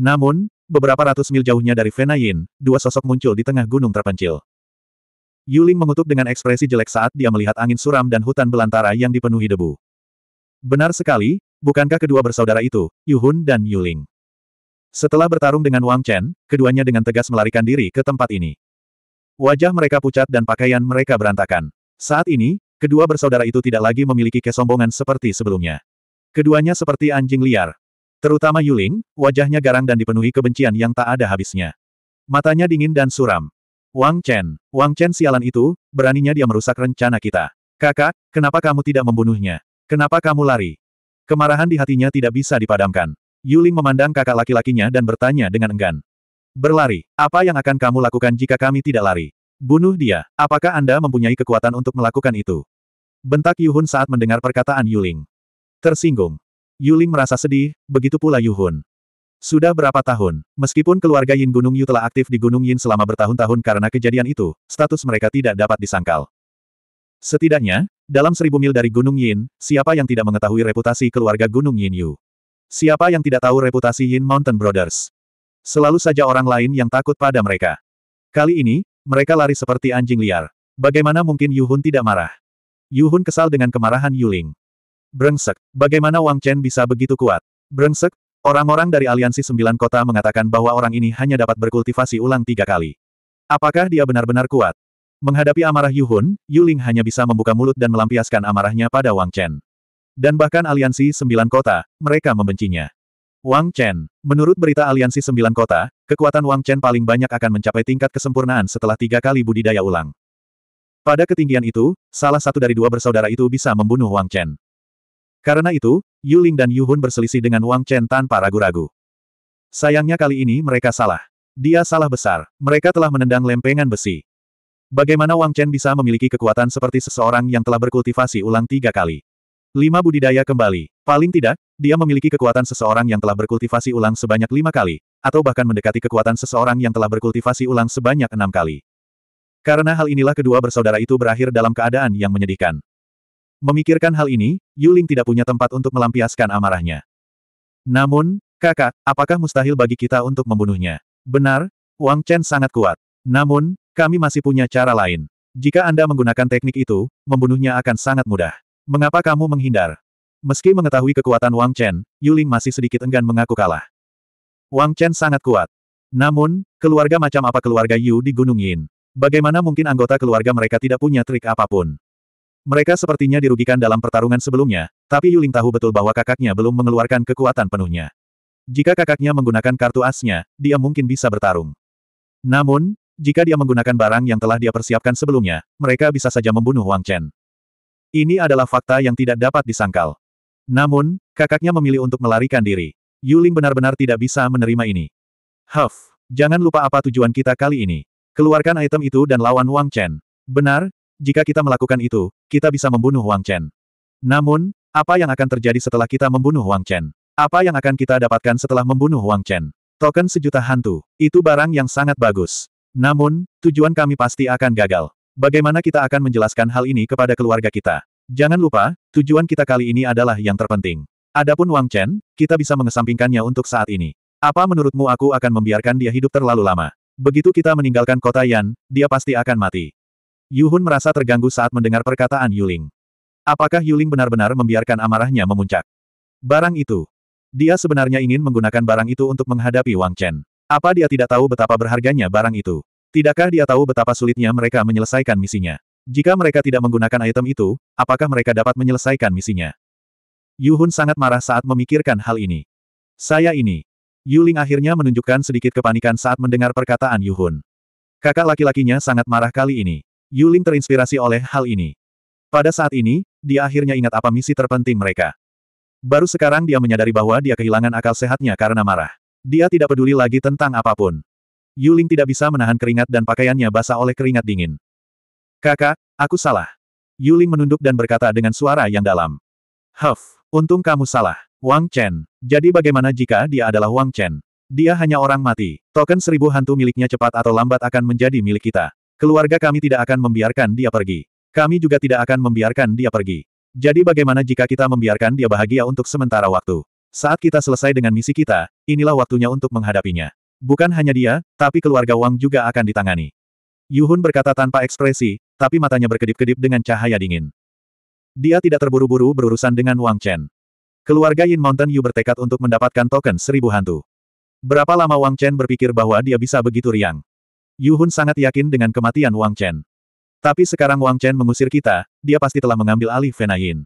Namun, beberapa ratus mil jauhnya dari Fenayin, dua sosok muncul di tengah gunung terpencil. Yuling mengutuk dengan ekspresi jelek saat dia melihat angin suram dan hutan belantara yang dipenuhi debu. Benar sekali, bukankah kedua bersaudara itu, Yuhun dan Yuling? Setelah bertarung dengan Wang Chen, keduanya dengan tegas melarikan diri ke tempat ini. Wajah mereka pucat dan pakaian mereka berantakan. Saat ini, kedua bersaudara itu tidak lagi memiliki kesombongan seperti sebelumnya. Keduanya seperti anjing liar. Terutama Yuling, wajahnya garang dan dipenuhi kebencian yang tak ada habisnya. Matanya dingin dan suram. Wang Chen, Wang Chen sialan itu, beraninya dia merusak rencana kita. Kakak, kenapa kamu tidak membunuhnya? Kenapa kamu lari? Kemarahan di hatinya tidak bisa dipadamkan. Yuling memandang kakak laki-lakinya dan bertanya dengan enggan. Berlari, apa yang akan kamu lakukan jika kami tidak lari? Bunuh dia, apakah Anda mempunyai kekuatan untuk melakukan itu? Bentak Yuhun saat mendengar perkataan Yuling. Tersinggung. Yuling merasa sedih, begitu pula Yuhun. Sudah berapa tahun, meskipun keluarga Yin Gunung Yu telah aktif di Gunung Yin selama bertahun-tahun karena kejadian itu, status mereka tidak dapat disangkal. Setidaknya, dalam seribu mil dari Gunung Yin, siapa yang tidak mengetahui reputasi keluarga Gunung Yin Yu? Siapa yang tidak tahu reputasi Yin Mountain Brothers? Selalu saja orang lain yang takut pada mereka. Kali ini, mereka lari seperti anjing liar. Bagaimana mungkin Yu Hun tidak marah? Yu Hun kesal dengan kemarahan Yuling. Brengsek, bagaimana Wang Chen bisa begitu kuat? Brengsek, orang-orang dari Aliansi Sembilan Kota mengatakan bahwa orang ini hanya dapat berkultivasi ulang tiga kali. Apakah dia benar-benar kuat? Menghadapi amarah Yu Hun, Yu Ling hanya bisa membuka mulut dan melampiaskan amarahnya pada Wang Chen. Dan bahkan aliansi sembilan kota, mereka membencinya. Wang Chen, menurut berita aliansi sembilan kota, kekuatan Wang Chen paling banyak akan mencapai tingkat kesempurnaan setelah tiga kali budidaya ulang. Pada ketinggian itu, salah satu dari dua bersaudara itu bisa membunuh Wang Chen. Karena itu, Yu Ling dan Yu Hun berselisih dengan Wang Chen tanpa ragu-ragu. Sayangnya kali ini mereka salah. Dia salah besar, mereka telah menendang lempengan besi. Bagaimana Wang Chen bisa memiliki kekuatan seperti seseorang yang telah berkultivasi ulang tiga kali? Lima budidaya kembali. Paling tidak, dia memiliki kekuatan seseorang yang telah berkultivasi ulang sebanyak lima kali, atau bahkan mendekati kekuatan seseorang yang telah berkultivasi ulang sebanyak enam kali. Karena hal inilah kedua bersaudara itu berakhir dalam keadaan yang menyedihkan. Memikirkan hal ini, Yuling tidak punya tempat untuk melampiaskan amarahnya. Namun, kakak, apakah mustahil bagi kita untuk membunuhnya? Benar, Wang Chen sangat kuat. Namun, kami masih punya cara lain. Jika Anda menggunakan teknik itu, membunuhnya akan sangat mudah. Mengapa kamu menghindar? Meski mengetahui kekuatan Wang Chen, Yuling masih sedikit enggan mengaku kalah. Wang Chen sangat kuat. Namun, keluarga macam apa keluarga Yu di Gunung Yin? Bagaimana mungkin anggota keluarga mereka tidak punya trik apapun? Mereka sepertinya dirugikan dalam pertarungan sebelumnya, tapi Yuling tahu betul bahwa kakaknya belum mengeluarkan kekuatan penuhnya. Jika kakaknya menggunakan kartu asnya, dia mungkin bisa bertarung. Namun, jika dia menggunakan barang yang telah dia persiapkan sebelumnya, mereka bisa saja membunuh Wang Chen. Ini adalah fakta yang tidak dapat disangkal. Namun, kakaknya memilih untuk melarikan diri. Yuling benar-benar tidak bisa menerima ini. Huff, jangan lupa apa tujuan kita kali ini. Keluarkan item itu dan lawan Wang Chen. Benar, jika kita melakukan itu, kita bisa membunuh Wang Chen. Namun, apa yang akan terjadi setelah kita membunuh Wang Chen? Apa yang akan kita dapatkan setelah membunuh Wang Chen? Token sejuta hantu, itu barang yang sangat bagus. Namun, tujuan kami pasti akan gagal. Bagaimana kita akan menjelaskan hal ini kepada keluarga kita? Jangan lupa, tujuan kita kali ini adalah yang terpenting. Adapun Wang Chen, kita bisa mengesampingkannya untuk saat ini. Apa menurutmu aku akan membiarkan dia hidup terlalu lama? Begitu kita meninggalkan kota Yan, dia pasti akan mati. Yuhun merasa terganggu saat mendengar perkataan Yuling. Apakah Yuling benar-benar membiarkan amarahnya memuncak? Barang itu. Dia sebenarnya ingin menggunakan barang itu untuk menghadapi Wang Chen. Apa dia tidak tahu betapa berharganya barang itu? Tidakkah dia tahu betapa sulitnya mereka menyelesaikan misinya? Jika mereka tidak menggunakan item itu, apakah mereka dapat menyelesaikan misinya? Yuhun sangat marah saat memikirkan hal ini. Saya ini. Yuling akhirnya menunjukkan sedikit kepanikan saat mendengar perkataan Yuhun. Kakak laki-lakinya sangat marah kali ini. Yuling terinspirasi oleh hal ini. Pada saat ini, dia akhirnya ingat apa misi terpenting mereka. Baru sekarang dia menyadari bahwa dia kehilangan akal sehatnya karena marah. Dia tidak peduli lagi tentang apapun. Yuling tidak bisa menahan keringat dan pakaiannya basah oleh keringat dingin. Kakak, aku salah. Yuling menunduk dan berkata dengan suara yang dalam. Huff, untung kamu salah. Wang Chen. Jadi bagaimana jika dia adalah Wang Chen? Dia hanya orang mati. Token seribu hantu miliknya cepat atau lambat akan menjadi milik kita. Keluarga kami tidak akan membiarkan dia pergi. Kami juga tidak akan membiarkan dia pergi. Jadi bagaimana jika kita membiarkan dia bahagia untuk sementara waktu? Saat kita selesai dengan misi kita, inilah waktunya untuk menghadapinya. Bukan hanya dia, tapi keluarga Wang juga akan ditangani. Yuhun berkata tanpa ekspresi, tapi matanya berkedip-kedip dengan cahaya dingin. Dia tidak terburu-buru berurusan dengan Wang Chen. Keluarga Yin Mountain Yu bertekad untuk mendapatkan token seribu hantu. Berapa lama Wang Chen berpikir bahwa dia bisa begitu riang? Yuhun sangat yakin dengan kematian Wang Chen. Tapi sekarang Wang Chen mengusir kita, dia pasti telah mengambil alih Yin.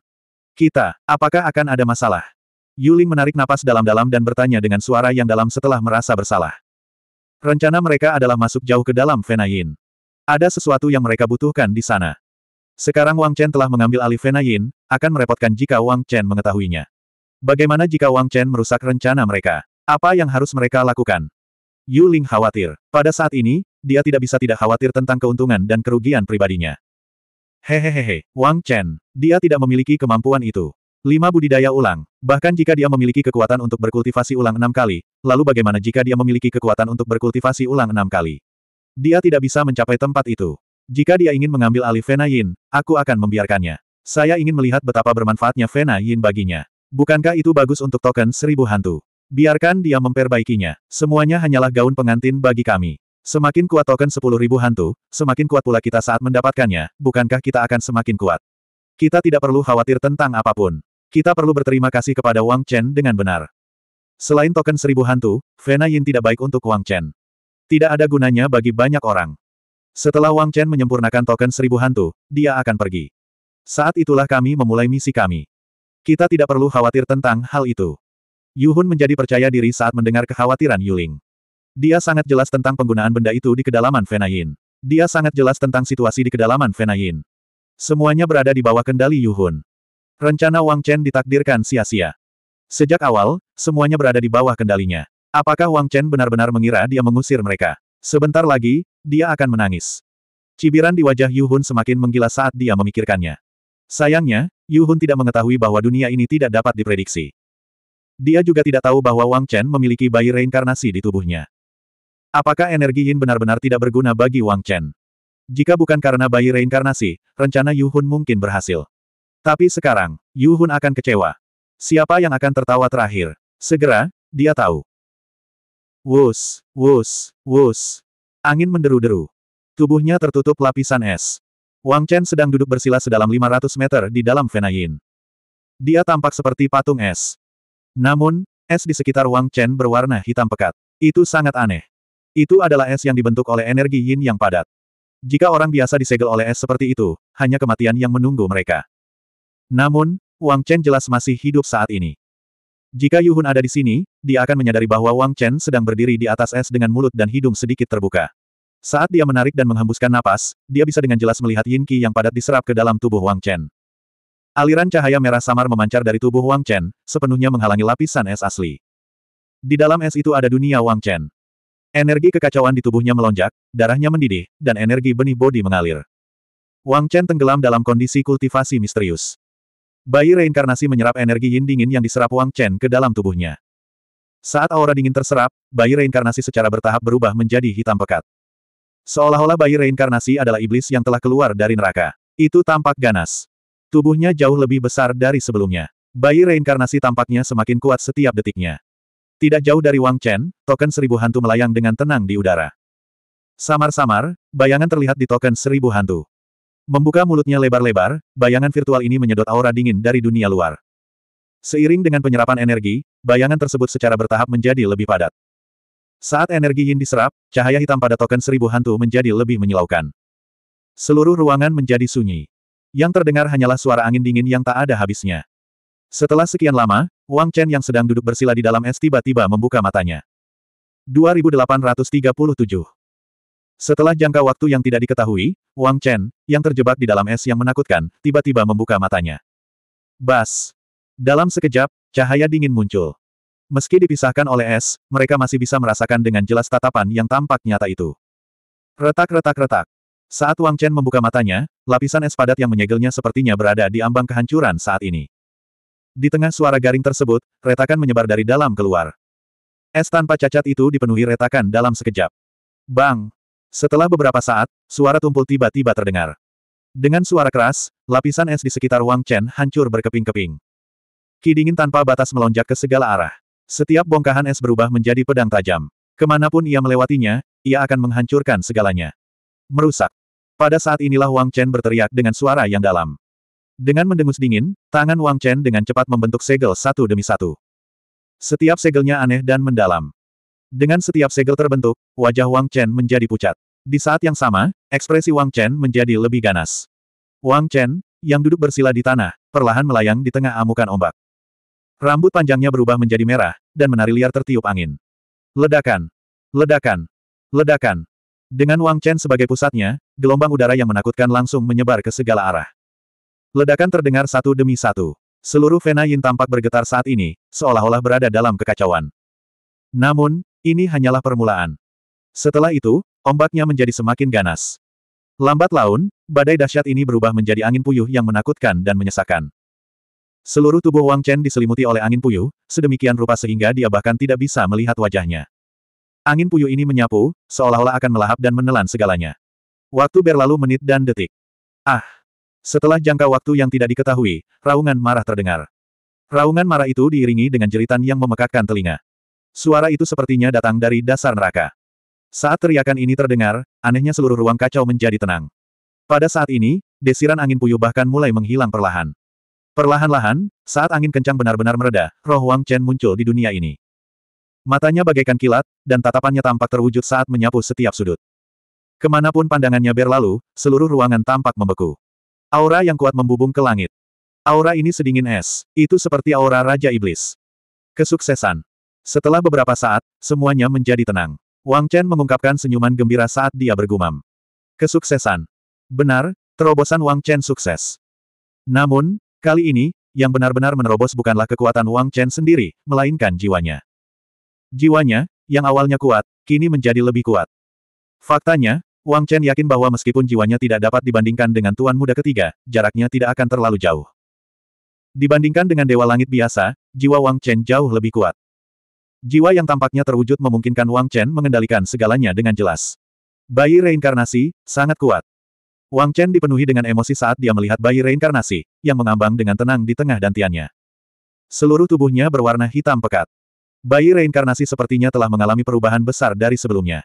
Kita, apakah akan ada masalah? Yuling menarik napas dalam-dalam dan bertanya dengan suara yang dalam setelah merasa bersalah. Rencana mereka adalah masuk jauh ke dalam Fenayin. Ada sesuatu yang mereka butuhkan di sana. Sekarang Wang Chen telah mengambil alih Fenayin, akan merepotkan jika Wang Chen mengetahuinya. Bagaimana jika Wang Chen merusak rencana mereka? Apa yang harus mereka lakukan? Yuling khawatir. Pada saat ini, dia tidak bisa tidak khawatir tentang keuntungan dan kerugian pribadinya. Hehehehe, Wang Chen, dia tidak memiliki kemampuan itu. Lima budidaya ulang. Bahkan jika dia memiliki kekuatan untuk berkultivasi ulang enam kali, lalu bagaimana jika dia memiliki kekuatan untuk berkultivasi ulang enam kali? Dia tidak bisa mencapai tempat itu. Jika dia ingin mengambil alih Vena Yin, aku akan membiarkannya. Saya ingin melihat betapa bermanfaatnya Vena Yin baginya. Bukankah itu bagus untuk token seribu hantu? Biarkan dia memperbaikinya. Semuanya hanyalah gaun pengantin bagi kami. Semakin kuat token sepuluh ribu hantu, semakin kuat pula kita saat mendapatkannya, bukankah kita akan semakin kuat? Kita tidak perlu khawatir tentang apapun. Kita perlu berterima kasih kepada Wang Chen dengan benar. Selain token seribu hantu, Vena Yin tidak baik untuk Wang Chen. Tidak ada gunanya bagi banyak orang. Setelah Wang Chen menyempurnakan token seribu hantu, dia akan pergi. Saat itulah kami memulai misi kami. Kita tidak perlu khawatir tentang hal itu. Yuhun menjadi percaya diri saat mendengar kekhawatiran Yuling. Dia sangat jelas tentang penggunaan benda itu di kedalaman Vena Yin. Dia sangat jelas tentang situasi di kedalaman Vena Yin. Semuanya berada di bawah kendali Yuhun. Rencana Wang Chen ditakdirkan sia-sia. Sejak awal, semuanya berada di bawah kendalinya. Apakah Wang Chen benar-benar mengira dia mengusir mereka? Sebentar lagi, dia akan menangis. Cibiran di wajah Yu Hun semakin menggila saat dia memikirkannya. Sayangnya, Yu Hun tidak mengetahui bahwa dunia ini tidak dapat diprediksi. Dia juga tidak tahu bahwa Wang Chen memiliki bayi reinkarnasi di tubuhnya. Apakah energi Yin benar-benar tidak berguna bagi Wang Chen? Jika bukan karena bayi reinkarnasi, rencana Yu Hun mungkin berhasil. Tapi sekarang, Yu Hun akan kecewa. Siapa yang akan tertawa terakhir? Segera, dia tahu. Wus, wus, wus. Angin menderu-deru. Tubuhnya tertutup lapisan es. Wang Chen sedang duduk bersila sedalam 500 meter di dalam vena Yin. Dia tampak seperti patung es. Namun, es di sekitar Wang Chen berwarna hitam pekat. Itu sangat aneh. Itu adalah es yang dibentuk oleh energi yin yang padat. Jika orang biasa disegel oleh es seperti itu, hanya kematian yang menunggu mereka. Namun, Wang Chen jelas masih hidup saat ini. Jika Yu Hun ada di sini, dia akan menyadari bahwa Wang Chen sedang berdiri di atas es dengan mulut dan hidung sedikit terbuka. Saat dia menarik dan menghembuskan napas, dia bisa dengan jelas melihat yin qi yang padat diserap ke dalam tubuh Wang Chen. Aliran cahaya merah samar memancar dari tubuh Wang Chen, sepenuhnya menghalangi lapisan es asli. Di dalam es itu ada dunia Wang Chen. Energi kekacauan di tubuhnya melonjak, darahnya mendidih, dan energi benih bodi mengalir. Wang Chen tenggelam dalam kondisi kultivasi misterius. Bayi reinkarnasi menyerap energi yin dingin yang diserap Wang Chen ke dalam tubuhnya. Saat aura dingin terserap, bayi reinkarnasi secara bertahap berubah menjadi hitam pekat. Seolah-olah bayi reinkarnasi adalah iblis yang telah keluar dari neraka. Itu tampak ganas. Tubuhnya jauh lebih besar dari sebelumnya. Bayi reinkarnasi tampaknya semakin kuat setiap detiknya. Tidak jauh dari Wang Chen, token seribu hantu melayang dengan tenang di udara. Samar-samar, bayangan terlihat di token seribu hantu. Membuka mulutnya lebar-lebar, bayangan virtual ini menyedot aura dingin dari dunia luar. Seiring dengan penyerapan energi, bayangan tersebut secara bertahap menjadi lebih padat. Saat energi yin diserap, cahaya hitam pada token seribu hantu menjadi lebih menyilaukan. Seluruh ruangan menjadi sunyi. Yang terdengar hanyalah suara angin dingin yang tak ada habisnya. Setelah sekian lama, Wang Chen yang sedang duduk bersila di dalam es tiba-tiba membuka matanya. 2837 setelah jangka waktu yang tidak diketahui, Wang Chen, yang terjebak di dalam es yang menakutkan, tiba-tiba membuka matanya. Bas! Dalam sekejap, cahaya dingin muncul. Meski dipisahkan oleh es, mereka masih bisa merasakan dengan jelas tatapan yang tampak nyata itu. Retak-retak-retak. Saat Wang Chen membuka matanya, lapisan es padat yang menyegelnya sepertinya berada di ambang kehancuran saat ini. Di tengah suara garing tersebut, retakan menyebar dari dalam keluar. Es tanpa cacat itu dipenuhi retakan dalam sekejap. Bang! Setelah beberapa saat, suara tumpul tiba-tiba terdengar. Dengan suara keras, lapisan es di sekitar Wang Chen hancur berkeping-keping. Ki dingin tanpa batas melonjak ke segala arah. Setiap bongkahan es berubah menjadi pedang tajam. Kemanapun ia melewatinya, ia akan menghancurkan segalanya. Merusak. Pada saat inilah Wang Chen berteriak dengan suara yang dalam. Dengan mendengus dingin, tangan Wang Chen dengan cepat membentuk segel satu demi satu. Setiap segelnya aneh dan mendalam. Dengan setiap segel terbentuk, wajah Wang Chen menjadi pucat. Di saat yang sama, ekspresi Wang Chen menjadi lebih ganas. Wang Chen, yang duduk bersila di tanah, perlahan melayang di tengah amukan ombak. Rambut panjangnya berubah menjadi merah, dan menari liar tertiup angin. Ledakan! Ledakan! Ledakan! Dengan Wang Chen sebagai pusatnya, gelombang udara yang menakutkan langsung menyebar ke segala arah. Ledakan terdengar satu demi satu. Seluruh Vena Yin tampak bergetar saat ini, seolah-olah berada dalam kekacauan. Namun, ini hanyalah permulaan. Setelah itu, Ombaknya menjadi semakin ganas. Lambat laun, badai dahsyat ini berubah menjadi angin puyuh yang menakutkan dan menyesakan. Seluruh tubuh Wang Chen diselimuti oleh angin puyuh, sedemikian rupa sehingga dia bahkan tidak bisa melihat wajahnya. Angin puyuh ini menyapu, seolah-olah akan melahap dan menelan segalanya. Waktu berlalu menit dan detik. Ah! Setelah jangka waktu yang tidak diketahui, raungan marah terdengar. Raungan marah itu diiringi dengan jeritan yang memekakkan telinga. Suara itu sepertinya datang dari dasar neraka. Saat teriakan ini terdengar, anehnya seluruh ruang kacau menjadi tenang. Pada saat ini, desiran angin puyuh bahkan mulai menghilang perlahan. Perlahan-lahan, saat angin kencang benar-benar mereda, roh Wang Chen muncul di dunia ini. Matanya bagaikan kilat, dan tatapannya tampak terwujud saat menyapu setiap sudut. Kemanapun pandangannya berlalu, seluruh ruangan tampak membeku. Aura yang kuat membubung ke langit. Aura ini sedingin es, itu seperti aura Raja Iblis. Kesuksesan. Setelah beberapa saat, semuanya menjadi tenang. Wang Chen mengungkapkan senyuman gembira saat dia bergumam. Kesuksesan. Benar, terobosan Wang Chen sukses. Namun, kali ini, yang benar-benar menerobos bukanlah kekuatan Wang Chen sendiri, melainkan jiwanya. Jiwanya, yang awalnya kuat, kini menjadi lebih kuat. Faktanya, Wang Chen yakin bahwa meskipun jiwanya tidak dapat dibandingkan dengan tuan muda ketiga, jaraknya tidak akan terlalu jauh. Dibandingkan dengan Dewa Langit biasa, jiwa Wang Chen jauh lebih kuat. Jiwa yang tampaknya terwujud memungkinkan Wang Chen mengendalikan segalanya dengan jelas. Bayi reinkarnasi, sangat kuat. Wang Chen dipenuhi dengan emosi saat dia melihat bayi reinkarnasi, yang mengambang dengan tenang di tengah dantiannya. Seluruh tubuhnya berwarna hitam pekat. Bayi reinkarnasi sepertinya telah mengalami perubahan besar dari sebelumnya.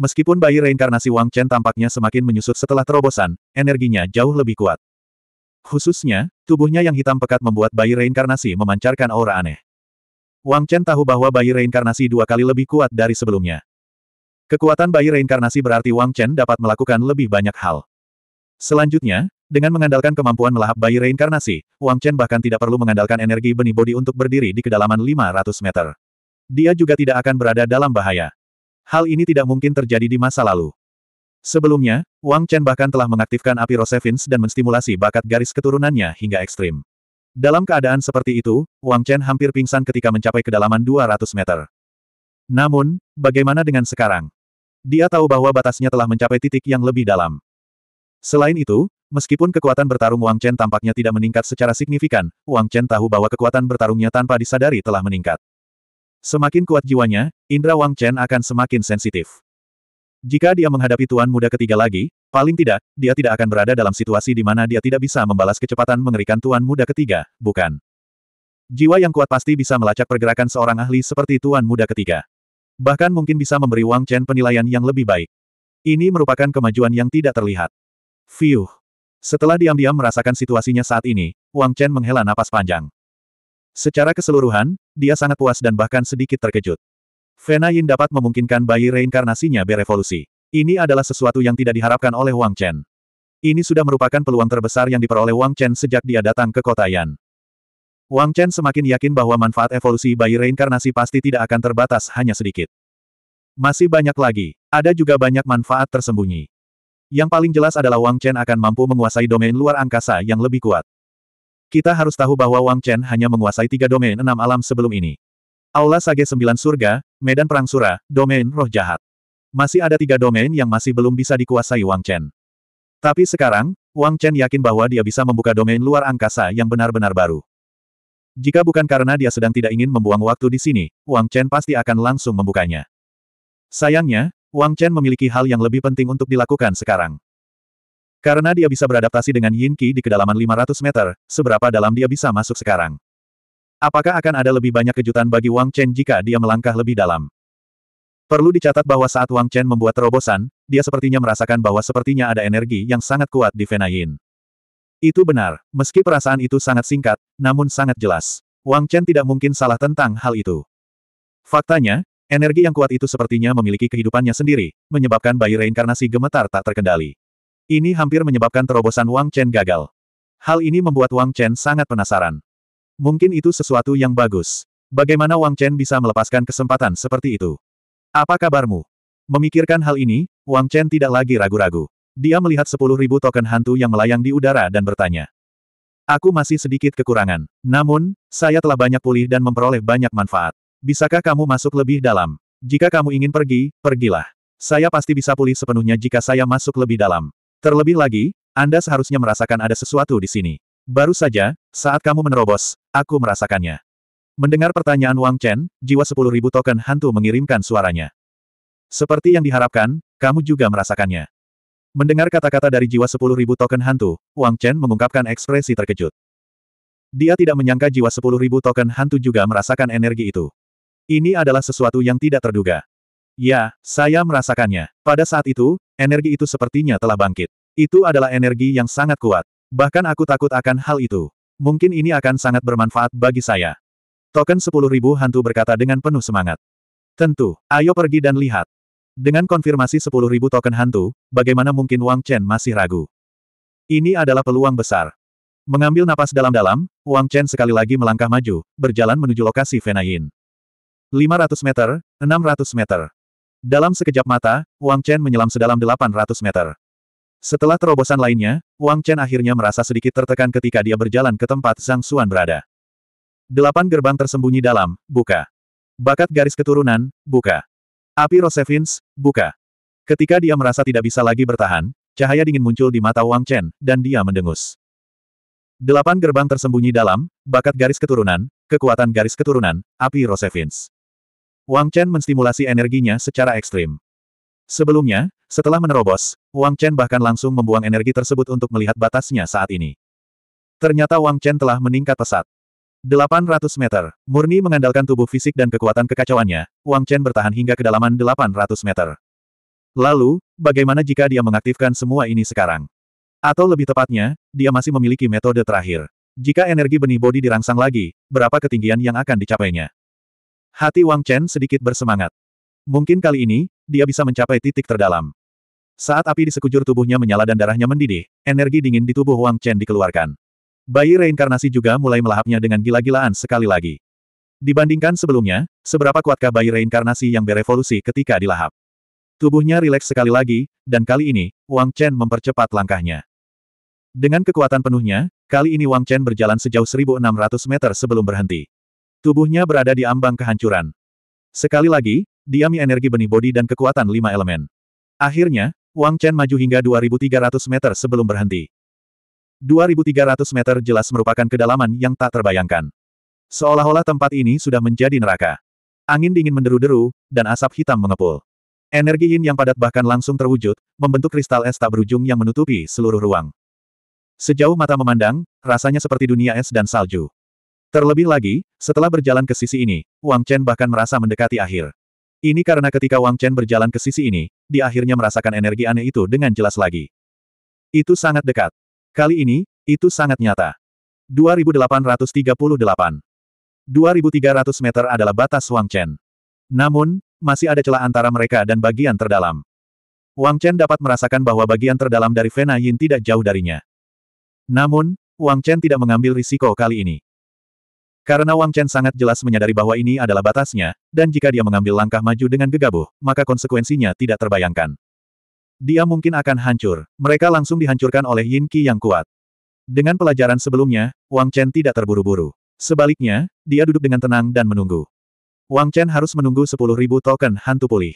Meskipun bayi reinkarnasi Wang Chen tampaknya semakin menyusut setelah terobosan, energinya jauh lebih kuat. Khususnya, tubuhnya yang hitam pekat membuat bayi reinkarnasi memancarkan aura aneh. Wang Chen tahu bahwa bayi reinkarnasi dua kali lebih kuat dari sebelumnya. Kekuatan bayi reinkarnasi berarti Wang Chen dapat melakukan lebih banyak hal. Selanjutnya, dengan mengandalkan kemampuan melahap bayi reinkarnasi, Wang Chen bahkan tidak perlu mengandalkan energi benih bodi untuk berdiri di kedalaman 500 meter. Dia juga tidak akan berada dalam bahaya. Hal ini tidak mungkin terjadi di masa lalu. Sebelumnya, Wang Chen bahkan telah mengaktifkan api Rosevins dan menstimulasi bakat garis keturunannya hingga ekstrim. Dalam keadaan seperti itu, Wang Chen hampir pingsan ketika mencapai kedalaman 200 meter. Namun, bagaimana dengan sekarang? Dia tahu bahwa batasnya telah mencapai titik yang lebih dalam. Selain itu, meskipun kekuatan bertarung Wang Chen tampaknya tidak meningkat secara signifikan, Wang Chen tahu bahwa kekuatan bertarungnya tanpa disadari telah meningkat. Semakin kuat jiwanya, indera Wang Chen akan semakin sensitif. Jika dia menghadapi tuan muda ketiga lagi, Paling tidak, dia tidak akan berada dalam situasi di mana dia tidak bisa membalas kecepatan mengerikan tuan muda ketiga, bukan? Jiwa yang kuat pasti bisa melacak pergerakan seorang ahli seperti tuan muda ketiga. Bahkan mungkin bisa memberi Wang Chen penilaian yang lebih baik. Ini merupakan kemajuan yang tidak terlihat. Fiuh. Setelah diam-diam merasakan situasinya saat ini, Wang Chen menghela napas panjang. Secara keseluruhan, dia sangat puas dan bahkan sedikit terkejut. Fena Yin dapat memungkinkan bayi reinkarnasinya berevolusi. Ini adalah sesuatu yang tidak diharapkan oleh Wang Chen. Ini sudah merupakan peluang terbesar yang diperoleh Wang Chen sejak dia datang ke kota Yan. Wang Chen semakin yakin bahwa manfaat evolusi bayi reinkarnasi pasti tidak akan terbatas hanya sedikit. Masih banyak lagi, ada juga banyak manfaat tersembunyi. Yang paling jelas adalah Wang Chen akan mampu menguasai domain luar angkasa yang lebih kuat. Kita harus tahu bahwa Wang Chen hanya menguasai tiga domain enam alam sebelum ini. Aula Sage Sembilan Surga, Medan Perang Sura, Domain Roh Jahat. Masih ada tiga domain yang masih belum bisa dikuasai Wang Chen. Tapi sekarang, Wang Chen yakin bahwa dia bisa membuka domain luar angkasa yang benar-benar baru. Jika bukan karena dia sedang tidak ingin membuang waktu di sini, Wang Chen pasti akan langsung membukanya. Sayangnya, Wang Chen memiliki hal yang lebih penting untuk dilakukan sekarang. Karena dia bisa beradaptasi dengan Yin Qi di kedalaman 500 meter, seberapa dalam dia bisa masuk sekarang. Apakah akan ada lebih banyak kejutan bagi Wang Chen jika dia melangkah lebih dalam? Perlu dicatat bahwa saat Wang Chen membuat terobosan, dia sepertinya merasakan bahwa sepertinya ada energi yang sangat kuat di Vena Yin. Itu benar, meski perasaan itu sangat singkat, namun sangat jelas. Wang Chen tidak mungkin salah tentang hal itu. Faktanya, energi yang kuat itu sepertinya memiliki kehidupannya sendiri, menyebabkan bayi reinkarnasi gemetar tak terkendali. Ini hampir menyebabkan terobosan Wang Chen gagal. Hal ini membuat Wang Chen sangat penasaran. Mungkin itu sesuatu yang bagus. Bagaimana Wang Chen bisa melepaskan kesempatan seperti itu? Apa kabarmu? Memikirkan hal ini, Wang Chen tidak lagi ragu-ragu. Dia melihat sepuluh ribu token hantu yang melayang di udara dan bertanya. Aku masih sedikit kekurangan. Namun, saya telah banyak pulih dan memperoleh banyak manfaat. Bisakah kamu masuk lebih dalam? Jika kamu ingin pergi, pergilah. Saya pasti bisa pulih sepenuhnya jika saya masuk lebih dalam. Terlebih lagi, Anda seharusnya merasakan ada sesuatu di sini. Baru saja, saat kamu menerobos, aku merasakannya. Mendengar pertanyaan Wang Chen, jiwa sepuluh ribu token hantu mengirimkan suaranya. Seperti yang diharapkan, kamu juga merasakannya. Mendengar kata-kata dari jiwa sepuluh ribu token hantu, Wang Chen mengungkapkan ekspresi terkejut. Dia tidak menyangka jiwa sepuluh ribu token hantu juga merasakan energi itu. Ini adalah sesuatu yang tidak terduga. Ya, saya merasakannya. Pada saat itu, energi itu sepertinya telah bangkit. Itu adalah energi yang sangat kuat. Bahkan aku takut akan hal itu. Mungkin ini akan sangat bermanfaat bagi saya. Token sepuluh ribu hantu berkata dengan penuh semangat. Tentu, ayo pergi dan lihat. Dengan konfirmasi sepuluh ribu token hantu, bagaimana mungkin Wang Chen masih ragu? Ini adalah peluang besar. Mengambil napas dalam-dalam, Wang Chen sekali lagi melangkah maju, berjalan menuju lokasi Venayin. 500 meter, 600 meter. Dalam sekejap mata, Wang Chen menyelam sedalam 800 meter. Setelah terobosan lainnya, Wang Chen akhirnya merasa sedikit tertekan ketika dia berjalan ke tempat Zhang Xuan berada. Delapan gerbang tersembunyi dalam, buka. Bakat garis keturunan, buka. Api Rosevins, buka. Ketika dia merasa tidak bisa lagi bertahan, cahaya dingin muncul di mata Wang Chen, dan dia mendengus. Delapan gerbang tersembunyi dalam, bakat garis keturunan, kekuatan garis keturunan, api Rosevins. Wang Chen menstimulasi energinya secara ekstrim. Sebelumnya, setelah menerobos, Wang Chen bahkan langsung membuang energi tersebut untuk melihat batasnya saat ini. Ternyata Wang Chen telah meningkat pesat. 800 meter. Murni mengandalkan tubuh fisik dan kekuatan kekacauannya, Wang Chen bertahan hingga kedalaman 800 meter. Lalu, bagaimana jika dia mengaktifkan semua ini sekarang? Atau lebih tepatnya, dia masih memiliki metode terakhir. Jika energi benih bodi dirangsang lagi, berapa ketinggian yang akan dicapainya? Hati Wang Chen sedikit bersemangat. Mungkin kali ini, dia bisa mencapai titik terdalam. Saat api di sekujur tubuhnya menyala dan darahnya mendidih, energi dingin di tubuh Wang Chen dikeluarkan. Bayi reinkarnasi juga mulai melahapnya dengan gila-gilaan sekali lagi. Dibandingkan sebelumnya, seberapa kuatkah bayi reinkarnasi yang berevolusi ketika dilahap? Tubuhnya rileks sekali lagi, dan kali ini, Wang Chen mempercepat langkahnya. Dengan kekuatan penuhnya, kali ini Wang Chen berjalan sejauh 1600 meter sebelum berhenti. Tubuhnya berada di ambang kehancuran. Sekali lagi, diami energi benih bodi dan kekuatan lima elemen. Akhirnya, Wang Chen maju hingga 2300 meter sebelum berhenti. 2300 meter jelas merupakan kedalaman yang tak terbayangkan. Seolah-olah tempat ini sudah menjadi neraka. Angin dingin menderu-deru, dan asap hitam mengepul. Energi yin yang padat bahkan langsung terwujud, membentuk kristal es tak berujung yang menutupi seluruh ruang. Sejauh mata memandang, rasanya seperti dunia es dan salju. Terlebih lagi, setelah berjalan ke sisi ini, Wang Chen bahkan merasa mendekati akhir. Ini karena ketika Wang Chen berjalan ke sisi ini, dia akhirnya merasakan energi aneh itu dengan jelas lagi. Itu sangat dekat. Kali ini, itu sangat nyata. 2838. 2300 meter adalah batas Wang Chen. Namun, masih ada celah antara mereka dan bagian terdalam. Wang Chen dapat merasakan bahwa bagian terdalam dari Vena Yin tidak jauh darinya. Namun, Wang Chen tidak mengambil risiko kali ini. Karena Wang Chen sangat jelas menyadari bahwa ini adalah batasnya, dan jika dia mengambil langkah maju dengan gegabah, maka konsekuensinya tidak terbayangkan dia mungkin akan hancur. Mereka langsung dihancurkan oleh Yin Qi yang kuat. Dengan pelajaran sebelumnya, Wang Chen tidak terburu-buru. Sebaliknya, dia duduk dengan tenang dan menunggu. Wang Chen harus menunggu 10.000 token hantu pulih.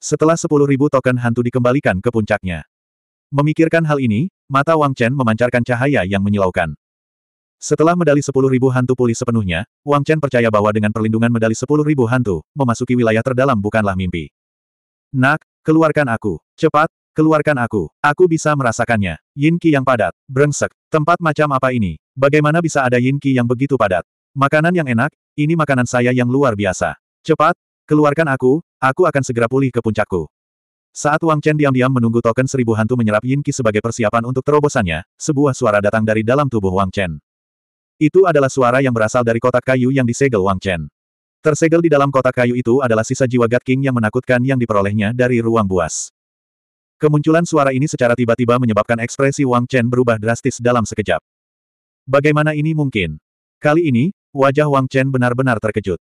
Setelah 10.000 token hantu dikembalikan ke puncaknya. Memikirkan hal ini, mata Wang Chen memancarkan cahaya yang menyilaukan. Setelah medali 10.000 hantu pulih sepenuhnya, Wang Chen percaya bahwa dengan perlindungan medali 10.000 hantu, memasuki wilayah terdalam bukanlah mimpi. Nak, Keluarkan aku. Cepat, keluarkan aku. Aku bisa merasakannya. Yin Qi yang padat. Brengsek. Tempat macam apa ini? Bagaimana bisa ada Yin Qi yang begitu padat? Makanan yang enak, ini makanan saya yang luar biasa. Cepat, keluarkan aku, aku akan segera pulih ke puncakku. Saat Wang Chen diam-diam menunggu token seribu hantu menyerap Yin Qi sebagai persiapan untuk terobosannya, sebuah suara datang dari dalam tubuh Wang Chen. Itu adalah suara yang berasal dari kotak kayu yang disegel Wang Chen. Tersegel di dalam kotak kayu itu adalah sisa jiwa God King yang menakutkan yang diperolehnya dari ruang buas. Kemunculan suara ini secara tiba-tiba menyebabkan ekspresi Wang Chen berubah drastis dalam sekejap. Bagaimana ini mungkin? Kali ini, wajah Wang Chen benar-benar terkejut.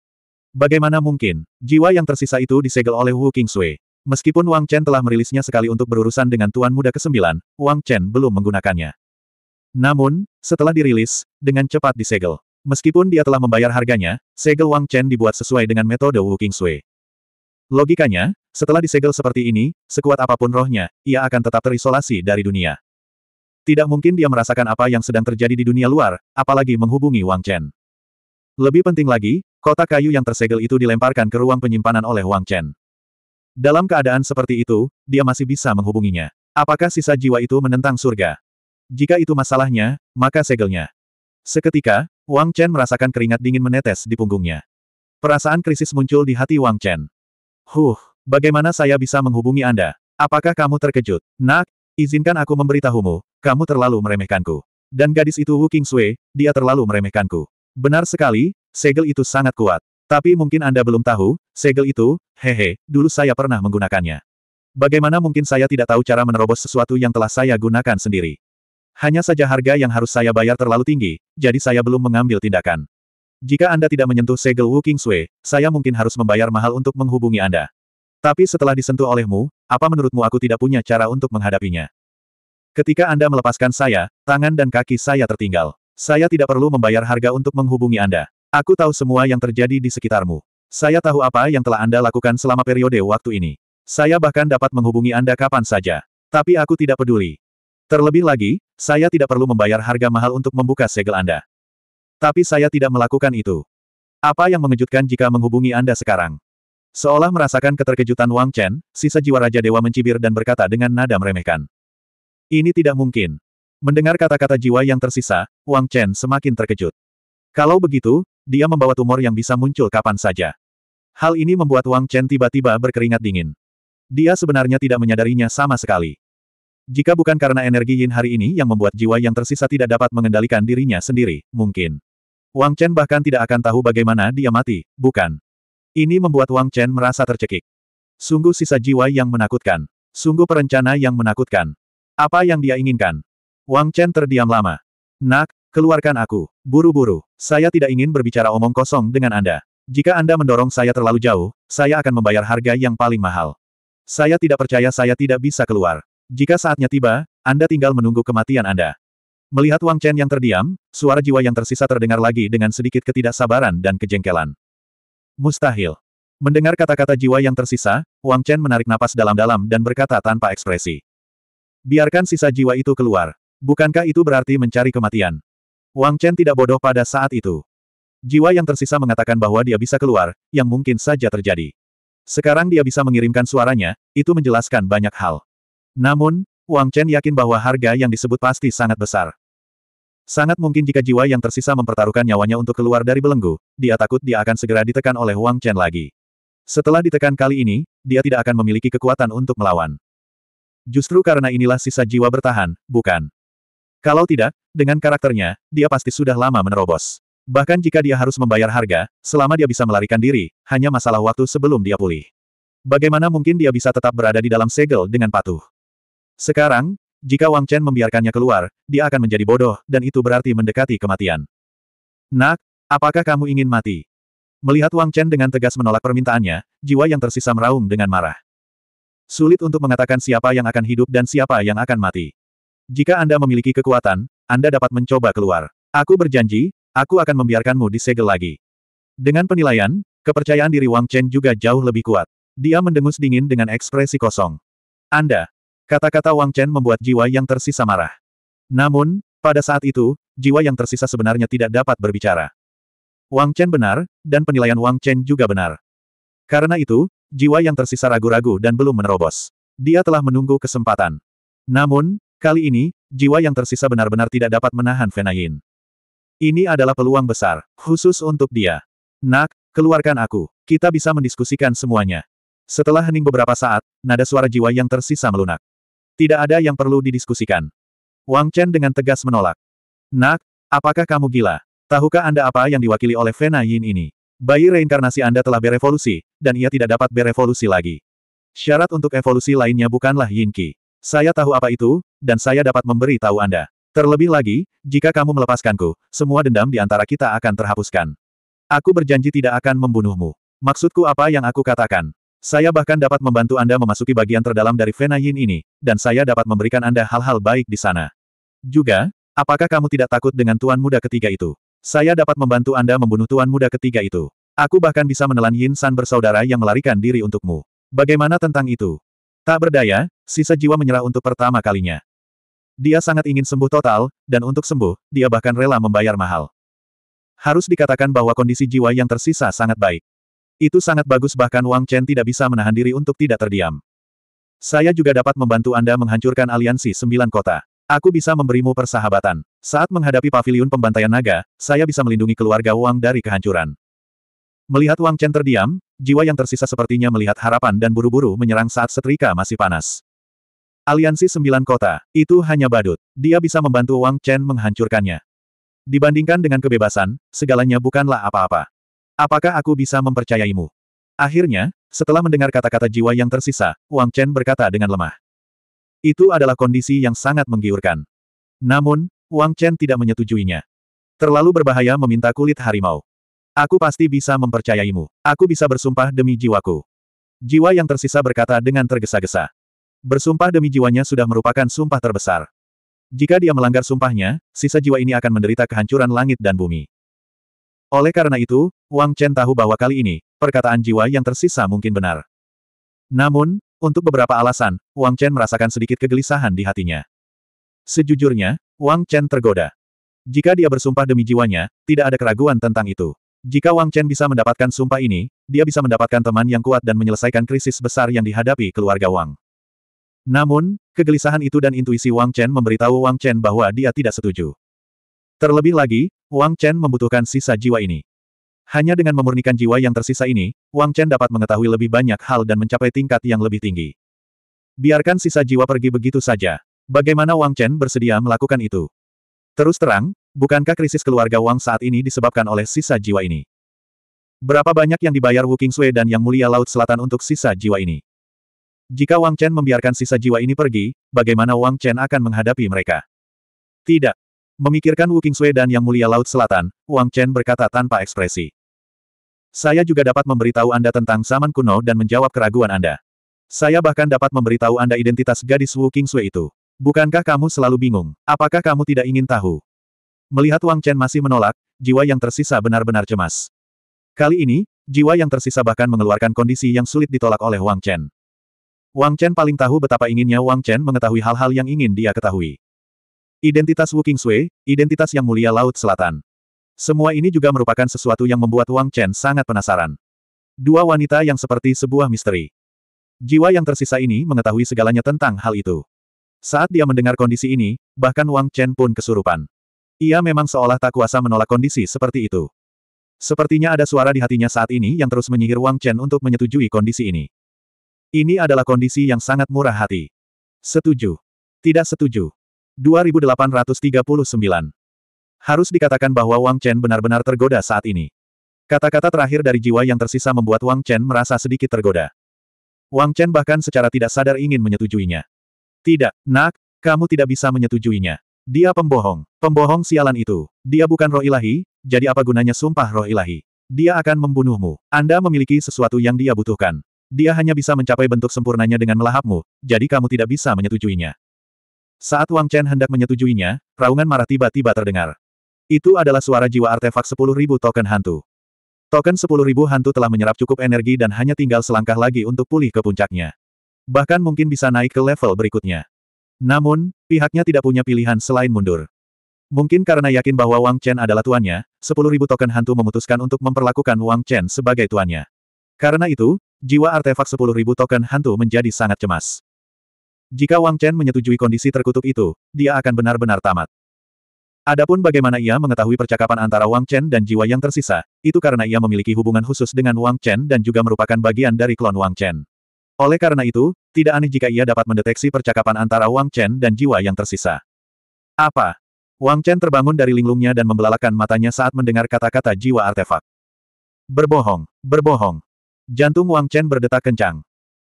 Bagaimana mungkin, jiwa yang tersisa itu disegel oleh Wu Qingsui. Meskipun Wang Chen telah merilisnya sekali untuk berurusan dengan Tuan Muda ke-9, Wang Chen belum menggunakannya. Namun, setelah dirilis, dengan cepat disegel. Meskipun dia telah membayar harganya, segel Wang Chen dibuat sesuai dengan metode Wu King Sui. Logikanya, setelah disegel seperti ini, sekuat apapun rohnya, ia akan tetap terisolasi dari dunia. Tidak mungkin dia merasakan apa yang sedang terjadi di dunia luar, apalagi menghubungi Wang Chen. Lebih penting lagi, kotak kayu yang tersegel itu dilemparkan ke ruang penyimpanan oleh Wang Chen. Dalam keadaan seperti itu, dia masih bisa menghubunginya. Apakah sisa jiwa itu menentang surga? Jika itu masalahnya, maka segelnya. Seketika, Wang Chen merasakan keringat dingin menetes di punggungnya. Perasaan krisis muncul di hati Wang Chen. Huh, bagaimana saya bisa menghubungi Anda? Apakah kamu terkejut? Nak, izinkan aku memberitahumu, kamu terlalu meremehkanku. Dan gadis itu Wu King Sui, dia terlalu meremehkanku. Benar sekali, segel itu sangat kuat. Tapi mungkin Anda belum tahu, segel itu, hehe, dulu saya pernah menggunakannya. Bagaimana mungkin saya tidak tahu cara menerobos sesuatu yang telah saya gunakan sendiri? Hanya saja harga yang harus saya bayar terlalu tinggi, jadi saya belum mengambil tindakan. Jika Anda tidak menyentuh segel Wu King Sui, saya mungkin harus membayar mahal untuk menghubungi Anda. Tapi setelah disentuh olehmu, apa menurutmu aku tidak punya cara untuk menghadapinya? Ketika Anda melepaskan saya, tangan dan kaki saya tertinggal. Saya tidak perlu membayar harga untuk menghubungi Anda. Aku tahu semua yang terjadi di sekitarmu. Saya tahu apa yang telah Anda lakukan selama periode waktu ini. Saya bahkan dapat menghubungi Anda kapan saja. Tapi aku tidak peduli. Terlebih lagi, saya tidak perlu membayar harga mahal untuk membuka segel Anda. Tapi saya tidak melakukan itu. Apa yang mengejutkan jika menghubungi Anda sekarang? Seolah merasakan keterkejutan Wang Chen, sisa jiwa Raja Dewa mencibir dan berkata dengan nada meremehkan. Ini tidak mungkin. Mendengar kata-kata jiwa yang tersisa, Wang Chen semakin terkejut. Kalau begitu, dia membawa tumor yang bisa muncul kapan saja. Hal ini membuat Wang Chen tiba-tiba berkeringat dingin. Dia sebenarnya tidak menyadarinya sama sekali. Jika bukan karena energi yin hari ini yang membuat jiwa yang tersisa tidak dapat mengendalikan dirinya sendiri, mungkin. Wang Chen bahkan tidak akan tahu bagaimana dia mati, bukan? Ini membuat Wang Chen merasa tercekik. Sungguh sisa jiwa yang menakutkan. Sungguh perencana yang menakutkan. Apa yang dia inginkan? Wang Chen terdiam lama. Nak, keluarkan aku. Buru-buru, saya tidak ingin berbicara omong kosong dengan Anda. Jika Anda mendorong saya terlalu jauh, saya akan membayar harga yang paling mahal. Saya tidak percaya saya tidak bisa keluar. Jika saatnya tiba, Anda tinggal menunggu kematian Anda. Melihat Wang Chen yang terdiam, suara jiwa yang tersisa terdengar lagi dengan sedikit ketidaksabaran dan kejengkelan. Mustahil. Mendengar kata-kata jiwa yang tersisa, Wang Chen menarik napas dalam-dalam dan berkata tanpa ekspresi. Biarkan sisa jiwa itu keluar. Bukankah itu berarti mencari kematian? Wang Chen tidak bodoh pada saat itu. Jiwa yang tersisa mengatakan bahwa dia bisa keluar, yang mungkin saja terjadi. Sekarang dia bisa mengirimkan suaranya, itu menjelaskan banyak hal. Namun, Wang Chen yakin bahwa harga yang disebut pasti sangat besar. Sangat mungkin jika jiwa yang tersisa mempertaruhkan nyawanya untuk keluar dari belenggu, dia takut dia akan segera ditekan oleh Wang Chen lagi. Setelah ditekan kali ini, dia tidak akan memiliki kekuatan untuk melawan. Justru karena inilah sisa jiwa bertahan, bukan? Kalau tidak, dengan karakternya, dia pasti sudah lama menerobos. Bahkan jika dia harus membayar harga, selama dia bisa melarikan diri, hanya masalah waktu sebelum dia pulih. Bagaimana mungkin dia bisa tetap berada di dalam segel dengan patuh? Sekarang, jika Wang Chen membiarkannya keluar, dia akan menjadi bodoh, dan itu berarti mendekati kematian. Nak, apakah kamu ingin mati? Melihat Wang Chen dengan tegas menolak permintaannya, jiwa yang tersisa meraung dengan marah. Sulit untuk mengatakan siapa yang akan hidup dan siapa yang akan mati. Jika Anda memiliki kekuatan, Anda dapat mencoba keluar. Aku berjanji, aku akan membiarkanmu disegel lagi. Dengan penilaian, kepercayaan diri Wang Chen juga jauh lebih kuat. Dia mendengus dingin dengan ekspresi kosong. Anda, Kata-kata Wang Chen membuat jiwa yang tersisa marah. Namun, pada saat itu, jiwa yang tersisa sebenarnya tidak dapat berbicara. Wang Chen benar, dan penilaian Wang Chen juga benar. Karena itu, jiwa yang tersisa ragu-ragu dan belum menerobos. Dia telah menunggu kesempatan. Namun, kali ini, jiwa yang tersisa benar-benar tidak dapat menahan Fenayin. Ini adalah peluang besar, khusus untuk dia. Nak, keluarkan aku. Kita bisa mendiskusikan semuanya. Setelah hening beberapa saat, nada suara jiwa yang tersisa melunak. Tidak ada yang perlu didiskusikan. Wang Chen dengan tegas menolak. Nak, apakah kamu gila? Tahukah Anda apa yang diwakili oleh Fena Yin ini? Bayi reinkarnasi Anda telah berevolusi, dan ia tidak dapat berevolusi lagi. Syarat untuk evolusi lainnya bukanlah Yin Qi. Saya tahu apa itu, dan saya dapat memberi tahu Anda. Terlebih lagi, jika kamu melepaskanku, semua dendam di antara kita akan terhapuskan. Aku berjanji tidak akan membunuhmu. Maksudku apa yang aku katakan? Saya bahkan dapat membantu Anda memasuki bagian terdalam dari Vena Yin ini, dan saya dapat memberikan Anda hal-hal baik di sana. Juga, apakah kamu tidak takut dengan Tuan Muda ketiga itu? Saya dapat membantu Anda membunuh Tuan Muda ketiga itu. Aku bahkan bisa menelan Yin San bersaudara yang melarikan diri untukmu. Bagaimana tentang itu? Tak berdaya, sisa jiwa menyerah untuk pertama kalinya. Dia sangat ingin sembuh total, dan untuk sembuh, dia bahkan rela membayar mahal. Harus dikatakan bahwa kondisi jiwa yang tersisa sangat baik. Itu sangat bagus bahkan Wang Chen tidak bisa menahan diri untuk tidak terdiam. Saya juga dapat membantu Anda menghancurkan aliansi sembilan kota. Aku bisa memberimu persahabatan. Saat menghadapi pavilion pembantaian naga, saya bisa melindungi keluarga Wang dari kehancuran. Melihat Wang Chen terdiam, jiwa yang tersisa sepertinya melihat harapan dan buru-buru menyerang saat setrika masih panas. Aliansi sembilan kota, itu hanya badut. Dia bisa membantu Wang Chen menghancurkannya. Dibandingkan dengan kebebasan, segalanya bukanlah apa-apa. Apakah aku bisa mempercayaimu? Akhirnya, setelah mendengar kata-kata jiwa yang tersisa, Wang Chen berkata dengan lemah. Itu adalah kondisi yang sangat menggiurkan. Namun, Wang Chen tidak menyetujuinya. Terlalu berbahaya meminta kulit harimau. Aku pasti bisa mempercayaimu. Aku bisa bersumpah demi jiwaku. Jiwa yang tersisa berkata dengan tergesa-gesa. Bersumpah demi jiwanya sudah merupakan sumpah terbesar. Jika dia melanggar sumpahnya, sisa jiwa ini akan menderita kehancuran langit dan bumi. Oleh karena itu, Wang Chen tahu bahwa kali ini, perkataan jiwa yang tersisa mungkin benar. Namun, untuk beberapa alasan, Wang Chen merasakan sedikit kegelisahan di hatinya. Sejujurnya, Wang Chen tergoda. Jika dia bersumpah demi jiwanya, tidak ada keraguan tentang itu. Jika Wang Chen bisa mendapatkan sumpah ini, dia bisa mendapatkan teman yang kuat dan menyelesaikan krisis besar yang dihadapi keluarga Wang. Namun, kegelisahan itu dan intuisi Wang Chen memberitahu Wang Chen bahwa dia tidak setuju. Terlebih lagi, Wang Chen membutuhkan sisa jiwa ini. Hanya dengan memurnikan jiwa yang tersisa ini, Wang Chen dapat mengetahui lebih banyak hal dan mencapai tingkat yang lebih tinggi. Biarkan sisa jiwa pergi begitu saja. Bagaimana Wang Chen bersedia melakukan itu? Terus terang, bukankah krisis keluarga Wang saat ini disebabkan oleh sisa jiwa ini? Berapa banyak yang dibayar Wu Qingzue dan Yang Mulia Laut Selatan untuk sisa jiwa ini? Jika Wang Chen membiarkan sisa jiwa ini pergi, bagaimana Wang Chen akan menghadapi mereka? Tidak, Memikirkan Wu Qingxue dan Yang Mulia Laut Selatan, Wang Chen berkata tanpa ekspresi. Saya juga dapat memberitahu Anda tentang zaman kuno dan menjawab keraguan Anda. Saya bahkan dapat memberitahu Anda identitas gadis Wu Qingxue itu. Bukankah kamu selalu bingung? Apakah kamu tidak ingin tahu? Melihat Wang Chen masih menolak, jiwa yang tersisa benar-benar cemas. Kali ini, jiwa yang tersisa bahkan mengeluarkan kondisi yang sulit ditolak oleh Wang Chen. Wang Chen paling tahu betapa inginnya Wang Chen mengetahui hal-hal yang ingin dia ketahui. Identitas Wu Sui, identitas yang mulia Laut Selatan. Semua ini juga merupakan sesuatu yang membuat Wang Chen sangat penasaran. Dua wanita yang seperti sebuah misteri. Jiwa yang tersisa ini mengetahui segalanya tentang hal itu. Saat dia mendengar kondisi ini, bahkan Wang Chen pun kesurupan. Ia memang seolah tak kuasa menolak kondisi seperti itu. Sepertinya ada suara di hatinya saat ini yang terus menyihir Wang Chen untuk menyetujui kondisi ini. Ini adalah kondisi yang sangat murah hati. Setuju. Tidak setuju. 2839. Harus dikatakan bahwa Wang Chen benar-benar tergoda saat ini. Kata-kata terakhir dari jiwa yang tersisa membuat Wang Chen merasa sedikit tergoda. Wang Chen bahkan secara tidak sadar ingin menyetujuinya. Tidak, nak, kamu tidak bisa menyetujuinya. Dia pembohong. Pembohong sialan itu. Dia bukan roh ilahi, jadi apa gunanya sumpah roh ilahi? Dia akan membunuhmu. Anda memiliki sesuatu yang dia butuhkan. Dia hanya bisa mencapai bentuk sempurnanya dengan melahapmu, jadi kamu tidak bisa menyetujuinya. Saat Wang Chen hendak menyetujuinya, raungan marah tiba-tiba terdengar. Itu adalah suara jiwa artefak 10.000 token hantu. Token 10.000 hantu telah menyerap cukup energi dan hanya tinggal selangkah lagi untuk pulih ke puncaknya. Bahkan mungkin bisa naik ke level berikutnya. Namun, pihaknya tidak punya pilihan selain mundur. Mungkin karena yakin bahwa Wang Chen adalah tuannya, 10.000 token hantu memutuskan untuk memperlakukan Wang Chen sebagai tuannya. Karena itu, jiwa artefak 10.000 token hantu menjadi sangat cemas. Jika Wang Chen menyetujui kondisi terkutuk itu, dia akan benar-benar tamat. Adapun bagaimana ia mengetahui percakapan antara Wang Chen dan jiwa yang tersisa, itu karena ia memiliki hubungan khusus dengan Wang Chen dan juga merupakan bagian dari klon Wang Chen. Oleh karena itu, tidak aneh jika ia dapat mendeteksi percakapan antara Wang Chen dan jiwa yang tersisa. Apa? Wang Chen terbangun dari linglungnya dan membelalakan matanya saat mendengar kata-kata jiwa artefak. Berbohong, berbohong. Jantung Wang Chen berdetak kencang.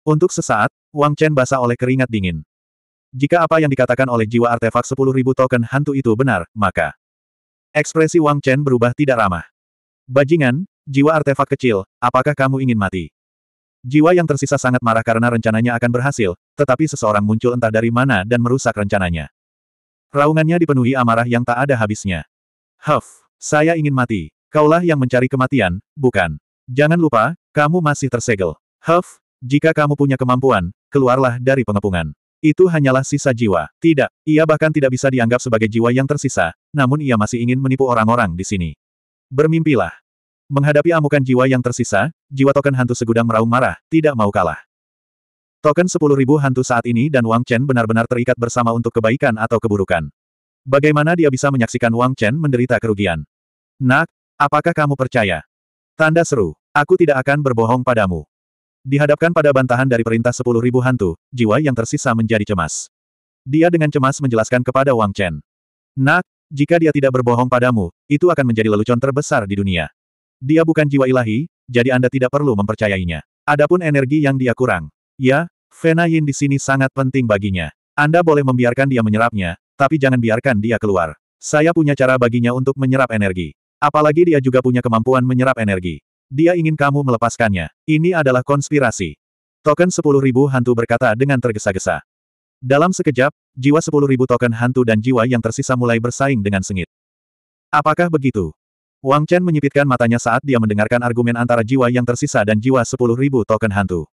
Untuk sesaat, Wang Chen basah oleh keringat dingin. Jika apa yang dikatakan oleh jiwa artefak 10.000 token hantu itu benar, maka... Ekspresi Wang Chen berubah tidak ramah. Bajingan, jiwa artefak kecil, apakah kamu ingin mati? Jiwa yang tersisa sangat marah karena rencananya akan berhasil, tetapi seseorang muncul entah dari mana dan merusak rencananya. Raungannya dipenuhi amarah yang tak ada habisnya. Huff, saya ingin mati. Kaulah yang mencari kematian, bukan. Jangan lupa, kamu masih tersegel. Huff, jika kamu punya kemampuan, keluarlah dari pengepungan. Itu hanyalah sisa jiwa. Tidak, ia bahkan tidak bisa dianggap sebagai jiwa yang tersisa, namun ia masih ingin menipu orang-orang di sini. Bermimpilah. Menghadapi amukan jiwa yang tersisa, jiwa token hantu segudang meraung marah, tidak mau kalah. Token 10.000 hantu saat ini dan Wang Chen benar-benar terikat bersama untuk kebaikan atau keburukan. Bagaimana dia bisa menyaksikan Wang Chen menderita kerugian? Nak, apakah kamu percaya? Tanda seru, aku tidak akan berbohong padamu. Dihadapkan pada bantahan dari perintah sepuluh ribu hantu, jiwa yang tersisa menjadi cemas. Dia dengan cemas menjelaskan kepada Wang Chen. Nak, jika dia tidak berbohong padamu, itu akan menjadi lelucon terbesar di dunia. Dia bukan jiwa ilahi, jadi Anda tidak perlu mempercayainya. Adapun energi yang dia kurang. Ya, Fena Yin di sini sangat penting baginya. Anda boleh membiarkan dia menyerapnya, tapi jangan biarkan dia keluar. Saya punya cara baginya untuk menyerap energi. Apalagi dia juga punya kemampuan menyerap energi. Dia ingin kamu melepaskannya. Ini adalah konspirasi. Token 10.000 hantu berkata dengan tergesa-gesa. Dalam sekejap, jiwa 10.000 token hantu dan jiwa yang tersisa mulai bersaing dengan sengit. Apakah begitu? Wang Chen menyipitkan matanya saat dia mendengarkan argumen antara jiwa yang tersisa dan jiwa 10.000 token hantu.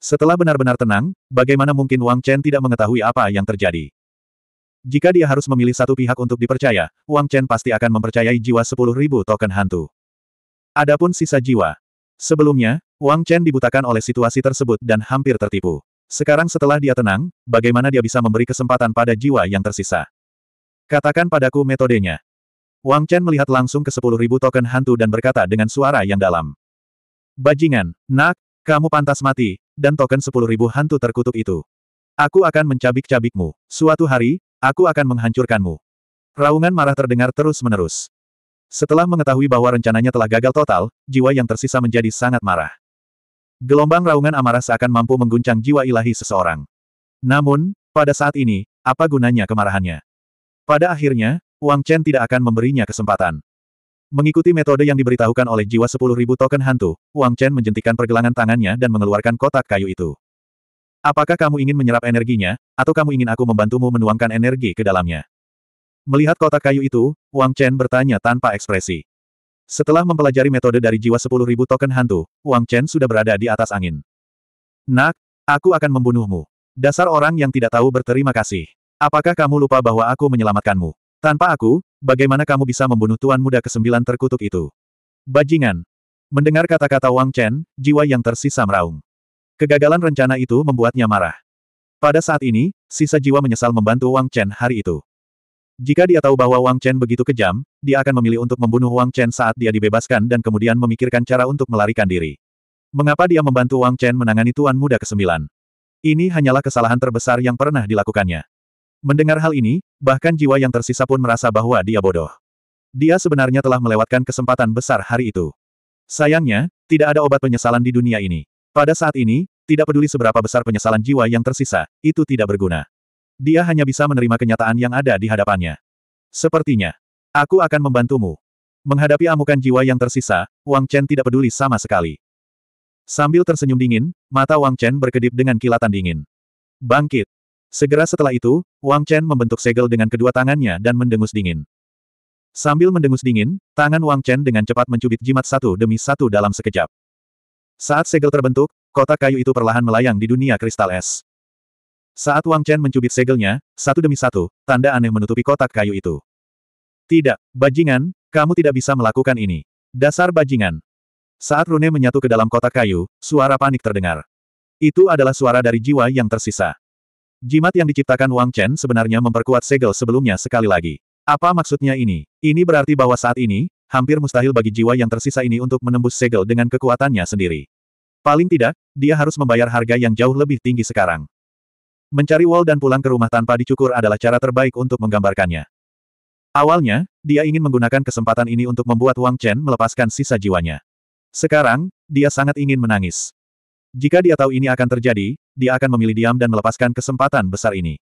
Setelah benar-benar tenang, bagaimana mungkin Wang Chen tidak mengetahui apa yang terjadi? Jika dia harus memilih satu pihak untuk dipercaya, Wang Chen pasti akan mempercayai jiwa 10.000 token hantu. Adapun sisa jiwa. Sebelumnya, Wang Chen dibutakan oleh situasi tersebut dan hampir tertipu. Sekarang setelah dia tenang, bagaimana dia bisa memberi kesempatan pada jiwa yang tersisa? Katakan padaku metodenya. Wang Chen melihat langsung ke sepuluh ribu token hantu dan berkata dengan suara yang dalam. Bajingan, nak, kamu pantas mati, dan token sepuluh ribu hantu terkutuk itu. Aku akan mencabik-cabikmu. Suatu hari, aku akan menghancurkanmu. Raungan marah terdengar terus-menerus. Setelah mengetahui bahwa rencananya telah gagal total, jiwa yang tersisa menjadi sangat marah. Gelombang raungan amarah seakan mampu mengguncang jiwa ilahi seseorang. Namun, pada saat ini, apa gunanya kemarahannya? Pada akhirnya, Wang Chen tidak akan memberinya kesempatan. Mengikuti metode yang diberitahukan oleh jiwa 10.000 token hantu, Wang Chen menjentikan pergelangan tangannya dan mengeluarkan kotak kayu itu. Apakah kamu ingin menyerap energinya, atau kamu ingin aku membantumu menuangkan energi ke dalamnya? Melihat kotak kayu itu, Wang Chen bertanya tanpa ekspresi. Setelah mempelajari metode dari jiwa 10.000 token hantu, Wang Chen sudah berada di atas angin. Nak, aku akan membunuhmu. Dasar orang yang tidak tahu berterima kasih. Apakah kamu lupa bahwa aku menyelamatkanmu? Tanpa aku, bagaimana kamu bisa membunuh tuan muda kesembilan terkutuk itu? Bajingan. Mendengar kata-kata Wang Chen, jiwa yang tersisa meraung. Kegagalan rencana itu membuatnya marah. Pada saat ini, sisa jiwa menyesal membantu Wang Chen hari itu. Jika dia tahu bahwa Wang Chen begitu kejam, dia akan memilih untuk membunuh Wang Chen saat dia dibebaskan dan kemudian memikirkan cara untuk melarikan diri. Mengapa dia membantu Wang Chen menangani Tuan Muda ke-9? Ini hanyalah kesalahan terbesar yang pernah dilakukannya. Mendengar hal ini, bahkan jiwa yang tersisa pun merasa bahwa dia bodoh. Dia sebenarnya telah melewatkan kesempatan besar hari itu. Sayangnya, tidak ada obat penyesalan di dunia ini. Pada saat ini, tidak peduli seberapa besar penyesalan jiwa yang tersisa, itu tidak berguna. Dia hanya bisa menerima kenyataan yang ada di hadapannya. Sepertinya, aku akan membantumu. Menghadapi amukan jiwa yang tersisa, Wang Chen tidak peduli sama sekali. Sambil tersenyum dingin, mata Wang Chen berkedip dengan kilatan dingin. Bangkit! Segera setelah itu, Wang Chen membentuk segel dengan kedua tangannya dan mendengus dingin. Sambil mendengus dingin, tangan Wang Chen dengan cepat mencubit jimat satu demi satu dalam sekejap. Saat segel terbentuk, kotak kayu itu perlahan melayang di dunia kristal es. Saat Wang Chen mencubit segelnya, satu demi satu, tanda aneh menutupi kotak kayu itu. Tidak, bajingan, kamu tidak bisa melakukan ini. Dasar bajingan. Saat Rune menyatu ke dalam kotak kayu, suara panik terdengar. Itu adalah suara dari jiwa yang tersisa. Jimat yang diciptakan Wang Chen sebenarnya memperkuat segel sebelumnya sekali lagi. Apa maksudnya ini? Ini berarti bahwa saat ini, hampir mustahil bagi jiwa yang tersisa ini untuk menembus segel dengan kekuatannya sendiri. Paling tidak, dia harus membayar harga yang jauh lebih tinggi sekarang. Mencari Wall dan pulang ke rumah tanpa dicukur adalah cara terbaik untuk menggambarkannya. Awalnya, dia ingin menggunakan kesempatan ini untuk membuat Wang Chen melepaskan sisa jiwanya. Sekarang, dia sangat ingin menangis. Jika dia tahu ini akan terjadi, dia akan memilih diam dan melepaskan kesempatan besar ini.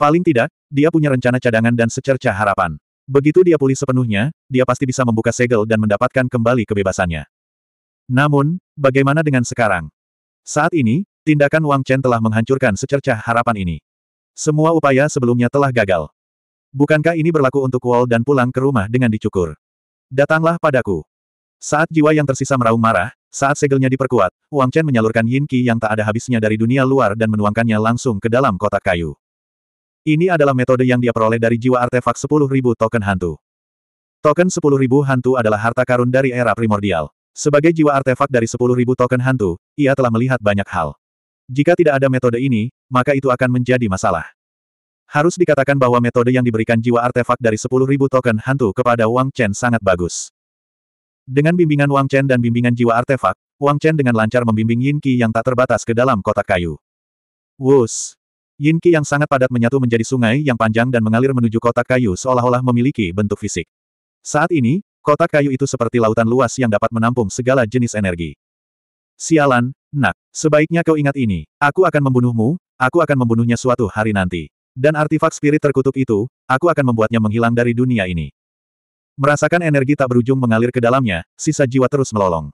Paling tidak, dia punya rencana cadangan dan secerca harapan. Begitu dia pulih sepenuhnya, dia pasti bisa membuka segel dan mendapatkan kembali kebebasannya. Namun, bagaimana dengan sekarang? Saat ini, Tindakan Wang Chen telah menghancurkan secercah harapan ini. Semua upaya sebelumnya telah gagal. Bukankah ini berlaku untuk Wall dan pulang ke rumah dengan dicukur? Datanglah padaku. Saat jiwa yang tersisa meraung marah, saat segelnya diperkuat, Wang Chen menyalurkan yin qi yang tak ada habisnya dari dunia luar dan menuangkannya langsung ke dalam kotak kayu. Ini adalah metode yang dia peroleh dari jiwa artefak 10.000 token hantu. Token 10.000 hantu adalah harta karun dari era primordial. Sebagai jiwa artefak dari 10.000 token hantu, ia telah melihat banyak hal. Jika tidak ada metode ini, maka itu akan menjadi masalah. Harus dikatakan bahwa metode yang diberikan jiwa artefak dari 10.000 token hantu kepada Wang Chen sangat bagus. Dengan bimbingan Wang Chen dan bimbingan jiwa artefak, Wang Chen dengan lancar membimbing Yin Qi yang tak terbatas ke dalam kotak kayu. Wus! Yin Qi yang sangat padat menyatu menjadi sungai yang panjang dan mengalir menuju kotak kayu seolah-olah memiliki bentuk fisik. Saat ini, kotak kayu itu seperti lautan luas yang dapat menampung segala jenis energi. Sialan, nak, sebaiknya kau ingat ini, aku akan membunuhmu, aku akan membunuhnya suatu hari nanti. Dan artifak spirit terkutuk itu, aku akan membuatnya menghilang dari dunia ini. Merasakan energi tak berujung mengalir ke dalamnya, sisa jiwa terus melolong.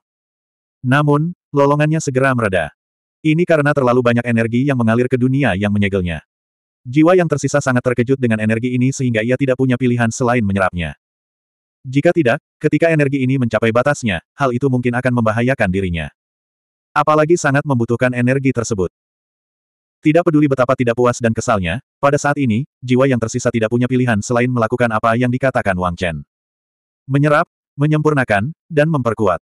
Namun, lolongannya segera mereda. Ini karena terlalu banyak energi yang mengalir ke dunia yang menyegelnya. Jiwa yang tersisa sangat terkejut dengan energi ini sehingga ia tidak punya pilihan selain menyerapnya. Jika tidak, ketika energi ini mencapai batasnya, hal itu mungkin akan membahayakan dirinya. Apalagi sangat membutuhkan energi tersebut. Tidak peduli betapa tidak puas dan kesalnya, pada saat ini, jiwa yang tersisa tidak punya pilihan selain melakukan apa yang dikatakan Wang Chen. Menyerap, menyempurnakan, dan memperkuat.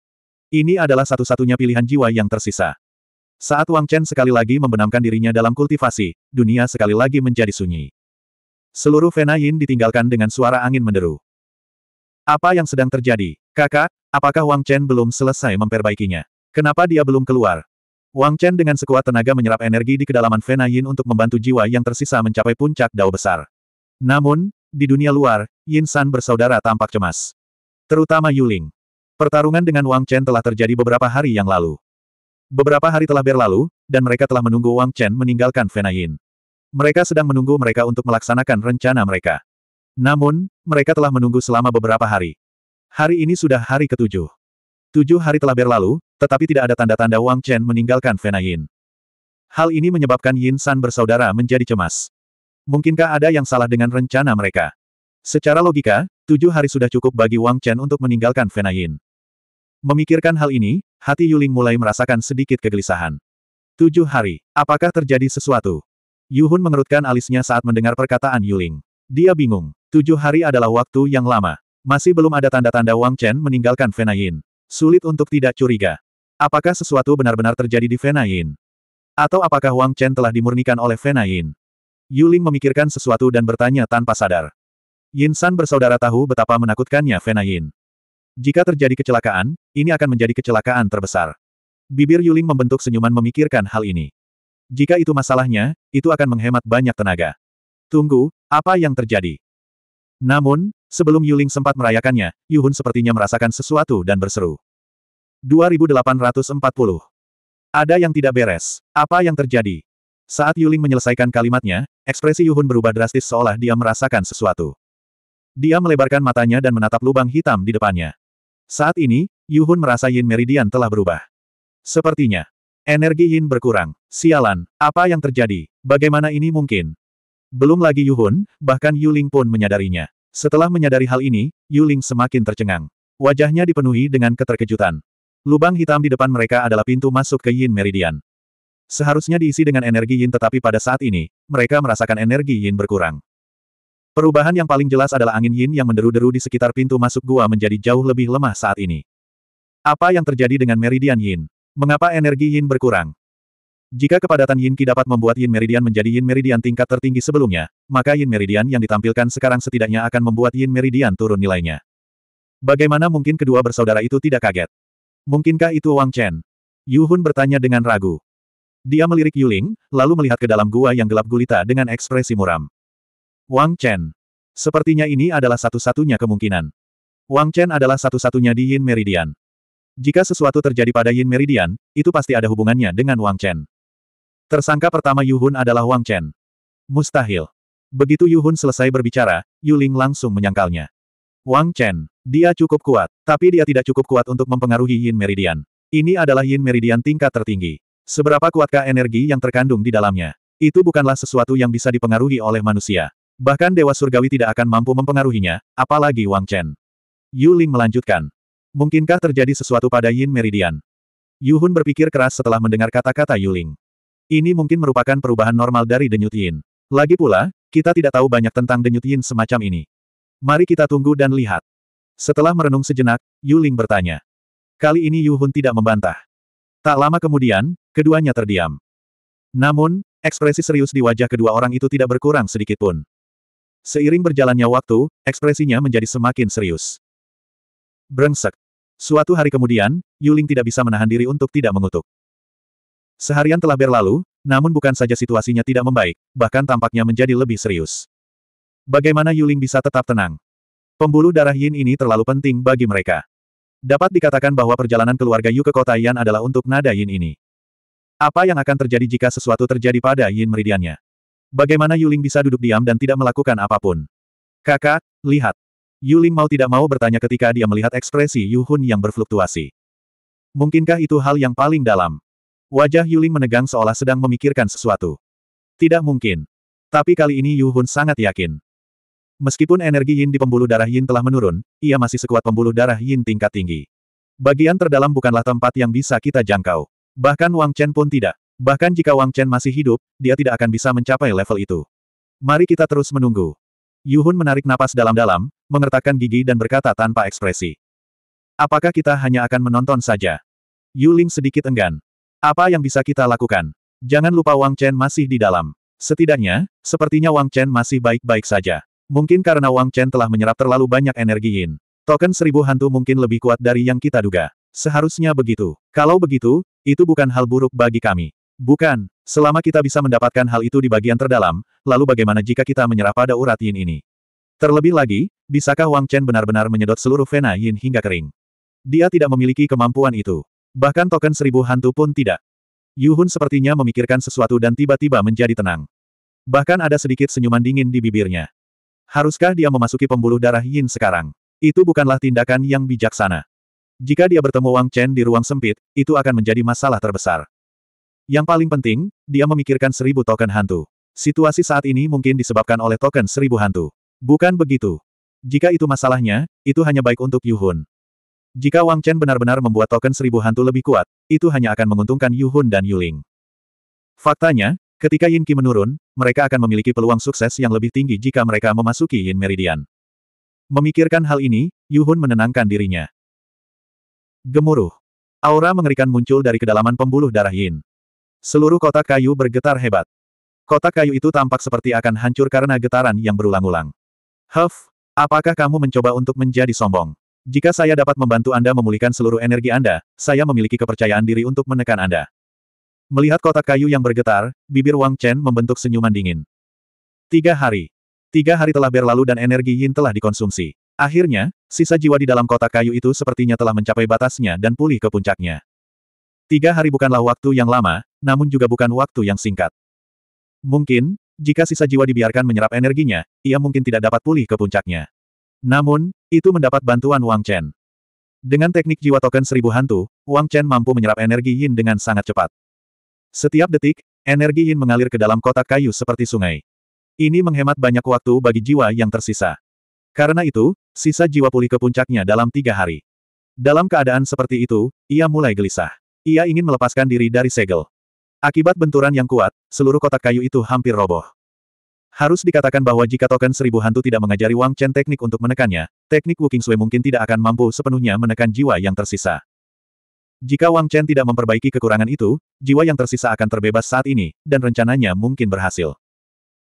Ini adalah satu-satunya pilihan jiwa yang tersisa. Saat Wang Chen sekali lagi membenamkan dirinya dalam kultivasi, dunia sekali lagi menjadi sunyi. Seluruh Fena Yin ditinggalkan dengan suara angin menderu. Apa yang sedang terjadi, kakak? Apakah Wang Chen belum selesai memperbaikinya? Kenapa dia belum keluar? Wang Chen dengan sekuat tenaga menyerap energi di kedalaman Vena Yin untuk membantu jiwa yang tersisa mencapai puncak dao besar. Namun, di dunia luar, Yin San bersaudara tampak cemas. Terutama Yuling. Pertarungan dengan Wang Chen telah terjadi beberapa hari yang lalu. Beberapa hari telah berlalu, dan mereka telah menunggu Wang Chen meninggalkan Vena Yin. Mereka sedang menunggu mereka untuk melaksanakan rencana mereka. Namun, mereka telah menunggu selama beberapa hari. Hari ini sudah hari ketujuh. Tujuh hari telah berlalu, tetapi tidak ada tanda-tanda Wang Chen meninggalkan Fena Yin. Hal ini menyebabkan Yin San bersaudara menjadi cemas. Mungkinkah ada yang salah dengan rencana mereka? Secara logika, tujuh hari sudah cukup bagi Wang Chen untuk meninggalkan Fena Yin. Memikirkan hal ini, hati Yuling mulai merasakan sedikit kegelisahan. Tujuh hari, apakah terjadi sesuatu? Yuhun mengerutkan alisnya saat mendengar perkataan Yuling. Dia bingung. Tujuh hari adalah waktu yang lama. Masih belum ada tanda-tanda Wang Chen meninggalkan Fena Yin. Sulit untuk tidak curiga. Apakah sesuatu benar-benar terjadi di Fenain? Atau apakah Wang Chen telah dimurnikan oleh Fenain? Yuling memikirkan sesuatu dan bertanya tanpa sadar. Yin San bersaudara tahu betapa menakutkannya Fenain. Jika terjadi kecelakaan, ini akan menjadi kecelakaan terbesar. Bibir Yuling membentuk senyuman memikirkan hal ini. Jika itu masalahnya, itu akan menghemat banyak tenaga. Tunggu, apa yang terjadi? Namun, sebelum Yuling sempat merayakannya, Yuhun sepertinya merasakan sesuatu dan berseru. 2840. Ada yang tidak beres. Apa yang terjadi? Saat Yuling menyelesaikan kalimatnya, ekspresi Yuhun berubah drastis seolah dia merasakan sesuatu. Dia melebarkan matanya dan menatap lubang hitam di depannya. Saat ini, Yuhun merasa Yin Meridian telah berubah. Sepertinya, energi Yin berkurang. Sialan, apa yang terjadi? Bagaimana ini mungkin? Belum lagi Yuhun, bahkan Yuling pun menyadarinya. Setelah menyadari hal ini, Yuling semakin tercengang. Wajahnya dipenuhi dengan keterkejutan. Lubang hitam di depan mereka adalah pintu masuk ke Yin Meridian. Seharusnya diisi dengan energi Yin tetapi pada saat ini, mereka merasakan energi Yin berkurang. Perubahan yang paling jelas adalah angin Yin yang menderu-deru di sekitar pintu masuk gua menjadi jauh lebih lemah saat ini. Apa yang terjadi dengan Meridian Yin? Mengapa energi Yin berkurang? Jika kepadatan Yin Qi dapat membuat Yin Meridian menjadi Yin Meridian tingkat tertinggi sebelumnya, maka Yin Meridian yang ditampilkan sekarang setidaknya akan membuat Yin Meridian turun nilainya. Bagaimana mungkin kedua bersaudara itu tidak kaget? Mungkinkah itu Wang Chen? Yu Hun bertanya dengan ragu. Dia melirik Yuling, lalu melihat ke dalam gua yang gelap gulita dengan ekspresi muram. Wang Chen. Sepertinya ini adalah satu-satunya kemungkinan. Wang Chen adalah satu-satunya di Yin Meridian. Jika sesuatu terjadi pada Yin Meridian, itu pasti ada hubungannya dengan Wang Chen. Tersangka pertama Yu Hun adalah Wang Chen. Mustahil. Begitu Yu Hun selesai berbicara, Yu Ling langsung menyangkalnya. Wang Chen, dia cukup kuat, tapi dia tidak cukup kuat untuk mempengaruhi Yin Meridian. Ini adalah Yin Meridian tingkat tertinggi. Seberapa kuatkah energi yang terkandung di dalamnya? Itu bukanlah sesuatu yang bisa dipengaruhi oleh manusia. Bahkan Dewa Surgawi tidak akan mampu mempengaruhinya, apalagi Wang Chen. Yu Ling melanjutkan. Mungkinkah terjadi sesuatu pada Yin Meridian? Yu Hun berpikir keras setelah mendengar kata-kata Yu Ling. Ini mungkin merupakan perubahan normal dari denyut yin. Lagi pula, kita tidak tahu banyak tentang denyut yin semacam ini. Mari kita tunggu dan lihat. Setelah merenung sejenak, Yu Ling bertanya. Kali ini Yu Hun tidak membantah. Tak lama kemudian, keduanya terdiam. Namun, ekspresi serius di wajah kedua orang itu tidak berkurang sedikit pun. Seiring berjalannya waktu, ekspresinya menjadi semakin serius. Brengsek. Suatu hari kemudian, Yuling tidak bisa menahan diri untuk tidak mengutuk. Seharian telah berlalu, namun bukan saja situasinya tidak membaik, bahkan tampaknya menjadi lebih serius. Bagaimana Yuling bisa tetap tenang? Pembuluh darah Yin ini terlalu penting bagi mereka. Dapat dikatakan bahwa perjalanan keluarga Yu ke kota Yan adalah untuk nada Yin ini. Apa yang akan terjadi jika sesuatu terjadi pada Yin meridiannya? Bagaimana Yuling bisa duduk diam dan tidak melakukan apapun? Kakak, lihat. Yuling mau tidak mau bertanya ketika dia melihat ekspresi Yu Hun yang berfluktuasi. Mungkinkah itu hal yang paling dalam? Wajah Yuling menegang seolah sedang memikirkan sesuatu. Tidak mungkin. Tapi kali ini Yu Hun sangat yakin. Meskipun energi yin di pembuluh darah yin telah menurun, ia masih sekuat pembuluh darah yin tingkat tinggi. Bagian terdalam bukanlah tempat yang bisa kita jangkau. Bahkan Wang Chen pun tidak. Bahkan jika Wang Chen masih hidup, dia tidak akan bisa mencapai level itu. Mari kita terus menunggu. Yu Hun menarik napas dalam-dalam, mengertakkan gigi dan berkata tanpa ekspresi. Apakah kita hanya akan menonton saja? Yuling sedikit enggan. Apa yang bisa kita lakukan? Jangan lupa Wang Chen masih di dalam. Setidaknya, sepertinya Wang Chen masih baik-baik saja. Mungkin karena Wang Chen telah menyerap terlalu banyak energi yin. Token seribu hantu mungkin lebih kuat dari yang kita duga. Seharusnya begitu. Kalau begitu, itu bukan hal buruk bagi kami. Bukan, selama kita bisa mendapatkan hal itu di bagian terdalam, lalu bagaimana jika kita menyerap pada urat yin ini? Terlebih lagi, bisakah Wang Chen benar-benar menyedot seluruh vena yin hingga kering? Dia tidak memiliki kemampuan itu. Bahkan token seribu hantu pun tidak. Yuhun sepertinya memikirkan sesuatu dan tiba-tiba menjadi tenang. Bahkan ada sedikit senyuman dingin di bibirnya. Haruskah dia memasuki pembuluh darah Yin sekarang? Itu bukanlah tindakan yang bijaksana. Jika dia bertemu Wang Chen di ruang sempit, itu akan menjadi masalah terbesar. Yang paling penting, dia memikirkan seribu token hantu. Situasi saat ini mungkin disebabkan oleh token seribu hantu. Bukan begitu. Jika itu masalahnya, itu hanya baik untuk Yuhun. Jika Wang Chen benar-benar membuat token seribu hantu lebih kuat, itu hanya akan menguntungkan Yu Hun dan Yu Ling. Faktanya, ketika Yin Qi menurun, mereka akan memiliki peluang sukses yang lebih tinggi jika mereka memasuki Yin Meridian. Memikirkan hal ini, Yu Hun menenangkan dirinya. Gemuruh. Aura mengerikan muncul dari kedalaman pembuluh darah Yin. Seluruh kotak kayu bergetar hebat. Kotak kayu itu tampak seperti akan hancur karena getaran yang berulang-ulang. Huff, apakah kamu mencoba untuk menjadi sombong? Jika saya dapat membantu Anda memulihkan seluruh energi Anda, saya memiliki kepercayaan diri untuk menekan Anda. Melihat kotak kayu yang bergetar, bibir Wang Chen membentuk senyuman dingin. Tiga hari. Tiga hari telah berlalu dan energi Yin telah dikonsumsi. Akhirnya, sisa jiwa di dalam kotak kayu itu sepertinya telah mencapai batasnya dan pulih ke puncaknya. Tiga hari bukanlah waktu yang lama, namun juga bukan waktu yang singkat. Mungkin, jika sisa jiwa dibiarkan menyerap energinya, ia mungkin tidak dapat pulih ke puncaknya. Namun, itu mendapat bantuan Wang Chen. Dengan teknik jiwa token seribu hantu, Wang Chen mampu menyerap energi yin dengan sangat cepat. Setiap detik, energi yin mengalir ke dalam kotak kayu seperti sungai. Ini menghemat banyak waktu bagi jiwa yang tersisa. Karena itu, sisa jiwa pulih ke puncaknya dalam tiga hari. Dalam keadaan seperti itu, ia mulai gelisah. Ia ingin melepaskan diri dari segel. Akibat benturan yang kuat, seluruh kotak kayu itu hampir roboh. Harus dikatakan bahwa jika token seribu hantu tidak mengajari Wang Chen teknik untuk menekannya, teknik Wu Sui mungkin tidak akan mampu sepenuhnya menekan jiwa yang tersisa. Jika Wang Chen tidak memperbaiki kekurangan itu, jiwa yang tersisa akan terbebas saat ini, dan rencananya mungkin berhasil.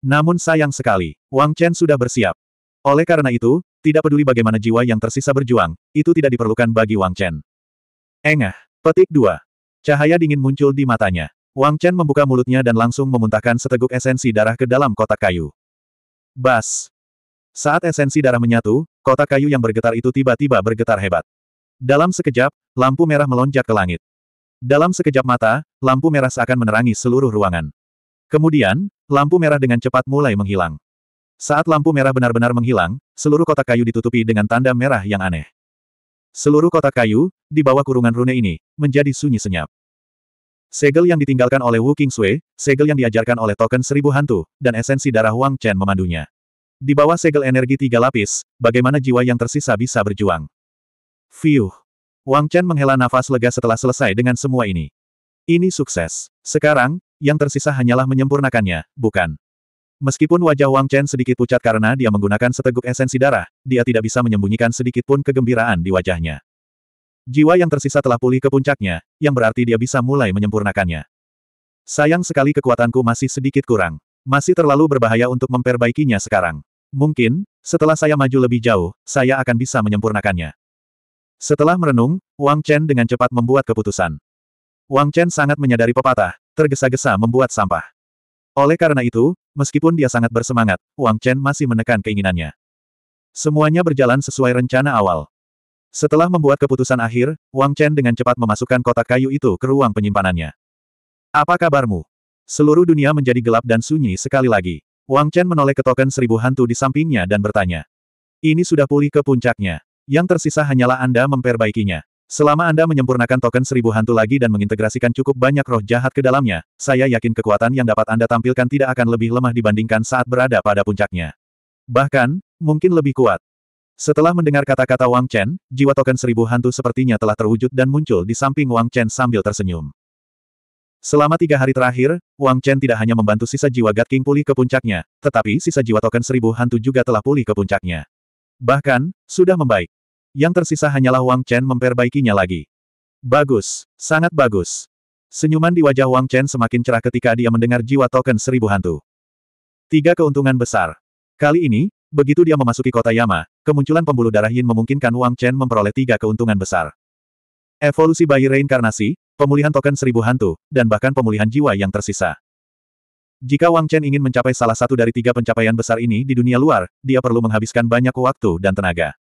Namun sayang sekali, Wang Chen sudah bersiap. Oleh karena itu, tidak peduli bagaimana jiwa yang tersisa berjuang, itu tidak diperlukan bagi Wang Chen. Engah. Petik dua. Cahaya dingin muncul di matanya. Wang Chen membuka mulutnya dan langsung memuntahkan seteguk esensi darah ke dalam kotak kayu. Bas! Saat esensi darah menyatu, kotak kayu yang bergetar itu tiba-tiba bergetar hebat. Dalam sekejap, lampu merah melonjak ke langit. Dalam sekejap mata, lampu merah seakan menerangi seluruh ruangan. Kemudian, lampu merah dengan cepat mulai menghilang. Saat lampu merah benar-benar menghilang, seluruh kotak kayu ditutupi dengan tanda merah yang aneh. Seluruh kotak kayu, di bawah kurungan rune ini, menjadi sunyi senyap. Segel yang ditinggalkan oleh Wu King Sui, segel yang diajarkan oleh token seribu hantu, dan esensi darah Wang Chen memandunya. Di bawah segel energi tiga lapis, bagaimana jiwa yang tersisa bisa berjuang? Fiuh! Wang Chen menghela nafas lega setelah selesai dengan semua ini. Ini sukses. Sekarang, yang tersisa hanyalah menyempurnakannya, bukan? Meskipun wajah Wang Chen sedikit pucat karena dia menggunakan seteguk esensi darah, dia tidak bisa menyembunyikan sedikit pun kegembiraan di wajahnya. Jiwa yang tersisa telah pulih ke puncaknya, yang berarti dia bisa mulai menyempurnakannya. Sayang sekali kekuatanku masih sedikit kurang. Masih terlalu berbahaya untuk memperbaikinya sekarang. Mungkin, setelah saya maju lebih jauh, saya akan bisa menyempurnakannya. Setelah merenung, Wang Chen dengan cepat membuat keputusan. Wang Chen sangat menyadari pepatah, tergesa-gesa membuat sampah. Oleh karena itu, meskipun dia sangat bersemangat, Wang Chen masih menekan keinginannya. Semuanya berjalan sesuai rencana awal. Setelah membuat keputusan akhir, Wang Chen dengan cepat memasukkan kotak kayu itu ke ruang penyimpanannya. Apa kabarmu? Seluruh dunia menjadi gelap dan sunyi sekali lagi. Wang Chen menoleh ke token seribu hantu di sampingnya dan bertanya. Ini sudah pulih ke puncaknya. Yang tersisa hanyalah Anda memperbaikinya. Selama Anda menyempurnakan token seribu hantu lagi dan mengintegrasikan cukup banyak roh jahat ke dalamnya, saya yakin kekuatan yang dapat Anda tampilkan tidak akan lebih lemah dibandingkan saat berada pada puncaknya. Bahkan, mungkin lebih kuat. Setelah mendengar kata-kata Wang Chen, jiwa token seribu hantu sepertinya telah terwujud dan muncul di samping Wang Chen sambil tersenyum. Selama tiga hari terakhir, Wang Chen tidak hanya membantu sisa jiwa God King pulih ke puncaknya, tetapi sisa jiwa token seribu hantu juga telah pulih ke puncaknya. Bahkan, sudah membaik. Yang tersisa hanyalah Wang Chen memperbaikinya lagi. Bagus, sangat bagus. Senyuman di wajah Wang Chen semakin cerah ketika dia mendengar jiwa token seribu hantu. Tiga keuntungan besar. Kali ini, begitu dia memasuki kota Yama, Kemunculan pembuluh darah Yin memungkinkan Wang Chen memperoleh tiga keuntungan besar. Evolusi bayi reinkarnasi, pemulihan token seribu hantu, dan bahkan pemulihan jiwa yang tersisa. Jika Wang Chen ingin mencapai salah satu dari tiga pencapaian besar ini di dunia luar, dia perlu menghabiskan banyak waktu dan tenaga.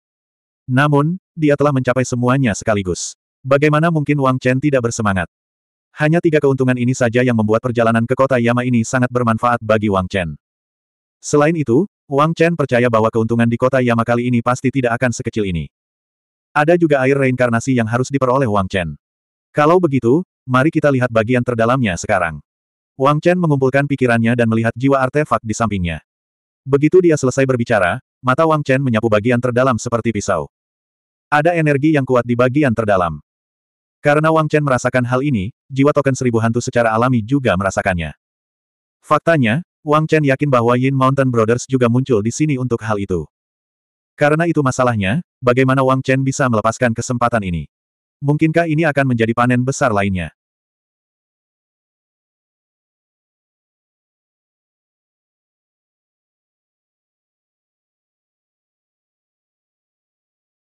Namun, dia telah mencapai semuanya sekaligus. Bagaimana mungkin Wang Chen tidak bersemangat? Hanya tiga keuntungan ini saja yang membuat perjalanan ke kota Yama ini sangat bermanfaat bagi Wang Chen. Selain itu, Wang Chen percaya bahwa keuntungan di kota Yama kali ini pasti tidak akan sekecil ini. Ada juga air reinkarnasi yang harus diperoleh Wang Chen. Kalau begitu, mari kita lihat bagian terdalamnya sekarang. Wang Chen mengumpulkan pikirannya dan melihat jiwa artefak di sampingnya. Begitu dia selesai berbicara, mata Wang Chen menyapu bagian terdalam seperti pisau. Ada energi yang kuat di bagian terdalam. Karena Wang Chen merasakan hal ini, jiwa token seribu hantu secara alami juga merasakannya. Faktanya, Wang Chen yakin bahwa Yin Mountain Brothers juga muncul di sini untuk hal itu. Karena itu masalahnya, bagaimana Wang Chen bisa melepaskan kesempatan ini? Mungkinkah ini akan menjadi panen besar lainnya?